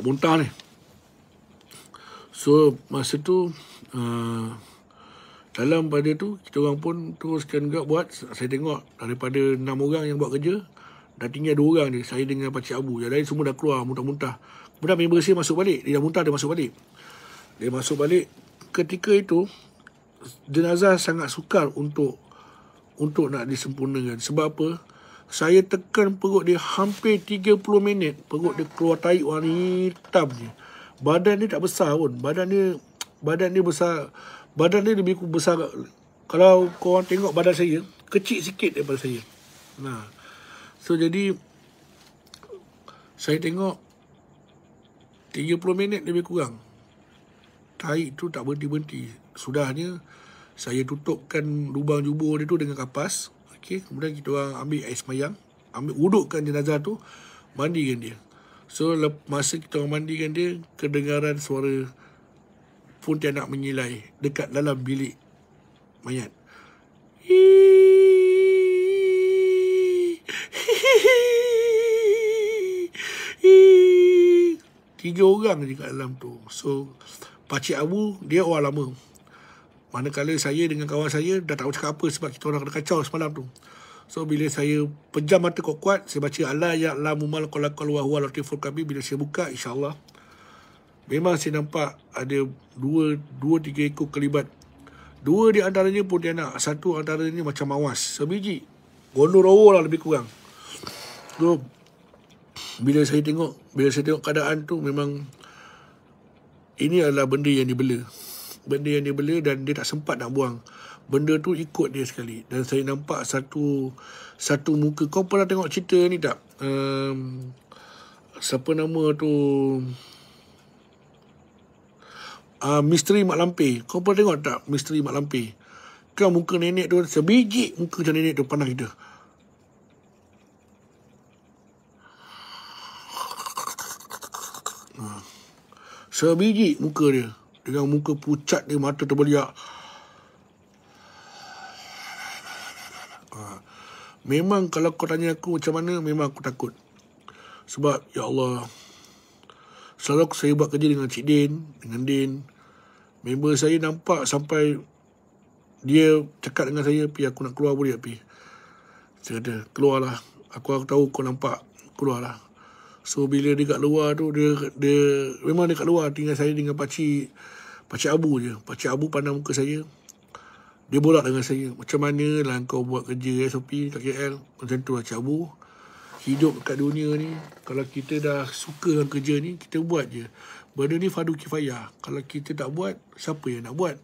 muntah ni. So masa tu uh, dalam pada tu kita orang pun teruskan juga buat saya tengok daripada enam orang yang buat kerja dah tinggal dua orang ni saya dengan Pak Cik Abu yang lain semua dah keluar muntah-muntah. Kemudian member saya masuk balik dia dah muntah dia masuk balik. Dia masuk balik ketika itu jenazah sangat sukar untuk untuk nak disempurnakan sebab apa? Saya tekan perut dia hampir 30 minit. Perut dia keluar tahi warna hitam je. Badan dia tak besar pun. Badan dia badan dia besar. Badan dia lebih besar. Kalau korang tengok badan saya, kecil sikit daripada saya. Nah. Ha. So jadi saya tengok 30 minit lebih kurang. Tahi tu tak berhenti-henti. Sudahnya saya tutupkan lubang jubur dia tu dengan kapas. Okey, kemudian kita orang ambil air semayang, ambil wudukkan jenazah tu, mandikan dia. So masa kita orang mandikan dia, kedengaran suara pun dia nak menyilai dekat dalam bilik mayat. Tiga orang je kat dalam tu. So, Pakcik Abu, dia orang lama. Manakala saya dengan kawan saya dah tak cakap apa sebab kita orang kena kacau semalam tu. So bila saya pejam mata kuat-kuat, saya baca Allah ya la mumal qalaqal wa huwa latiful kami bila saya buka insyaallah memang saya nampak ada dua dua tiga ekor kelibat. Dua di antaranya pun dia nak, satu antaranya macam mawas, sebiji. Gondor rawa lah lebih kurang. So bila saya tengok, bila saya tengok keadaan tu memang ini adalah benda yang dibela benda yang dia beli dan dia tak sempat nak buang benda tu ikut dia sekali dan saya nampak satu satu muka kau pernah tengok cerita ni tak um, siapa nama tu uh, misteri mak lampir kau pernah tengok tak misteri mak lampir Kau muka nenek tu sebiji muka macam nenek tu pandang kita hmm. sebiji muka dia dengan muka pucat dia mata terbeliak. Ha. Memang kalau kau tanya aku macam mana, memang aku takut. Sebab, ya Allah, selalu saya buat kerja dengan Cik Din, dengan Din, member saya nampak sampai dia cakap dengan saya, pi aku nak keluar boleh tak pi? Saya kata, keluarlah. Aku, aku tahu kau nampak, keluarlah. So bila dia kat luar tu dia dia memang dia kat luar tinggal saya dengan pak cik pak cik Abu je. Pak cik Abu pandang muka saya. Dia borak dengan saya. Macam mana lah kau buat kerja eh, SOP kat KL? Macam tu lah Cik Abu. Hidup kat dunia ni, kalau kita dah suka dengan kerja ni, kita buat je. Benda ni fadu kifayah. Kalau kita tak buat, siapa yang nak buat?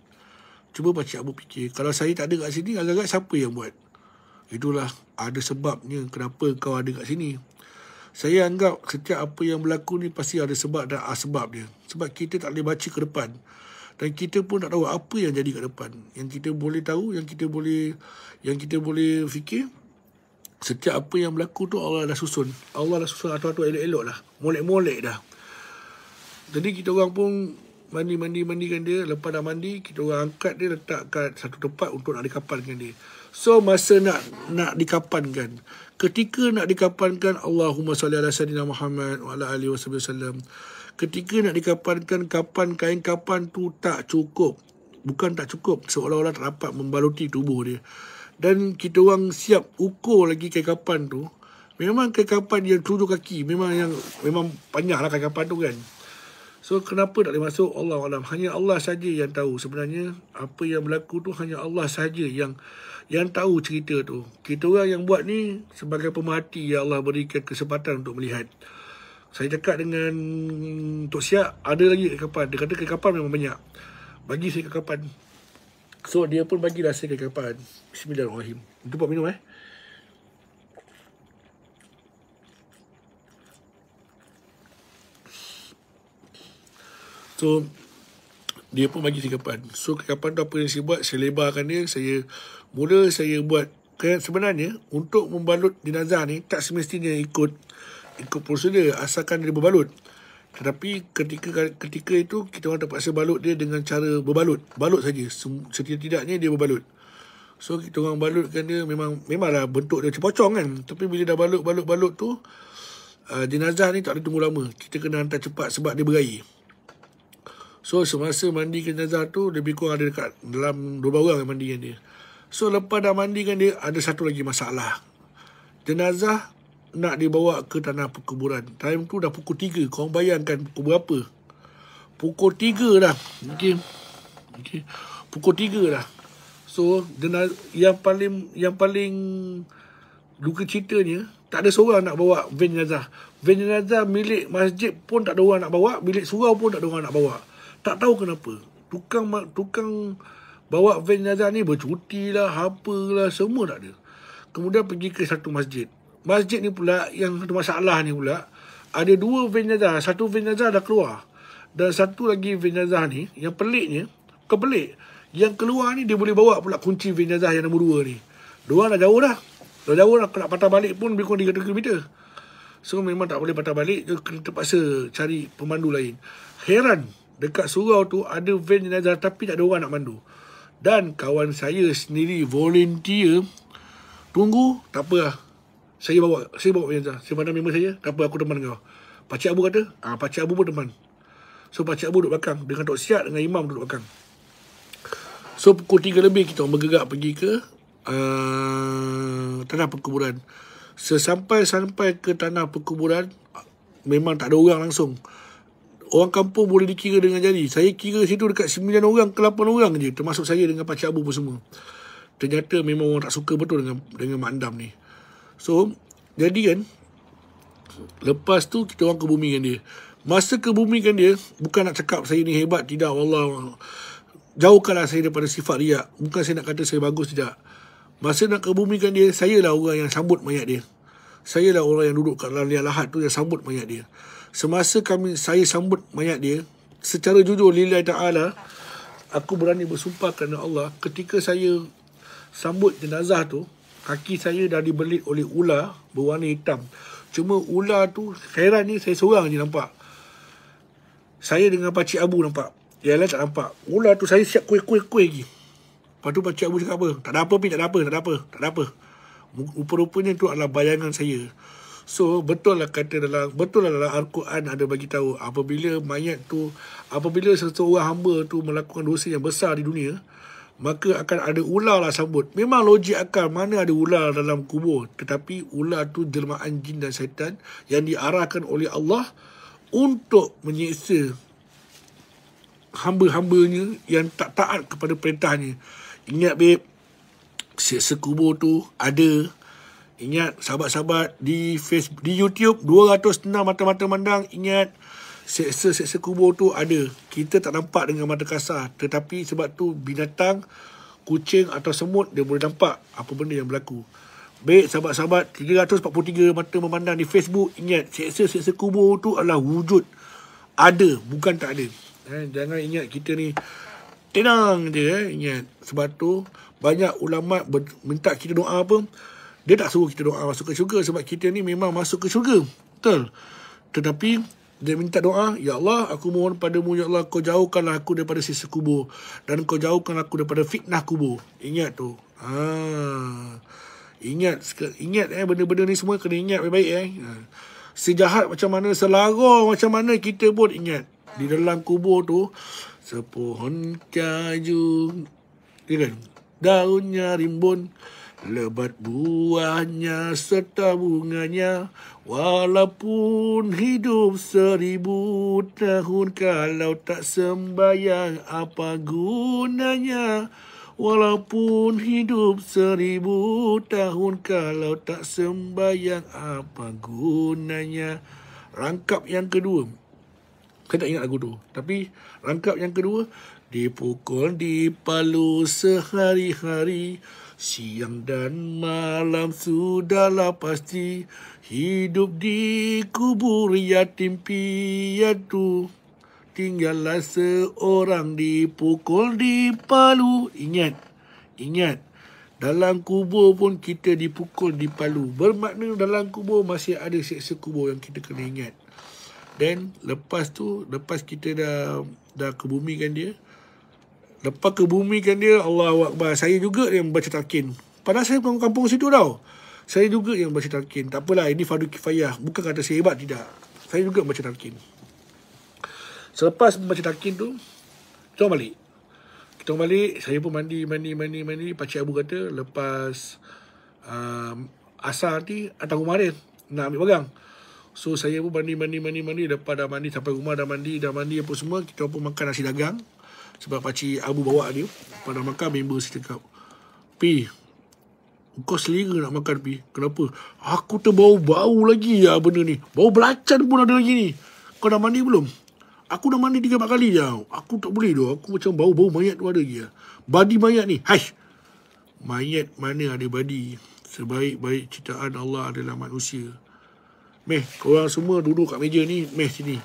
Cuba Pak Cik Abu fikir. Kalau saya tak ada kat sini, agak-agak siapa yang buat? Itulah ada sebabnya kenapa kau ada kat sini saya anggap setiap apa yang berlaku ni pasti ada sebab dan asbab ah, dia. Sebab kita tak boleh baca ke depan. Dan kita pun tak tahu apa yang jadi ke depan. Yang kita boleh tahu, yang kita boleh yang kita boleh fikir, setiap apa yang berlaku tu Allah dah susun. Allah dah susun atur-atur elok-elok lah. Molek-molek dah. Jadi kita orang pun mandi-mandi-mandikan dia. Lepas dah mandi, kita orang angkat dia letak kat satu tempat untuk nak dikapalkan dia. So masa nak nak dikapankan ketika nak dikapankan Allahumma salli ala sayyidina Muhammad wa ala alihi wasallam ketika nak dikapankan kapan kain kapan tu tak cukup bukan tak cukup seolah-olah rapat membaluti tubuh dia dan kita orang siap ukur lagi kain kapan tu memang kain kapan yang tujuh kaki memang yang memang panjang lah kain kapan tu kan so kenapa tak boleh masuk Allah Alam hanya Allah saja yang tahu sebenarnya apa yang berlaku tu hanya Allah saja yang yang tahu cerita tu. Kita orang yang buat ni sebagai pemerhati yang Allah berikan kesempatan untuk melihat. Saya cakap dengan Tok Siak, ada lagi kat kapan. Dia kata kat kapan memang banyak. Bagi saya kat kapan. So dia pun bagi rasa kat kapan. Bismillahirrahmanirrahim. Itu buat minum eh. So dia pun bagi saya kapan. So kapan tu apa yang saya buat, saya lebarkan dia, saya mula saya buat sebenarnya untuk membalut jenazah ni tak semestinya ikut ikut prosedur asalkan dia berbalut tetapi ketika ketika itu kita orang terpaksa balut dia dengan cara berbalut balut saja setidak-tidaknya dia berbalut so kita orang balutkan dia memang memanglah bentuk dia cepocong kan tapi bila dah balut balut balut tu uh, jenazah ni tak ada tunggu lama kita kena hantar cepat sebab dia berair so semasa mandi jenazah tu lebih kurang ada dekat dalam 2 orang yang mandi dia So lepas dah mandikan dia Ada satu lagi masalah Jenazah nak dibawa ke tanah perkuburan Time tu dah pukul 3 Kau bayangkan pukul berapa Pukul 3 dah okay. Okay. Pukul 3 dah So jenazah, yang paling Yang paling Luka ceritanya Tak ada seorang nak bawa van jenazah Van jenazah milik masjid pun tak ada orang nak bawa Milik surau pun tak ada orang nak bawa Tak tahu kenapa Tukang Tukang Bawa van jenazah ni bercuti lah, lah semua tak ada. Kemudian pergi ke satu masjid. Masjid ni pula, yang satu masalah ni pula, ada dua van jenazah. Satu van jenazah dah keluar. Dan satu lagi van jenazah ni, yang peliknya, kebelik. Yang keluar ni, dia boleh bawa pula kunci van jenazah yang nombor dua ni. Dua dah jauh dah. Dah jauh dah, nak patah balik pun lebih kurang 300 km. So memang tak boleh patah balik, kena terpaksa cari pemandu lain. Heran, dekat surau tu ada van jenazah tapi tak ada orang nak mandu. Dan kawan saya sendiri volunteer tunggu tak apa lah. Saya bawa saya bawa jenazah. Saya mana member saya? Tak apa aku teman kau. Pakcik Abu kata, ah pakcik Abu pun teman. So pakcik Abu duduk belakang dengan tok siat dengan imam duduk belakang. So pukul 3 lebih kita bergerak pergi ke uh, tanah perkuburan. Sesampai sampai ke tanah perkuburan memang tak ada orang langsung orang kampung boleh dikira dengan jari. Saya kira situ dekat 9 orang ke 8 orang je. Termasuk saya dengan Pakcik Abu pun semua. Ternyata memang orang tak suka betul dengan dengan Mak Andam ni. So, jadi kan. Lepas tu kita orang kebumikan dia. Masa kebumikan dia, bukan nak cakap saya ni hebat. Tidak, Allah. Jauhkanlah saya daripada sifat riak. Bukan saya nak kata saya bagus, tidak. Masa nak kebumikan dia, saya lah orang yang sambut mayat dia. Saya lah orang yang duduk kat liat lahat tu yang sambut mayat dia. Semasa kami saya sambut mayat dia, secara jujur lillahi taala aku berani bersumpah kerana Allah ketika saya sambut jenazah tu kaki saya dah dibelit oleh ular berwarna hitam cuma ular tu heran ni saya seorang je nampak saya dengan pakcik abu nampak yang lain tak nampak ular tu saya siap kuih-kuih-kuih lagi lepas tu pakcik abu cakap apa tak ada apa pi apa tak ada apa tak ada apa rupa-rupanya tu adalah bayangan saya So betul lah kata dalam betul lah dalam Al-Quran ada bagi tahu apabila mayat tu apabila seseorang hamba tu melakukan dosa yang besar di dunia maka akan ada ular lah sambut. Memang logik akal mana ada ular dalam kubur tetapi ular tu jelmaan jin dan syaitan yang diarahkan oleh Allah untuk menyiksa hamba-hambanya yang tak taat kepada perintahnya. Ingat babe, siksa tu ada Ingat sahabat-sahabat di Facebook, di YouTube 206 mata-mata mandang ingat seksa-seksa kubur tu ada. Kita tak nampak dengan mata kasar tetapi sebab tu binatang kucing atau semut dia boleh nampak apa benda yang berlaku. Baik sahabat-sahabat 343 mata memandang di Facebook ingat seksa-seksa kubur tu adalah wujud ada bukan tak ada. Eh, jangan ingat kita ni tenang je eh, ingat sebab tu banyak ulama minta kita doa apa dia tak suruh kita doa masuk ke syurga sebab kita ni memang masuk ke syurga. Betul. Tetapi dia minta doa, Ya Allah, aku mohon padamu, Ya Allah, kau jauhkanlah aku daripada sisa kubur. Dan kau jauhkan aku daripada fitnah kubur. Ingat tu. Ha. Ingat, ingat eh, benda-benda ni semua kena ingat baik-baik eh. Ha. jahat macam mana, selarang macam mana, kita pun ingat. Di dalam kubur tu, sepohon kaju, ya kan? daunnya rimbun. Lebat buahnya serta bunganya Walaupun hidup seribu tahun Kalau tak sembahyang apa gunanya Walaupun hidup seribu tahun Kalau tak sembahyang apa gunanya Rangkap yang kedua Saya tak ingat lagu tu Tapi rangkap yang kedua Dipukul di palu sehari-hari Siang dan malam sudahlah pasti Hidup di kubur yatim piatu Tinggallah seorang dipukul di palu Ingat, ingat dalam kubur pun kita dipukul di palu. Bermakna dalam kubur masih ada seksa kubur yang kita kena ingat. Dan lepas tu, lepas kita dah dah kebumikan dia, Lepas kebumikan dia, Allah Akbar. Saya juga yang baca talqin. Padahal saya pun kampung situ tau. Saya juga yang baca talqin. Tak apalah, ini Fadu Kifayah. Bukan kata saya hebat, tidak. Saya juga baca talqin. Selepas baca talqin tu, kita balik. Kita balik, saya pun mandi, mandi, mandi, mandi. Pakcik Abu kata, lepas um, asal nanti, datang rumah dia. Nak ambil barang. So, saya pun mandi, mandi, mandi, mandi. Lepas dah mandi sampai rumah, dah mandi, dah mandi apa semua. Kita pun makan nasi dagang. Sebab pakcik Abu bawa dia Pada makan member saya cakap Pi Kau selera nak makan Pi Kenapa Aku terbau bau lagi ya benda ni Bau belacan pun ada lagi ni Kau dah mandi belum Aku dah mandi 3-4 kali ya. Aku tak boleh tu Aku macam bau-bau mayat tu ada lagi ya. Badi mayat ni Hai Mayat mana ada badi Sebaik-baik citaan Allah adalah manusia Meh, korang semua duduk kat meja ni Meh, sini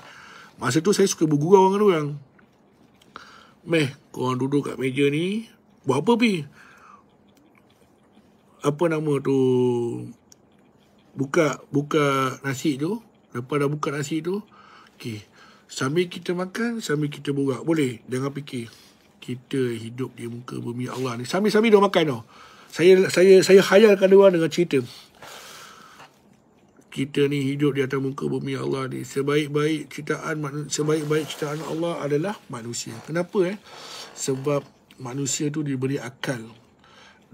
Masa tu saya suka bergurau dengan orang Meh, korang duduk kat meja ni, buat apa pi? Apa nama tu? Buka buka nasi tu. Lepas dah buka nasi tu, okay. sambil kita makan, sambil kita buka. Boleh, jangan fikir. Kita hidup di muka bumi Allah ni. Sambil-sambil dia makan tau. Saya saya saya khayalkan dia orang dengan cerita kita ni hidup di atas muka bumi Allah ni sebaik-baik ciptaan sebaik-baik ciptaan Allah adalah manusia. Kenapa eh? Sebab manusia tu diberi akal.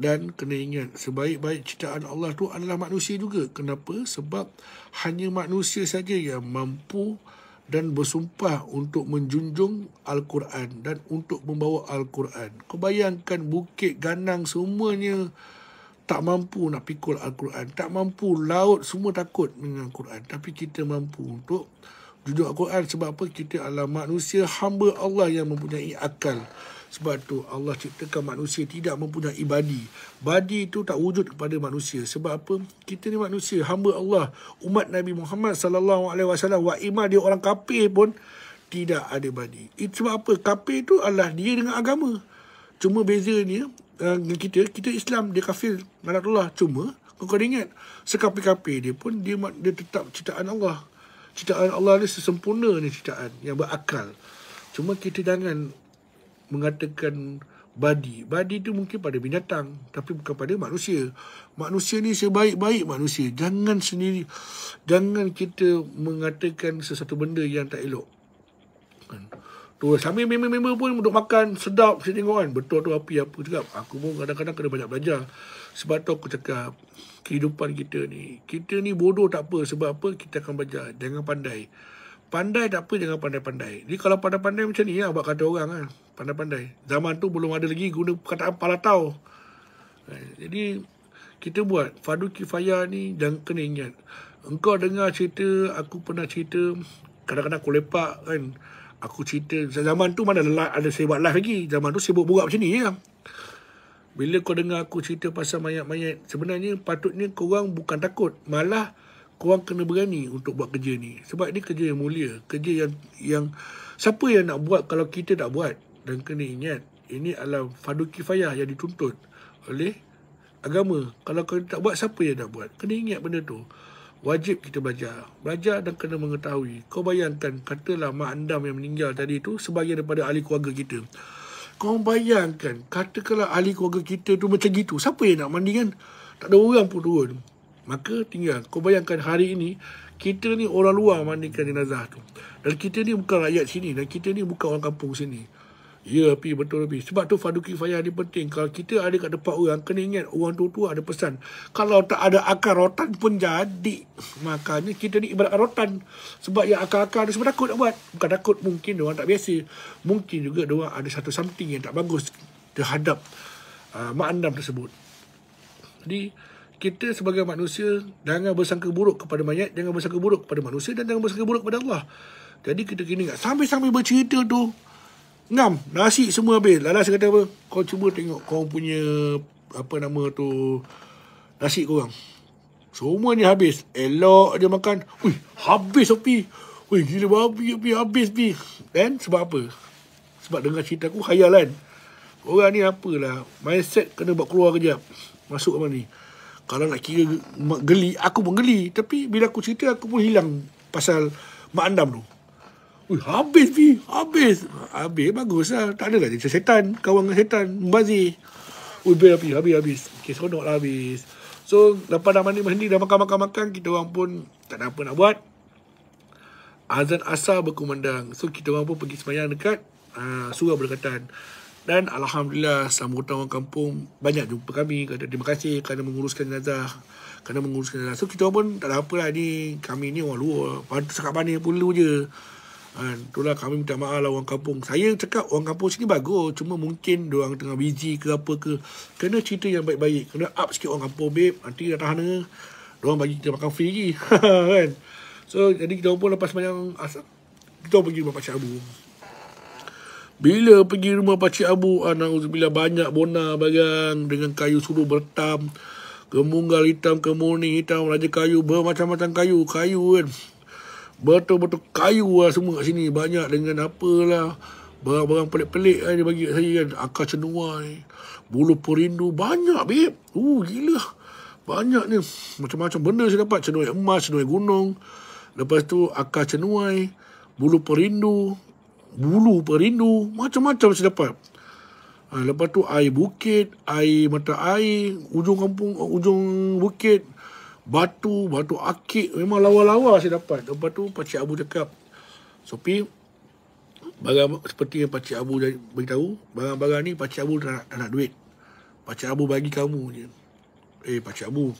Dan kena ingat sebaik-baik ciptaan Allah tu adalah manusia juga. Kenapa? Sebab hanya manusia saja yang mampu dan bersumpah untuk menjunjung Al-Quran dan untuk membawa Al-Quran. Kau bayangkan bukit ganang semuanya tak mampu nak pikul Al-Quran. Tak mampu laut semua takut dengan Al-Quran. Tapi kita mampu untuk duduk Al-Quran. Sebab apa? Kita adalah manusia hamba Allah yang mempunyai akal. Sebab tu Allah ciptakan manusia tidak mempunyai badi. Badi itu tak wujud kepada manusia. Sebab apa? Kita ni manusia, hamba Allah, umat Nabi Muhammad sallallahu alaihi wasallam, wa iman dia orang kafir pun tidak ada badi. Itu sebab apa? Kafir itu adalah dia dengan agama. Cuma bezanya dengan uh, kita kita Islam dia kafir malak Allah cuma kau kena ingat sekapi-kapi dia pun dia, dia tetap ciptaan Allah ciptaan Allah ni sesempurna ni ciptaan yang berakal cuma kita jangan mengatakan badi badi tu mungkin pada binatang tapi bukan pada manusia manusia ni sebaik-baik manusia jangan sendiri jangan kita mengatakan sesuatu benda yang tak elok kan? Tu oh, sambil member-member pun duduk makan sedap saya tengok kan. Betul tu api apa cakap. Aku pun kadang-kadang kena banyak belajar. Sebab tu aku cakap kehidupan kita ni. Kita ni bodoh tak apa. Sebab apa kita akan belajar. Jangan pandai. Pandai tak apa jangan pandai-pandai. Jadi kalau pandai-pandai macam ni lah. Buat kata orang kan. Pandai-pandai. Zaman tu belum ada lagi guna perkataan palatau. Eh, jadi kita buat. Fadu Kifayah ni jangan kena ingat. Engkau dengar cerita. Aku pernah cerita. Kadang-kadang aku lepak kan. Aku cerita Zaman tu mana ada, ada saya buat live lagi Zaman tu sibuk buka macam ni ya. Bila kau dengar aku cerita pasal mayat-mayat Sebenarnya patutnya korang bukan takut Malah korang kena berani untuk buat kerja ni Sebab ni kerja yang mulia Kerja yang yang Siapa yang nak buat kalau kita tak buat Dan kena ingat Ini adalah fadu kifayah yang dituntut Oleh agama Kalau kau tak buat siapa yang nak buat Kena ingat benda tu wajib kita belajar. Belajar dan kena mengetahui. Kau bayangkan, katalah mak andam yang meninggal tadi tu sebagian daripada ahli keluarga kita. Kau bayangkan, katakanlah ahli keluarga kita tu macam gitu. Siapa yang nak mandi kan? Tak ada orang pun turun. Maka tinggal. Kau bayangkan hari ini, kita ni orang luar mandikan jenazah tu. Dan kita ni bukan rakyat sini. Dan kita ni bukan orang kampung sini. Ya, tapi betul lebih. Sebab tu faduki faya ni penting. Kalau kita ada kat depan orang, kena ingat orang tu tua ada pesan. Kalau tak ada akar rotan pun jadi. Makanya kita ni ibarat rotan. Sebab yang akar-akar ni semua takut nak buat. Bukan takut, mungkin dia orang tak biasa. Mungkin juga dia ada satu something yang tak bagus terhadap uh, mak andam tersebut. Jadi, kita sebagai manusia, jangan bersangka buruk kepada mayat, jangan bersangka buruk kepada manusia, dan jangan bersangka buruk kepada Allah. Jadi, kita kini ingat. Sambil-sambil bercerita tu, Enam. Nasi semua habis. Lala saya kata apa? Kau cuba tengok kau punya apa nama tu nasi kau orang. Semua ni habis. Elok dia makan. Ui, habis sepi. Ui, gila babi, habis, habis, habis. Dan sebab apa? Sebab dengar cerita aku khayal kan? Orang ni apalah. Mindset kena buat keluar kejap. Masuk apa ni? Kalau nak kira geli, aku pun geli. Tapi bila aku cerita, aku pun hilang pasal Mak Andam tu. Wih, habis pi, habis. Habis, bagus lah. Tak ada lah, setan, kawan dengan setan, membazir. Wih, habis, pi, habis, habis. Okay, seronok lah habis. So, lepas dah mandi-mandi, dah makan-makan-makan, kita orang pun tak ada apa nak buat. Azan asar berkumandang. So, kita orang pun pergi semayang dekat uh, surau berdekatan. Dan Alhamdulillah, sambutan orang kampung banyak jumpa kami. Kata terima kasih kerana menguruskan jenazah. Kerana menguruskan jenazah. So, kita orang pun tak ada apa lah ni. Kami ni orang luar. Pantas kat mana pun lu je. Ah, itulah kami minta maaf lah orang kampung. Saya cakap orang kampung sini bagus. Cuma mungkin orang tengah busy ke apa ke. Kena cerita yang baik-baik. Kena up sikit orang kampung, babe. Nanti datang sana, orang bagi kita makan free lagi. kan? So, jadi kita pun lepas banyak asap, kita pergi rumah Pakcik Abu. Bila pergi rumah Pakcik Abu, anak bila banyak bona bagang dengan kayu suruh bertam. Kemunggal hitam, kemuning hitam, raja kayu, bermacam-macam kayu. Kayu kan. Betul-betul kayu lah semua kat sini Banyak dengan apalah Barang-barang pelik-pelik lah dia bagi kat saya kan Akar cenua ni Bulu perindu Banyak babe Uh gila Banyak ni Macam-macam benda saya dapat Cenua emas, cenua gunung Lepas tu akar cenua Bulu perindu Bulu perindu Macam-macam saya dapat ha, Lepas tu air bukit Air mata air Ujung kampung Ujung bukit batu, batu akik. Memang lawa-lawa saya dapat. Lepas tu Pakcik Abu cakap. So, P, barang, seperti yang Pakcik Abu beritahu, barang-barang ni Pakcik Abu tak nak, duit. Pakcik Abu bagi kamu je. Eh, Pakcik Abu.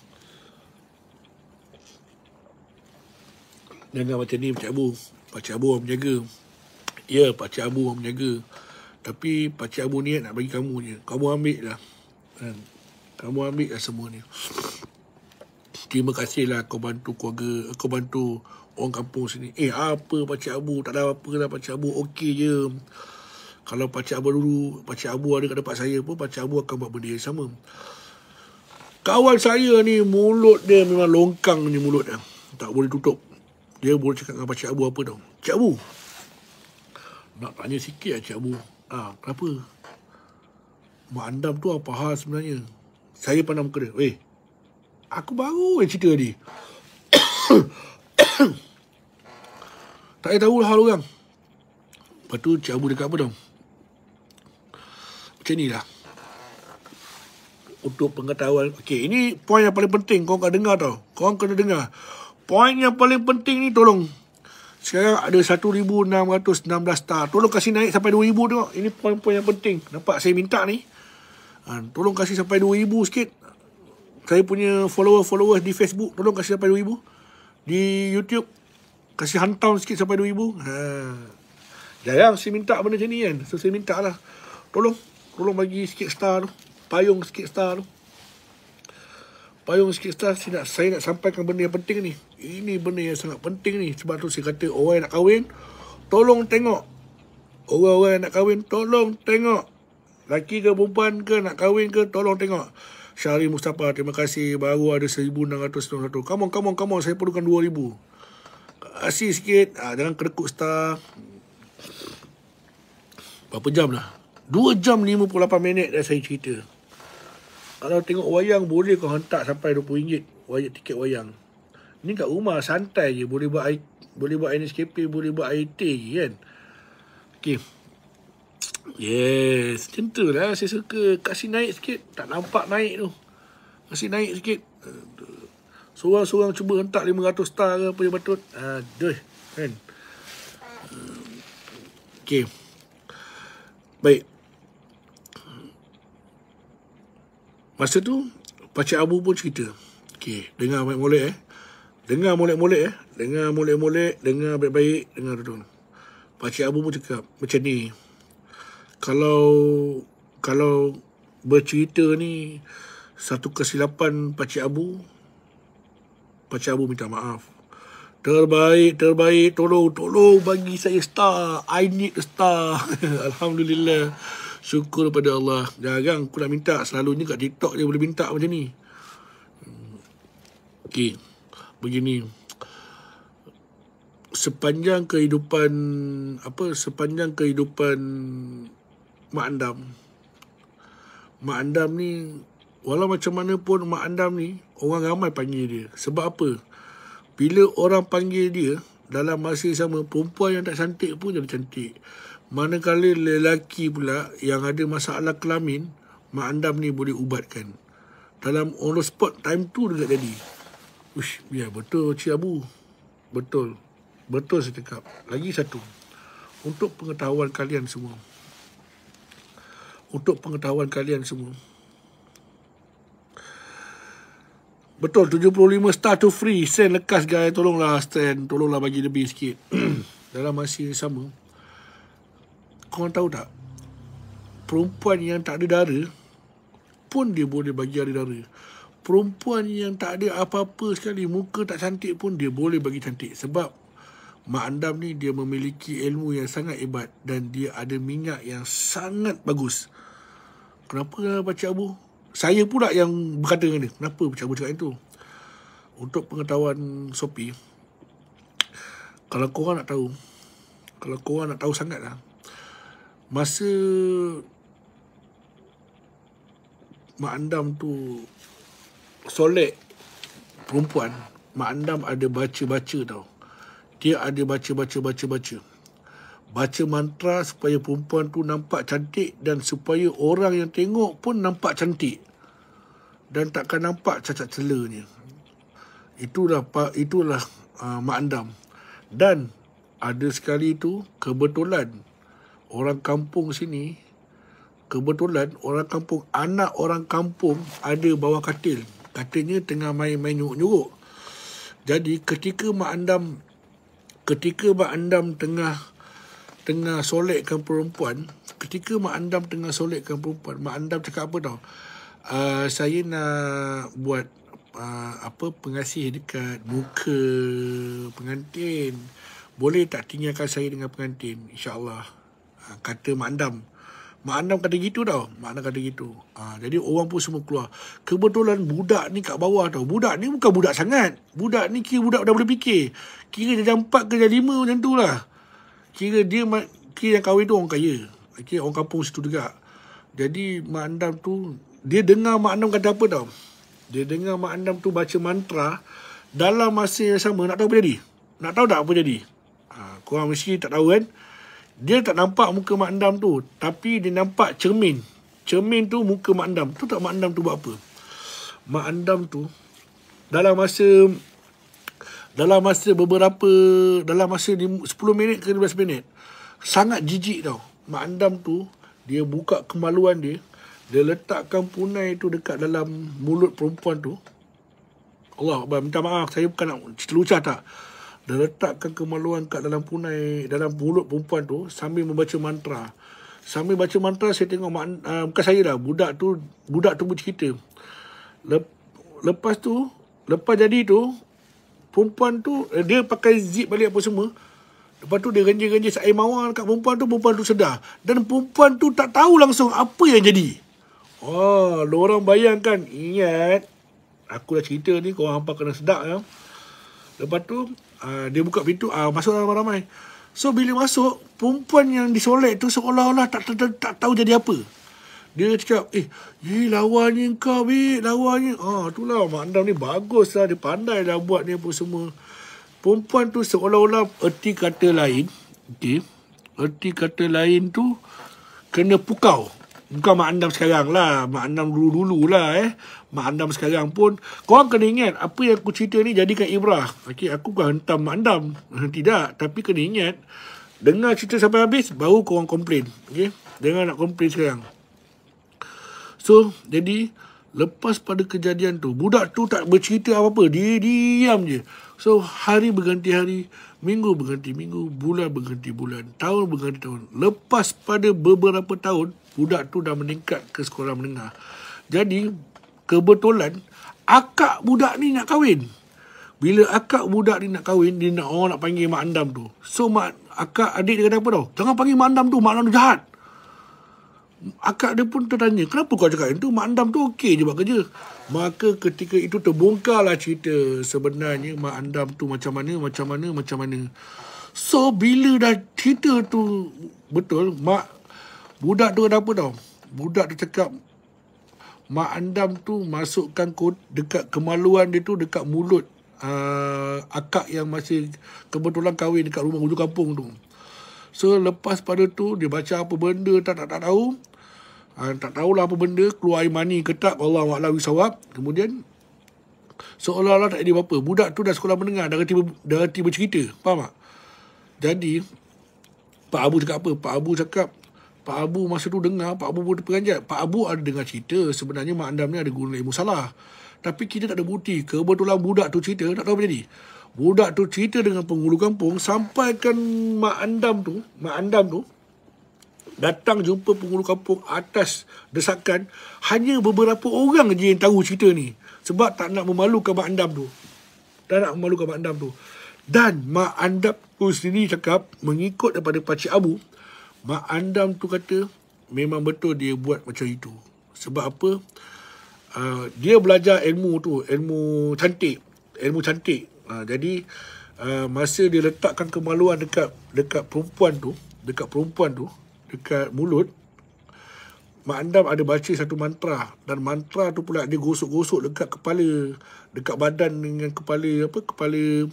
Dengar macam ni Pakcik Abu. Pakcik Abu orang menjaga. Ya, Pakcik Abu orang menjaga. Tapi Pakcik Abu ni nak bagi kamu je. Kamu ambil lah. Kan? Kamu ambil lah semua ni terima kasihlah kau bantu keluarga, kau bantu orang kampung sini. Eh, apa Pakcik Abu? Tak ada apa-apa lah Pakcik Abu. Okey je. Kalau Pakcik Abu dulu, Pakcik Abu ada kat tempat saya pun, Pakcik Abu akan buat benda yang sama. Kawan saya ni, mulut dia memang longkang ni mulut dia. Tak boleh tutup. Dia boleh cakap dengan Pakcik Abu apa tau. Cik Abu, nak tanya sikit lah Cik Abu. Ha, kenapa? Mak Andam tu apa hal sebenarnya? Saya pandang muka dia. Weh, hey, Aku baru je cerita tadi Tak tahu lah hal orang Lepas tu Cik Abu dekat apa tau Macam ni lah Untuk pengetahuan Okay ini point yang paling penting Korang kena dengar tau Korang kena dengar Point yang paling penting ni tolong sekarang ada 1,616 star. Tolong kasih naik sampai 2,000 tengok. Ini poin-poin yang penting. Nampak saya minta ni. Ha, tolong kasih sampai 2,000 sikit saya punya follower follower di Facebook tolong kasih sampai 2000 di YouTube kasih hantam sikit sampai 2000 ha jarang saya minta benda macam ni kan so saya minta lah tolong tolong bagi sikit star tu payung sikit star tu payung sikit star saya nak, saya nak sampaikan benda yang penting ni ini benda yang sangat penting ni sebab tu saya kata orang yang nak kahwin tolong tengok orang-orang nak kahwin tolong tengok laki ke perempuan ke nak kahwin ke tolong tengok Syahri Mustafa terima kasih baru ada 1691 come on come on come on saya perlukan 2000 asyik sikit ha, jangan kerekut star berapa jam dah 2 jam 58 minit dah saya cerita kalau tengok wayang boleh kau hentak sampai RM20 wayang, tiket wayang ni kat rumah santai je boleh buat boleh buat air escape boleh buat it. teh je kan Okay. Yes, macam tu lah saya suka. Kasih naik sikit, tak nampak naik tu. Kasih naik sikit. Seorang-seorang cuba hentak 500 star ke apa yang patut. Aduh, kan. Okay. Baik. Masa tu, Pakcik Abu pun cerita. Okay, dengar baik-baik eh. Dengar molek-molek eh. Dengar molek-molek, dengar baik-baik, dengar tu. Pakcik Abu pun cakap macam ni kalau kalau bercerita ni satu kesilapan Pakcik Abu Pakcik Abu minta maaf terbaik terbaik tolong tolong bagi saya star I need a star Alhamdulillah syukur pada Allah jarang aku nak minta selalunya kat TikTok dia boleh minta macam ni Okey, begini sepanjang kehidupan apa sepanjang kehidupan Mak Andam. Mak Andam ni, walau macam mana pun Mak Andam ni, orang ramai panggil dia. Sebab apa? Bila orang panggil dia, dalam masa yang sama, perempuan yang tak cantik pun jadi cantik. Manakala lelaki pula yang ada masalah kelamin, Mak Andam ni boleh ubatkan. Dalam on the spot time tu dekat jadi. Ush, ya betul Cik Abu. Betul. Betul saya cakap. Lagi satu. Untuk pengetahuan kalian semua untuk pengetahuan kalian semua. Betul, 75 star to free. Send lekas, guys. Tolonglah, send. Tolonglah bagi lebih sikit. Dalam masa yang sama, korang tahu tak, perempuan yang tak ada dara, pun dia boleh bagi ada dara. Perempuan yang tak ada apa-apa sekali, muka tak cantik pun dia boleh bagi cantik. Sebab, Mak Andam ni dia memiliki ilmu yang sangat hebat dan dia ada minyak yang sangat Bagus kenapa Pakcik Abu? Saya pula yang berkata dengan dia, kenapa Pakcik Abu cakap itu? Untuk pengetahuan Sopi, kalau korang nak tahu, kalau korang nak tahu sangatlah, masa Mak Andam tu solek perempuan, Mak Andam ada baca-baca tau. Dia ada baca-baca-baca-baca baca mantra supaya perempuan tu nampak cantik dan supaya orang yang tengok pun nampak cantik dan takkan nampak cacat celanya. Itulah itulah uh, makandam. Dan ada sekali itu kebetulan orang kampung sini kebetulan orang kampung anak orang kampung ada bawa katil. Katanya tengah main-main nyuruk-nyuruk. Jadi ketika Mak Andam ketika Mak Andam tengah tengah solekkan perempuan ketika mak andam tengah solekkan perempuan mak andam cakap apa tau uh, saya nak buat uh, apa pengasih dekat muka pengantin boleh tak tinggalkan saya dengan pengantin insyaallah uh, kata mak andam Mak Andam kata gitu tau Mak Andam kata gitu ha, Jadi orang pun semua keluar Kebetulan budak ni kat bawah tau Budak ni bukan budak sangat Budak ni kira budak dah boleh fikir Kira dia dah empat ke dah lima macam tu lah kira dia kira yang kahwin tu orang kaya. kira orang kampung situ juga. Jadi Mak Andam tu dia dengar Mak Andam kata apa tau. Dia dengar Mak Andam tu baca mantra dalam masa yang sama. Nak tahu apa jadi? Nak tahu tak apa jadi? Ha, korang mesti tak tahu kan? Dia tak nampak muka Mak Andam tu. Tapi dia nampak cermin. Cermin tu muka Mak Andam. Tu tak Mak Andam tu buat apa? Mak Andam tu dalam masa dalam masa beberapa dalam masa ni 10 minit ke 15 minit sangat jijik tau mak andam tu dia buka kemaluan dia dia letakkan punai tu dekat dalam mulut perempuan tu Allah Abang minta maaf saya bukan nak celucah lah. tak dia letakkan kemaluan kat dalam punai dalam mulut perempuan tu sambil membaca mantra sambil baca mantra saya tengok mak, uh, bukan saya dah budak tu budak tu bercerita Lep, lepas tu lepas jadi tu perempuan tu eh, dia pakai zip balik apa semua lepas tu dia renjir-renjir air mawar dekat perempuan tu perempuan tu sedar dan perempuan tu tak tahu langsung apa yang jadi oh orang bayangkan ingat aku dah cerita ni korang hampa kena sedar ya. lepas tu uh, dia buka pintu uh, masuk ramai-ramai so bila masuk perempuan yang disolek tu seolah-olah tak, tak, tak, tak tahu jadi apa dia cakap, eh, ye, lawa ni kau, be, lawa ni. Ah, tu lah, Mak Andam ni bagus lah. Dia pandai lah buat ni apa semua. Perempuan tu seolah-olah erti kata lain. Okay. Erti kata lain tu kena pukau. Bukan Mak Andam sekarang lah. Mak Andam dulu-dulu lah eh. Mak Andam sekarang pun. Korang kena ingat apa yang aku cerita ni jadikan ibrah. Okay, aku bukan hentam Mak Andam. Eh, tidak. Tapi kena ingat. Dengar cerita sampai habis baru korang komplain. Okay. Dengar nak komplain sekarang. So, jadi lepas pada kejadian tu, budak tu tak bercerita apa-apa. Dia diam je. So, hari berganti hari, minggu berganti minggu, bulan berganti bulan, tahun berganti tahun. Lepas pada beberapa tahun, budak tu dah meningkat ke sekolah menengah. Jadi, kebetulan, akak budak ni nak kahwin. Bila akak budak ni nak kahwin, dia nak orang nak panggil Mak Andam tu. So, mak, akak adik dia kata apa tau? Jangan panggil Mak Andam tu, Mak Andam tu jahat. Akak dia pun tertanya, kenapa kau cakap itu? Mak Andam tu okey je buat kerja. Maka ketika itu terbongkarlah cerita sebenarnya Mak Andam tu macam mana, macam mana, macam mana. So, bila dah cerita tu betul, Mak, budak tu kenapa tau? Budak tu cakap, Mak Andam tu masukkan kod dekat kemaluan dia tu dekat mulut uh, akak yang masih kebetulan kahwin dekat rumah hujung kampung tu. So lepas pada tu dia baca apa benda tak tak, tak tahu Ha, tak tahulah apa benda keluar air mani ke tak Allah wa'ala wisawab kemudian seolah-olah tak ada apa-apa budak tu dah sekolah mendengar dah reti, dah reti bercerita faham tak jadi Pak Abu cakap apa Pak Abu cakap Pak Abu masa tu dengar Pak Abu pun terperanjat Pak Abu ada dengar cerita sebenarnya Mak Andam ni ada guna ilmu salah tapi kita tak ada bukti kebetulan budak tu cerita tak tahu apa jadi budak tu cerita dengan penghulu kampung sampaikan Mak Andam tu Mak Andam tu datang jumpa penghulu kampung atas desakan hanya beberapa orang je yang tahu cerita ni sebab tak nak memalukan mak andam tu tak nak memalukan mak andam tu dan mak andam tu sendiri cakap mengikut daripada pakcik abu mak andam tu kata memang betul dia buat macam itu sebab apa uh, dia belajar ilmu tu ilmu cantik ilmu cantik uh, jadi uh, masa dia letakkan kemaluan dekat dekat perempuan tu dekat perempuan tu dekat mulut Mak Andam ada baca satu mantra dan mantra tu pula dia gosok-gosok dekat kepala dekat badan dengan kepala apa kepala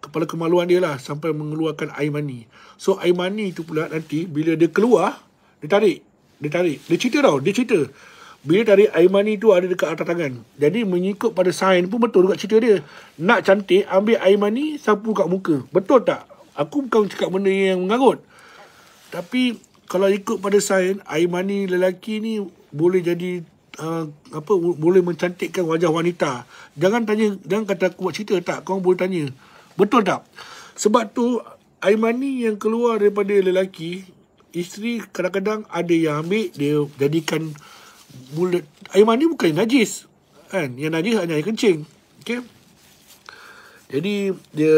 kepala kemaluan dia lah sampai mengeluarkan air mani. So air mani tu pula nanti bila dia keluar dia tarik dia tarik dia cerita tau dia cerita bila tarik air mani tu ada dekat atas tangan. Jadi mengikut pada sign pun betul dekat cerita dia. Nak cantik ambil air sapu kat muka. Betul tak? Aku bukan cakap benda yang mengarut. Tapi kalau ikut pada sains, air mani lelaki ni boleh jadi uh, apa boleh mencantikkan wajah wanita. Jangan tanya jangan kata aku buat cerita tak, kau boleh tanya. Betul tak? Sebab tu air mani yang keluar daripada lelaki Isteri kadang-kadang ada yang ambil dia jadikan bulat air mani bukan najis kan yang najis hanya air kencing okey jadi dia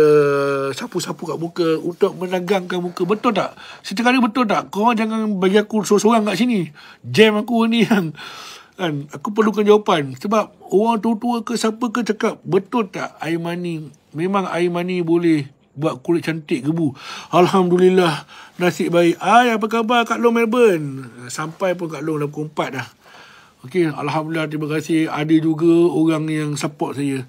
sapu-sapu kat muka untuk menegangkan muka. Betul tak? Setengah kali betul tak? Kau jangan bagi aku sorang-sorang kat sini. Jam aku ni yang kan aku perlukan jawapan sebab orang tua-tua ke siapa ke cakap betul tak air mani memang air mani boleh buat kulit cantik gebu Alhamdulillah nasib baik Hai apa khabar Kak Long Melbourne sampai pun Kak Long dah pukul 4 dah Okey, Alhamdulillah terima kasih ada juga orang yang support saya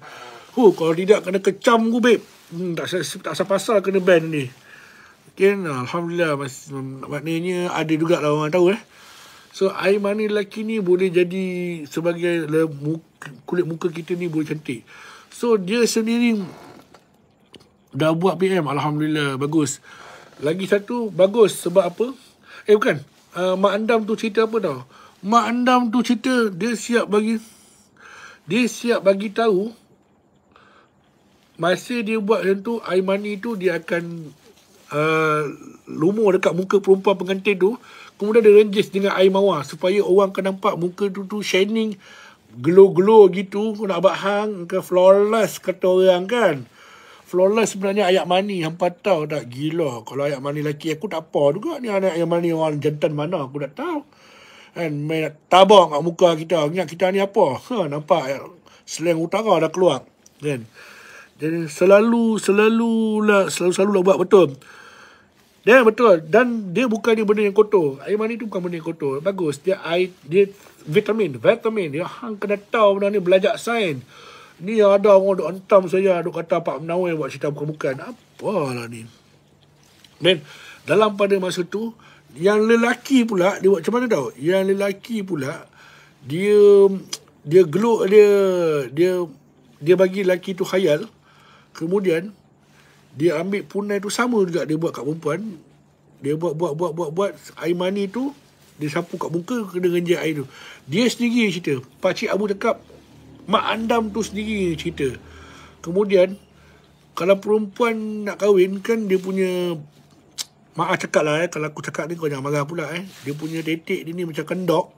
Huh, kalau tidak kena kecam ku, babe. Hmm, tak tak pasal kena band ni. Okay, Alhamdulillah. masih maknanya ada juga lah orang tahu eh. So, air mani lelaki ni boleh jadi sebagai le, muka, kulit muka kita ni boleh cantik. So, dia sendiri dah buat PM. Alhamdulillah, bagus. Lagi satu, bagus. Sebab apa? Eh, bukan. Uh, Mak Andam tu cerita apa tau? Mak Andam tu cerita dia siap bagi dia siap bagi tahu masa dia buat macam tu air mani tu dia akan uh, lumur dekat muka perempuan pengantin tu kemudian dia renjis dengan air mawar supaya orang akan nampak muka tu tu shining glow-glow gitu nak buat hang ke kan flawless kata orang kan flawless sebenarnya ayak mani hang patau tak gila kalau ayak mani lelaki aku tak apa juga ni anak ayak mani orang jantan mana aku tak tahu and main tabak kat muka kita kita ni apa ha, nampak eh, slang utara dah keluar kan yeah. Jadi selalu selalu nak selalu selalu nak buat betul. Dia betul dan dia bukan dia benda yang kotor. Air mani tu bukan benda yang kotor. Bagus. Dia air dia vitamin, vitamin. Dia hang kena tahu benda ni belajar sains. Ni ada orang duk hentam saya, duk kata Pak Menawai buat cerita bukan-bukan. Apalah ni. Dan dalam pada masa tu, yang lelaki pula, dia buat macam mana tahu? Yang lelaki pula, dia dia geluk dia, dia dia bagi lelaki tu khayal. Kemudian dia ambil punai tu sama juga dia buat kat perempuan. Dia buat buat buat buat buat air mani tu dia sapu kat muka kena genjak air tu. Dia sendiri yang cerita. Pak Abu Tekap mak andam tu sendiri yang cerita. Kemudian kalau perempuan nak kahwin kan dia punya Maaf cakap lah eh. Kalau aku cakap ni kau jangan marah pula eh. Dia punya tetik dia ni macam kendok.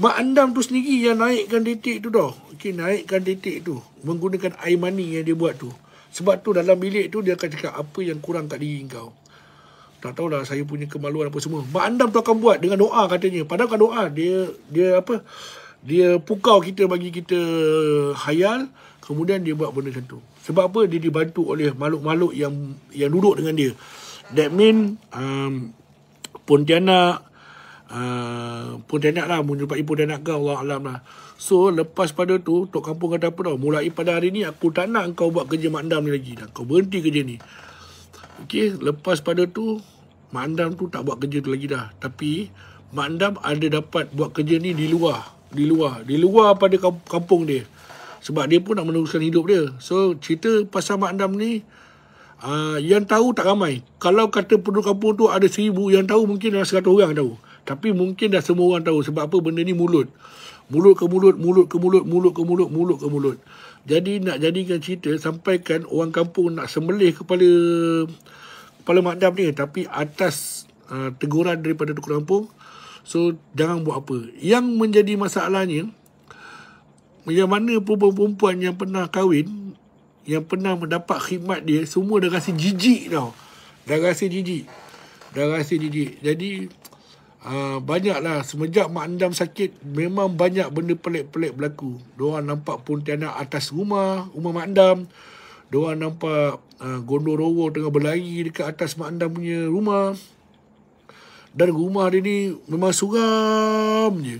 Mak Andam tu sendiri yang naikkan titik tu dah. Okey, naikkan titik tu. Menggunakan air mani yang dia buat tu. Sebab tu dalam bilik tu dia akan cakap apa yang kurang kat diri kau. Tak tahulah saya punya kemaluan apa semua. Mak Andam tu akan buat dengan doa katanya. Padahal kan doa dia dia apa? Dia pukau kita bagi kita hayal. Kemudian dia buat benda macam tu. Sebab apa? Dia dibantu oleh makhluk-makhluk yang yang duduk dengan dia. That mean um, Pontianak, uh, ah, pun tenak lah menjumpai pun tenak kau Allah Alam lah so lepas pada tu Tok Kampung kata apa tau mulai pada hari ni aku tak nak kau buat kerja mandam ni lagi dan kau berhenti kerja ni ok lepas pada tu mandam tu tak buat kerja tu lagi dah tapi mandam ada dapat buat kerja ni di luar di luar di luar pada kampung dia sebab dia pun nak meneruskan hidup dia so cerita pasal mandam ni Uh, yang tahu tak ramai. Kalau kata penduduk kampung tu ada seribu, yang tahu mungkin ada seratus orang tahu. Tapi mungkin dah semua orang tahu sebab apa benda ni mulut. Mulut ke mulut, mulut ke mulut, mulut ke mulut, mulut ke mulut. Jadi nak jadikan cerita sampaikan orang kampung nak sembelih kepala kepala makdam ni tapi atas uh, teguran daripada dukun kampung. So jangan buat apa. Yang menjadi masalahnya yang mana perempuan-perempuan yang pernah kahwin yang pernah mendapat khidmat dia semua dah rasa jijik tau. Dah rasa jijik. Dah rasa jijik. Jadi uh, banyaklah semenjak mak andam sakit memang banyak benda pelik-pelik berlaku diorang nampak pun pontianak atas rumah rumah mak andam diorang nampak uh, ah, gondorowo tengah berlari dekat atas mak andam punya rumah dan rumah dia ni memang suram je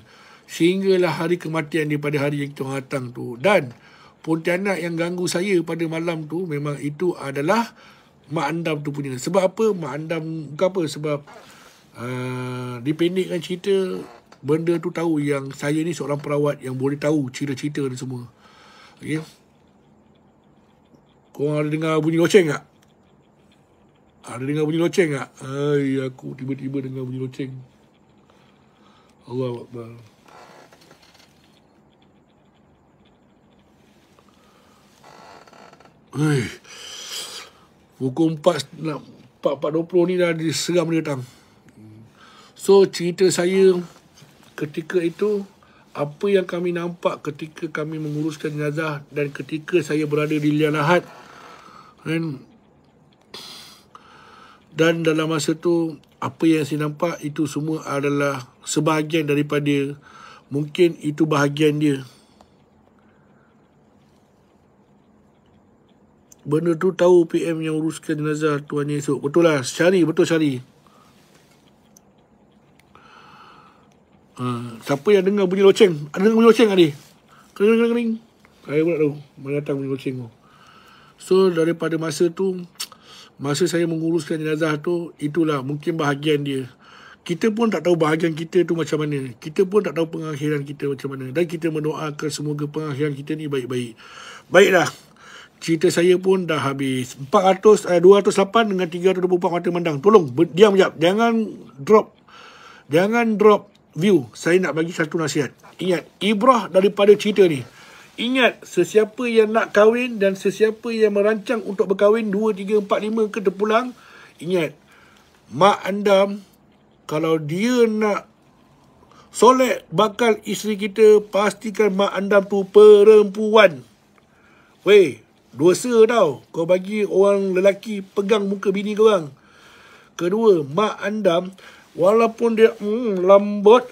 sehinggalah hari kematian dia pada hari yang tengah datang tu dan pontianak yang ganggu saya pada malam tu memang itu adalah Mak Andam tu punya. Sebab apa? Mak Andam bukan apa. Sebab uh, dipendekkan cerita benda tu tahu yang saya ni seorang perawat yang boleh tahu cerita-cerita ni semua ok korang ada dengar bunyi loceng tak? ada dengar bunyi loceng tak? Hai, aku tiba-tiba dengar bunyi loceng Allah Akbar Hei, pukul 4 nak 4.20 ni dah diseram dia datang So cerita saya ketika itu apa yang kami nampak ketika kami menguruskan jenazah dan ketika saya berada di Lian Lahat kan dan dalam masa tu apa yang saya nampak itu semua adalah sebahagian daripada mungkin itu bahagian dia benda tu tahu PM yang uruskan jenazah Tuan Yesus betul lah Syari betul Syari Ha, siapa yang dengar bunyi loceng? Ada dengar bunyi loceng tadi? Kering, kering, kering. Saya pula tahu. Mana datang bunyi loceng tu. So, daripada masa tu, masa saya menguruskan jenazah tu, itulah mungkin bahagian dia. Kita pun tak tahu bahagian kita tu macam mana. Kita pun tak tahu pengakhiran kita macam mana. Dan kita mendoakan semoga pengakhiran kita ni baik-baik. Baiklah. Cerita saya pun dah habis. 400, eh, 208 dengan 324 mata mandang. Tolong, diam sekejap. Jangan drop. Jangan drop view saya nak bagi satu nasihat ingat ibrah daripada cerita ni ingat sesiapa yang nak kahwin dan sesiapa yang merancang untuk berkahwin 2 3 4 5 ke terpulang ingat mak andam kalau dia nak solek bakal isteri kita pastikan mak andam tu perempuan weh dosa tau kau bagi orang lelaki pegang muka bini kau orang kedua mak andam Walaupun dia hmm, lembut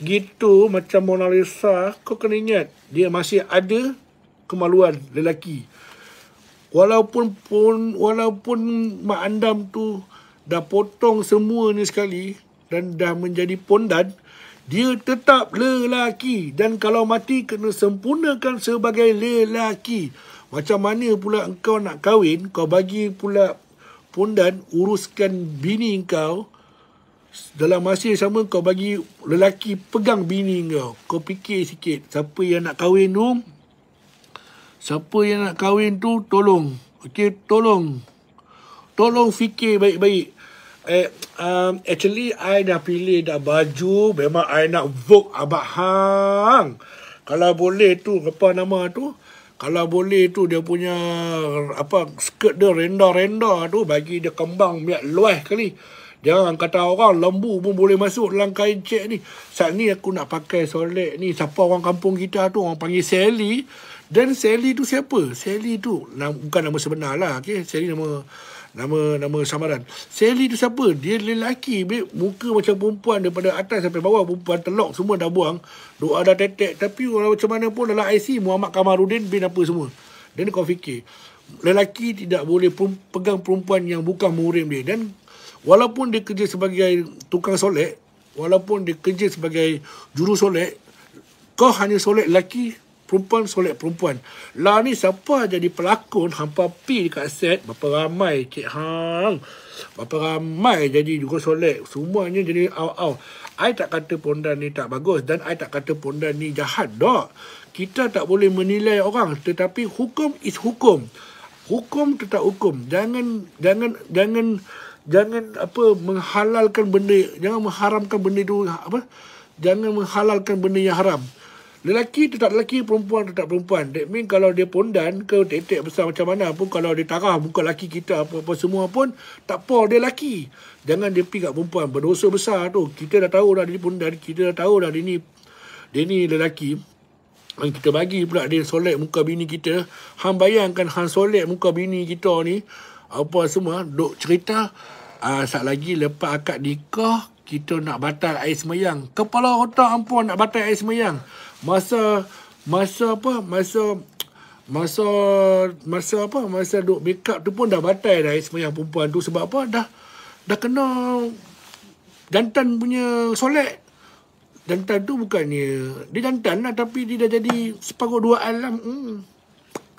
gitu macam Mona Lisa, kau kena ingat dia masih ada kemaluan lelaki. Walaupun pun walaupun Mak Andam tu dah potong semua ni sekali dan dah menjadi pondan, dia tetap lelaki dan kalau mati kena sempurnakan sebagai lelaki. Macam mana pula engkau nak kahwin, kau bagi pula pondan uruskan bini engkau, dalam masa yang sama kau bagi lelaki pegang bini kau. Kau fikir sikit siapa yang nak kahwin tu. Siapa yang nak kahwin tu tolong. okay tolong. Tolong fikir baik-baik. Eh, um, actually, I dah pilih dah baju. Memang I nak vote Abah Hang. Kalau boleh tu, apa nama tu? Kalau boleh tu dia punya apa skirt dia rendah-rendah tu bagi dia kembang biar luas kali. Jangan kata orang lembu pun boleh masuk dalam kain cek ni. Saat ni aku nak pakai solek ni. Siapa orang kampung kita tu orang panggil Sally. Dan Sally tu siapa? Sally tu nam, bukan nama sebenar lah. Okay? Sally nama nama nama samaran. Sally tu siapa? Dia lelaki. Babe. Muka macam perempuan daripada atas sampai bawah. Perempuan telok semua dah buang. Doa dah tetek. Tapi orang macam mana pun dalam IC Muhammad Kamarudin bin apa semua. Dan kau fikir. Lelaki tidak boleh pegang perempuan yang bukan murim dia. Dan walaupun dia kerja sebagai tukang solek, walaupun dia kerja sebagai juru solek, kau hanya solek lelaki, perempuan solek perempuan. Lah ni siapa jadi pelakon hampa pi dekat set, berapa ramai Cik Hang, berapa ramai jadi juga solek, semuanya jadi au-au. I tak kata pondan ni tak bagus dan I tak kata pondan ni jahat, dok. Kita tak boleh menilai orang tetapi hukum is hukum. Hukum tetap hukum. Jangan jangan jangan jangan apa menghalalkan benda jangan mengharamkan benda itu apa jangan menghalalkan benda yang haram lelaki tetap lelaki perempuan tetap perempuan that mean kalau dia pondan ke tetek besar macam mana pun kalau dia tarah muka lelaki kita apa-apa semua pun tak apa dia lelaki jangan dia pergi kat perempuan berdosa besar tu kita dah tahu dah dia pondan kita dah tahu dah dia ni dia ni lelaki dan kita bagi pula dia solat muka bini kita hang bayangkan hang solat muka bini kita ni apa semua dok cerita Uh, sat lagi lepas akad nikah kita nak batal air semayang. Kepala otak ampun nak batal air semayang. Masa masa apa? Masa masa masa apa? Masa duk make up tu pun dah batal dah air semayang perempuan tu sebab apa? Dah dah kena jantan punya solek Jantan tu bukannya dia jantan lah tapi dia dah jadi separuh dua alam. Hmm.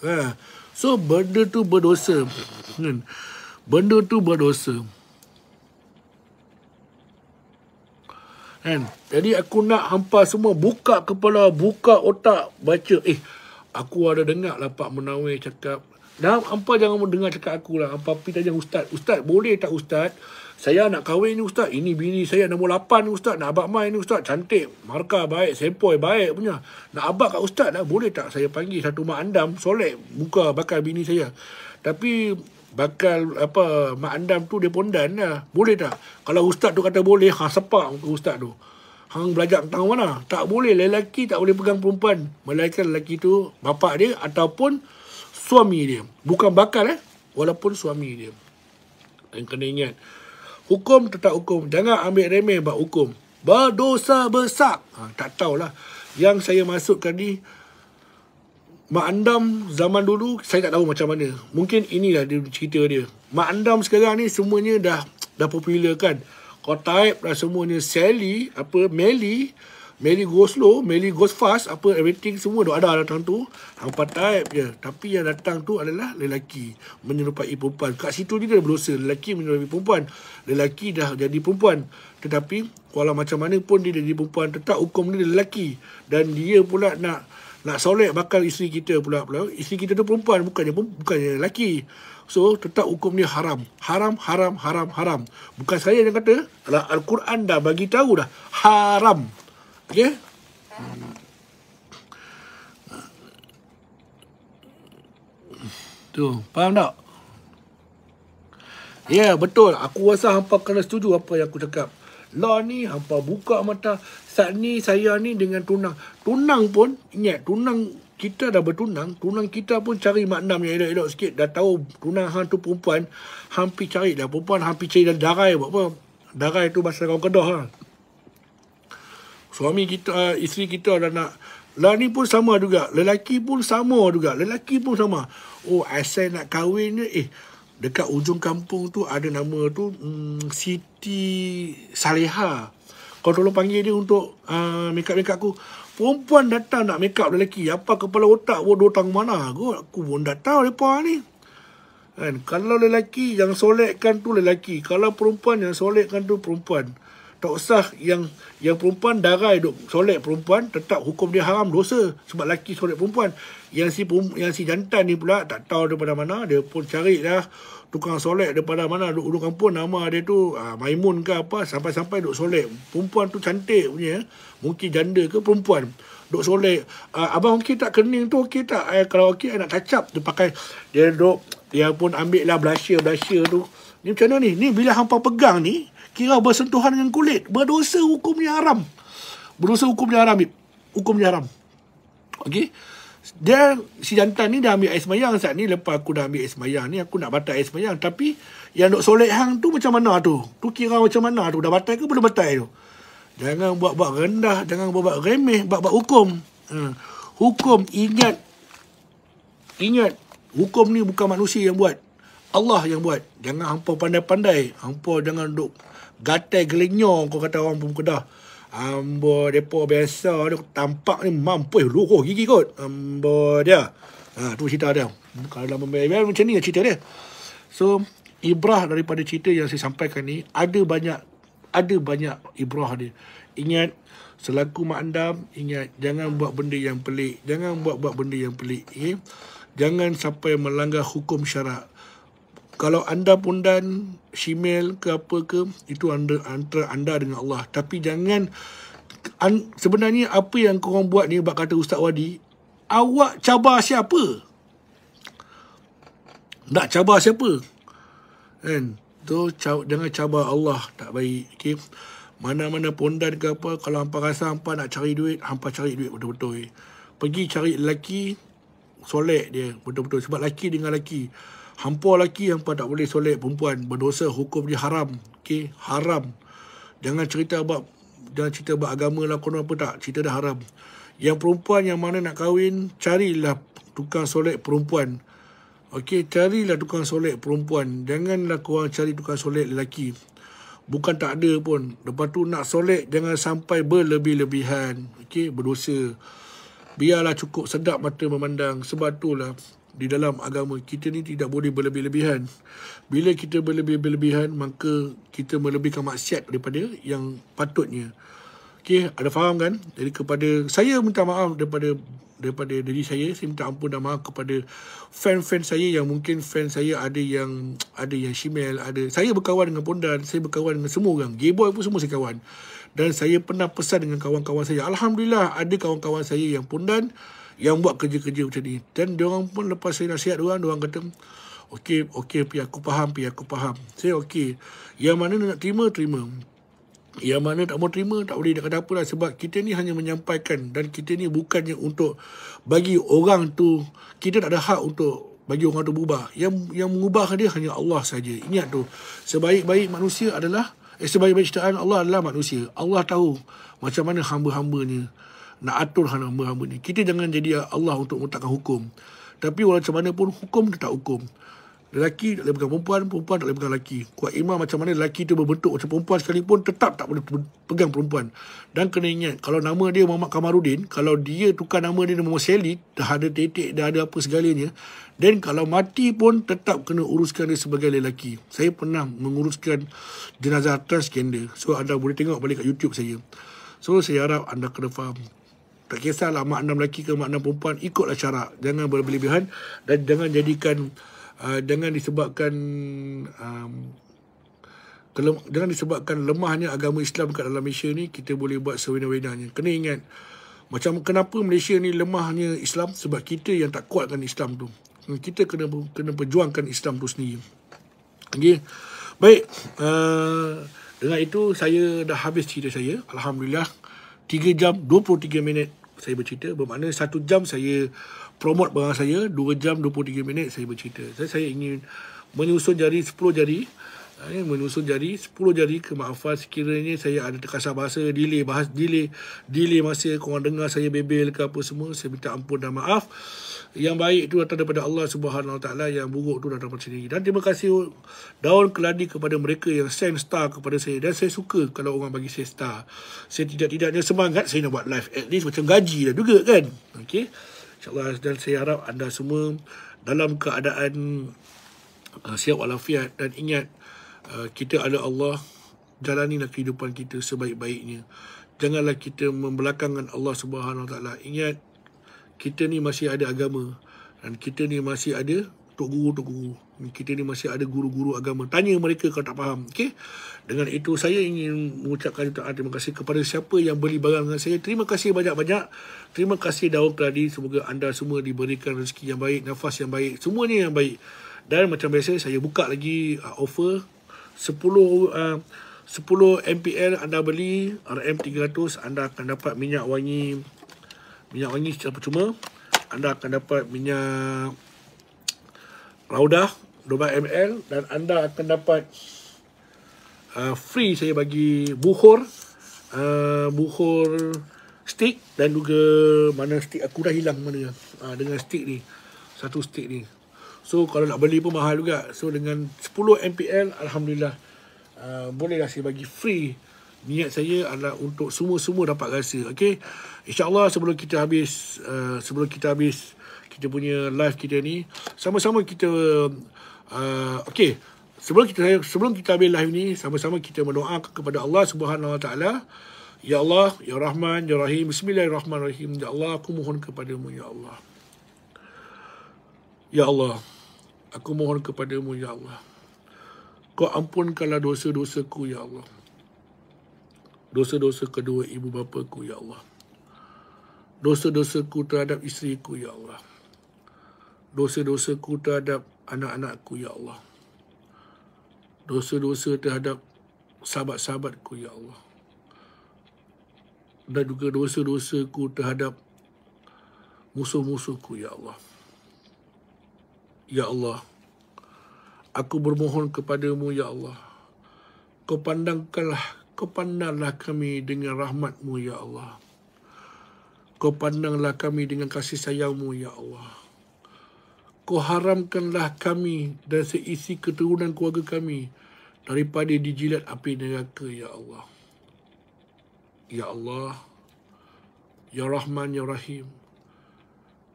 Ha. So benda tu berdosa. Hmm. Benda tu berdosa. kan jadi aku nak hampa semua buka kepala buka otak baca eh aku ada dengar lah Pak Menawir cakap dah hampa jangan mendengar cakap aku lah hampa pergi tanya ustaz ustaz boleh tak ustaz saya nak kahwin ni ustaz ini bini saya nombor 8 ni ustaz nak abad main ni ustaz cantik markah baik sempoi baik punya nak abad kat ustaz lah boleh tak saya panggil satu mak andam solek buka bakal bini saya tapi bakal apa mak andam tu dia pondan lah. Boleh tak? Kalau ustaz tu kata boleh, ha sepak muka ustaz tu. Hang belajar tentang mana? Tak boleh lelaki tak boleh pegang perempuan. Melainkan lelaki tu bapa dia ataupun suami dia. Bukan bakal eh. Walaupun suami dia. Yang kena ingat. Hukum tetap hukum. Jangan ambil remeh buat hukum. Berdosa besar. Ha, tak tahulah. Yang saya masukkan ni, Mak Andam zaman dulu saya tak tahu macam mana. Mungkin inilah dia cerita dia. Mak Andam sekarang ni semuanya dah dah popular kan. Kau type dah semuanya Sally apa Melly Melly go slow, Melly go fast, apa everything semua dah ada datang tu. Hang type je. Tapi yang datang tu adalah lelaki menyerupai perempuan. Kat situ juga dah berdosa. Lelaki menyerupai perempuan. Lelaki dah jadi perempuan. Tetapi, walau macam mana pun dia jadi perempuan, tetap hukum dia lelaki. Dan dia pula nak nak solat bakal isteri kita pula pula isteri kita tu perempuan bukannya bukannya lelaki so tetap hukum ni haram haram haram haram haram bukan saya yang kata Alah, al-Quran dah bagi tahu dah haram Okay? tu faham tak ya yeah, betul aku rasa hampa kena setuju apa yang aku cakap lah ni hampa buka mata. Saat ni saya ni dengan tunang. Tunang pun, ingat tunang kita dah bertunang. Tunang kita pun cari yang elok-elok sikit. Dah tahu tunang hang tu perempuan. Hampir cari dah perempuan. Hampir cari dah darai buat apa. Darai tu masa kau kedah ha. Suami kita, uh, isteri kita dah nak. Lah ni pun sama juga. Lelaki pun sama juga. Lelaki pun sama. Oh, asal nak kahwin ni. Eh, dekat ujung kampung tu ada nama tu hmm, Siti Saleha. Kau tolong panggil dia untuk uh, ah, make up-make up aku. Perempuan datang nak make up lelaki. Apa kepala otak pun dua tang mana. Aku, aku pun tak tahu mereka ni. And, kalau lelaki yang solekkan tu lelaki. Kalau perempuan yang solekkan tu Perempuan tak usah yang yang perempuan darai duk solek perempuan tetap hukum dia haram dosa sebab laki solek perempuan yang si yang si jantan ni pula tak tahu daripada mana dia pun cari carilah tukang solek daripada mana duk ulung kampung nama dia tu ah, maimun ke apa sampai-sampai duk solek perempuan tu cantik punya mungkin janda ke perempuan duk solek ah, abang mungkin tak kening tu okey tak eh, kalau okey nak kacap tu pakai dia duk dia pun ambil lah blusher blusher tu ni macam mana ni ni bila hampa pegang ni kira bersentuhan dengan kulit berdosa hukumnya haram berdosa hukumnya haram Ip. hukumnya haram okey dia si jantan ni dah ambil air semayang saat ni lepas aku dah ambil air semayang ni aku nak batal air semayang tapi yang nak solek hang tu macam mana tu tu kira macam mana tu dah batal ke belum batal tu jangan buat-buat rendah jangan buat-buat remeh buat-buat hukum hmm. hukum ingat ingat hukum ni bukan manusia yang buat Allah yang buat jangan hampa pandai-pandai hampa jangan duk gatai gelenyor kau kata orang pun kedah ambo depo biasa dia tampak ni mampus luruh gigi kot ambo dia ha tu cerita dia kalau dalam membayar macam ni lah cerita dia so ibrah daripada cerita yang saya sampaikan ni ada banyak ada banyak ibrah dia ingat selaku mak andam ingat jangan buat benda yang pelik jangan buat buat benda yang pelik okay? jangan sampai melanggar hukum syarak kalau anda pundan shimel ke apa ke itu anda antara anda dengan Allah tapi jangan an, sebenarnya apa yang korang buat ni bapak kata ustaz wadi awak cabar siapa nak cabar siapa kan tu so, jangan cabar Allah tak baik okey mana-mana pondan ke apa kalau hangpa rasa hangpa nak cari duit hampa cari duit betul-betul pergi cari lelaki solek dia betul-betul sebab lelaki dengan lelaki Hampa lelaki yang tak boleh solek perempuan berdosa hukum dia haram. Okey, haram. Jangan cerita bab, jangan cerita bab agama lah kau apa tak. Cerita dah haram. Yang perempuan yang mana nak kahwin, carilah tukang solek perempuan. Okey, carilah tukang solek perempuan. Janganlah kau cari tukang solek lelaki. Bukan tak ada pun. Lepas tu nak solek jangan sampai berlebih-lebihan. Okey, berdosa. Biarlah cukup sedap mata memandang. Sebab itulah di dalam agama kita ni tidak boleh berlebih-lebihan. Bila kita berlebih-lebihan, maka kita melebihkan maksiat daripada yang patutnya. Okey, ada faham kan? Jadi kepada saya minta maaf daripada daripada diri saya, saya minta ampun dan maaf kepada fan-fan saya yang mungkin fan saya ada yang ada yang shimel, ada saya berkawan dengan Pondan, saya berkawan dengan semua orang. Gay boy pun semua saya kawan. Dan saya pernah pesan dengan kawan-kawan saya, alhamdulillah ada kawan-kawan saya yang Pondan dan yang buat kerja-kerja macam ni. Dan dia orang pun lepas saya nasihat orang, dia orang kata, okey, okey, pi aku faham, pi aku faham. Saya okey. Yang mana nak terima, terima. Yang mana tak mau terima, tak boleh nak kata apalah. Sebab kita ni hanya menyampaikan dan kita ni bukannya untuk bagi orang tu, kita tak ada hak untuk bagi orang tu berubah. Yang yang mengubah dia hanya Allah saja. Ingat tu. Sebaik-baik manusia adalah, eh, sebaik-baik ciptaan Allah adalah manusia. Allah tahu macam mana hamba-hambanya nak atur hamba-hamba ni. Kita jangan jadi Allah untuk mengutakkan hukum. Tapi walau macam mana pun, hukum tetap hukum. Lelaki tak boleh pegang perempuan, perempuan tak boleh pegang lelaki. Kuat imam macam mana lelaki tu berbentuk macam perempuan sekalipun tetap tak boleh pegang perempuan. Dan kena ingat, kalau nama dia Muhammad Kamarudin, kalau dia tukar nama dia nama Sally, dah ada titik, dah ada apa segalanya. Dan kalau mati pun tetap kena uruskan dia sebagai lelaki. Saya pernah menguruskan jenazah transgender. So anda boleh tengok balik kat YouTube saya. So saya harap anda kena faham. Tak kisahlah enam lelaki ke makna perempuan Ikutlah syarak Jangan berlebihan Dan jangan jadikan uh, Dengan disebabkan um, kelem- Dengan disebabkan lemahnya agama Islam kat dalam Malaysia ni Kita boleh buat sewenang-wenangnya Kena ingat Macam kenapa Malaysia ni lemahnya Islam Sebab kita yang tak kuatkan Islam tu Kita kena kena perjuangkan Islam tu sendiri okay? Baik uh, Dengan itu saya dah habis cerita saya Alhamdulillah 3 jam 23 minit saya bercerita bermakna satu jam saya promote barang saya dua jam dua puluh 23 minit saya bercerita saya, saya ingin menyusun jari sepuluh jari eh, menyusun jari sepuluh jari kemaafan sekiranya saya ada terkasar bahasa delay bahas delay delay masa korang dengar saya bebel ke apa semua saya minta ampun dan maaf yang baik itu datang daripada Allah Subhanahu Wa Taala yang buruk itu datang daripada sendiri dan terima kasih daun keladi kepada mereka yang send star kepada saya dan saya suka kalau orang bagi saya star saya tidak-tidaknya semangat saya nak buat live at least macam gaji lah juga kan okay insyaallah dan saya harap anda semua dalam keadaan uh, siap walafiat dan ingat uh, kita ada Allah jalanilah kehidupan kita sebaik-baiknya janganlah kita membelakangkan Allah Subhanahu Wa Taala ingat kita ni masih ada agama dan kita ni masih ada tok guru-tok guru. Kita ni masih ada guru-guru agama. Tanya mereka kalau tak faham. Okey. Dengan itu saya ingin mengucapkan ah, terima kasih kepada siapa yang beli barang dengan saya. Terima kasih banyak-banyak. Terima kasih Daud Keladi. Semoga anda semua diberikan rezeki yang baik, nafas yang baik, semuanya yang baik. Dan macam biasa saya buka lagi uh, offer 10 uh, 10 MPL anda beli RM300 anda akan dapat minyak wangi minyak wangi secara percuma anda akan dapat minyak raudah 2 ml dan anda akan dapat uh, free saya bagi buhur uh, buhur stick dan juga mana stick aku dah hilang mana uh, dengan stick ni satu stick ni so kalau nak beli pun mahal juga so dengan 10 ml alhamdulillah uh, bolehlah saya bagi free niat saya adalah untuk semua-semua dapat rasa okey InsyaAllah sebelum kita habis uh, Sebelum kita habis Kita punya live kita ni Sama-sama kita uh, Okay Sebelum kita sebelum kita habis live ni Sama-sama kita berdoa kepada Allah Subhanahu Wa Taala. Ya Allah Ya Rahman Ya Rahim Bismillahirrahmanirrahim Ya Allah Aku mohon kepadamu Ya Allah Ya Allah Aku mohon kepadamu Ya Allah Kau ampunkanlah dosa-dosaku Ya Allah Dosa-dosa kedua ibu bapaku Ya Allah dosa-dosaku terhadap isteri ku, Ya Allah. Dosa-dosaku terhadap anak-anakku, Ya Allah. Dosa-dosa terhadap sahabat-sahabatku, Ya Allah. Dan juga dosa-dosaku terhadap musuh-musuhku, Ya Allah. Ya Allah, aku bermohon kepadamu, Ya Allah. Kau pandangkanlah, kau pandanglah kami dengan rahmatmu, Ya Allah. Ya Allah. Kau pandanglah kami dengan kasih sayangmu, Ya Allah. Kau haramkanlah kami dan seisi keturunan keluarga kami daripada dijilat api neraka, Ya Allah. Ya Allah, Ya Rahman, Ya Rahim,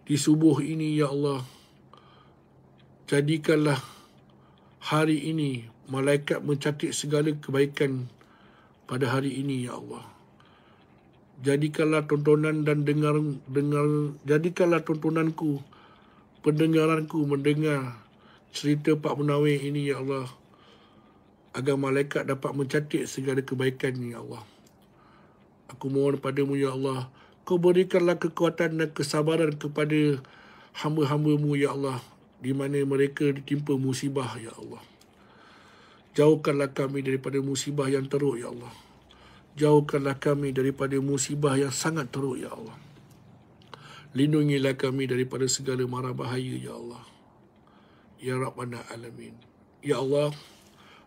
di subuh ini, Ya Allah, jadikanlah hari ini malaikat mencatik segala kebaikan pada hari ini, Ya Allah jadikanlah tontonan dan dengar dengar jadikanlah tontonanku pendengaranku mendengar cerita Pak Munawir ini ya Allah agar malaikat dapat mencatat segala kebaikan ini ya Allah aku mohon padamu ya Allah kau berikanlah kekuatan dan kesabaran kepada hamba-hambamu ya Allah di mana mereka ditimpa musibah ya Allah jauhkanlah kami daripada musibah yang teruk ya Allah jauhkanlah kami daripada musibah yang sangat teruk ya Allah lindungilah kami daripada segala mara bahaya ya Allah ya rabbana alamin ya Allah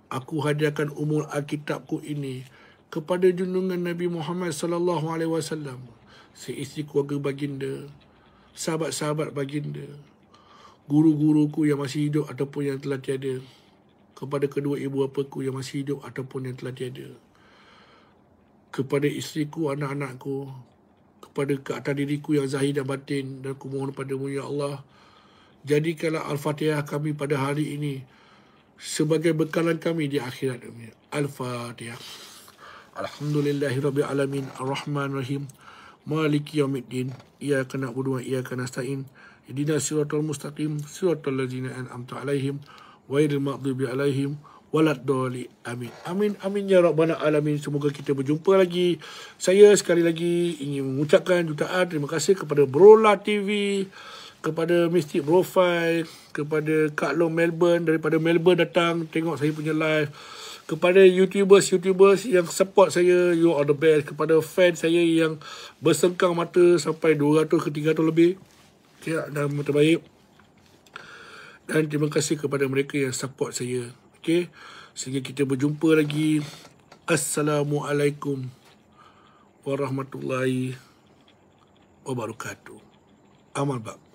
aku hadiahkan umur alkitabku ini kepada junjungan Nabi Muhammad sallallahu alaihi wasallam seisi keluarga baginda sahabat-sahabat baginda guru-guruku yang masih hidup ataupun yang telah tiada kepada kedua ibu bapaku yang masih hidup ataupun yang telah tiada kepada isteriku, anak-anakku, kepada ke atas diriku yang zahir dan batin dan aku mohon padamu, Ya Allah, jadikanlah Al-Fatihah kami pada hari ini sebagai bekalan kami di akhirat dunia. Al-Fatihah. Alhamdulillahi Rabbil Alamin Ar-Rahman Rahim Maliki Yawmiddin Iyaka na'budu wa iyaka nasta'in Hidina siratul mustaqim Siratul ladzina an'amta alaihim Wairil maqdubi alaihim alaihim waladdoli amin amin amin ya rabbal alamin semoga kita berjumpa lagi saya sekali lagi ingin mengucapkan jutaan terima kasih kepada Brola TV kepada Mystic Profile kepada Kak Long Melbourne daripada Melbourne datang tengok saya punya live kepada YouTubers-YouTubers yang support saya, you are the best. Kepada fan saya yang bersengkang mata sampai 200 ke 300 lebih. Okay, dan terbaik. Dan terima kasih kepada mereka yang support saya. Okey. Sehingga kita berjumpa lagi. Assalamualaikum warahmatullahi wabarakatuh. Amal bab.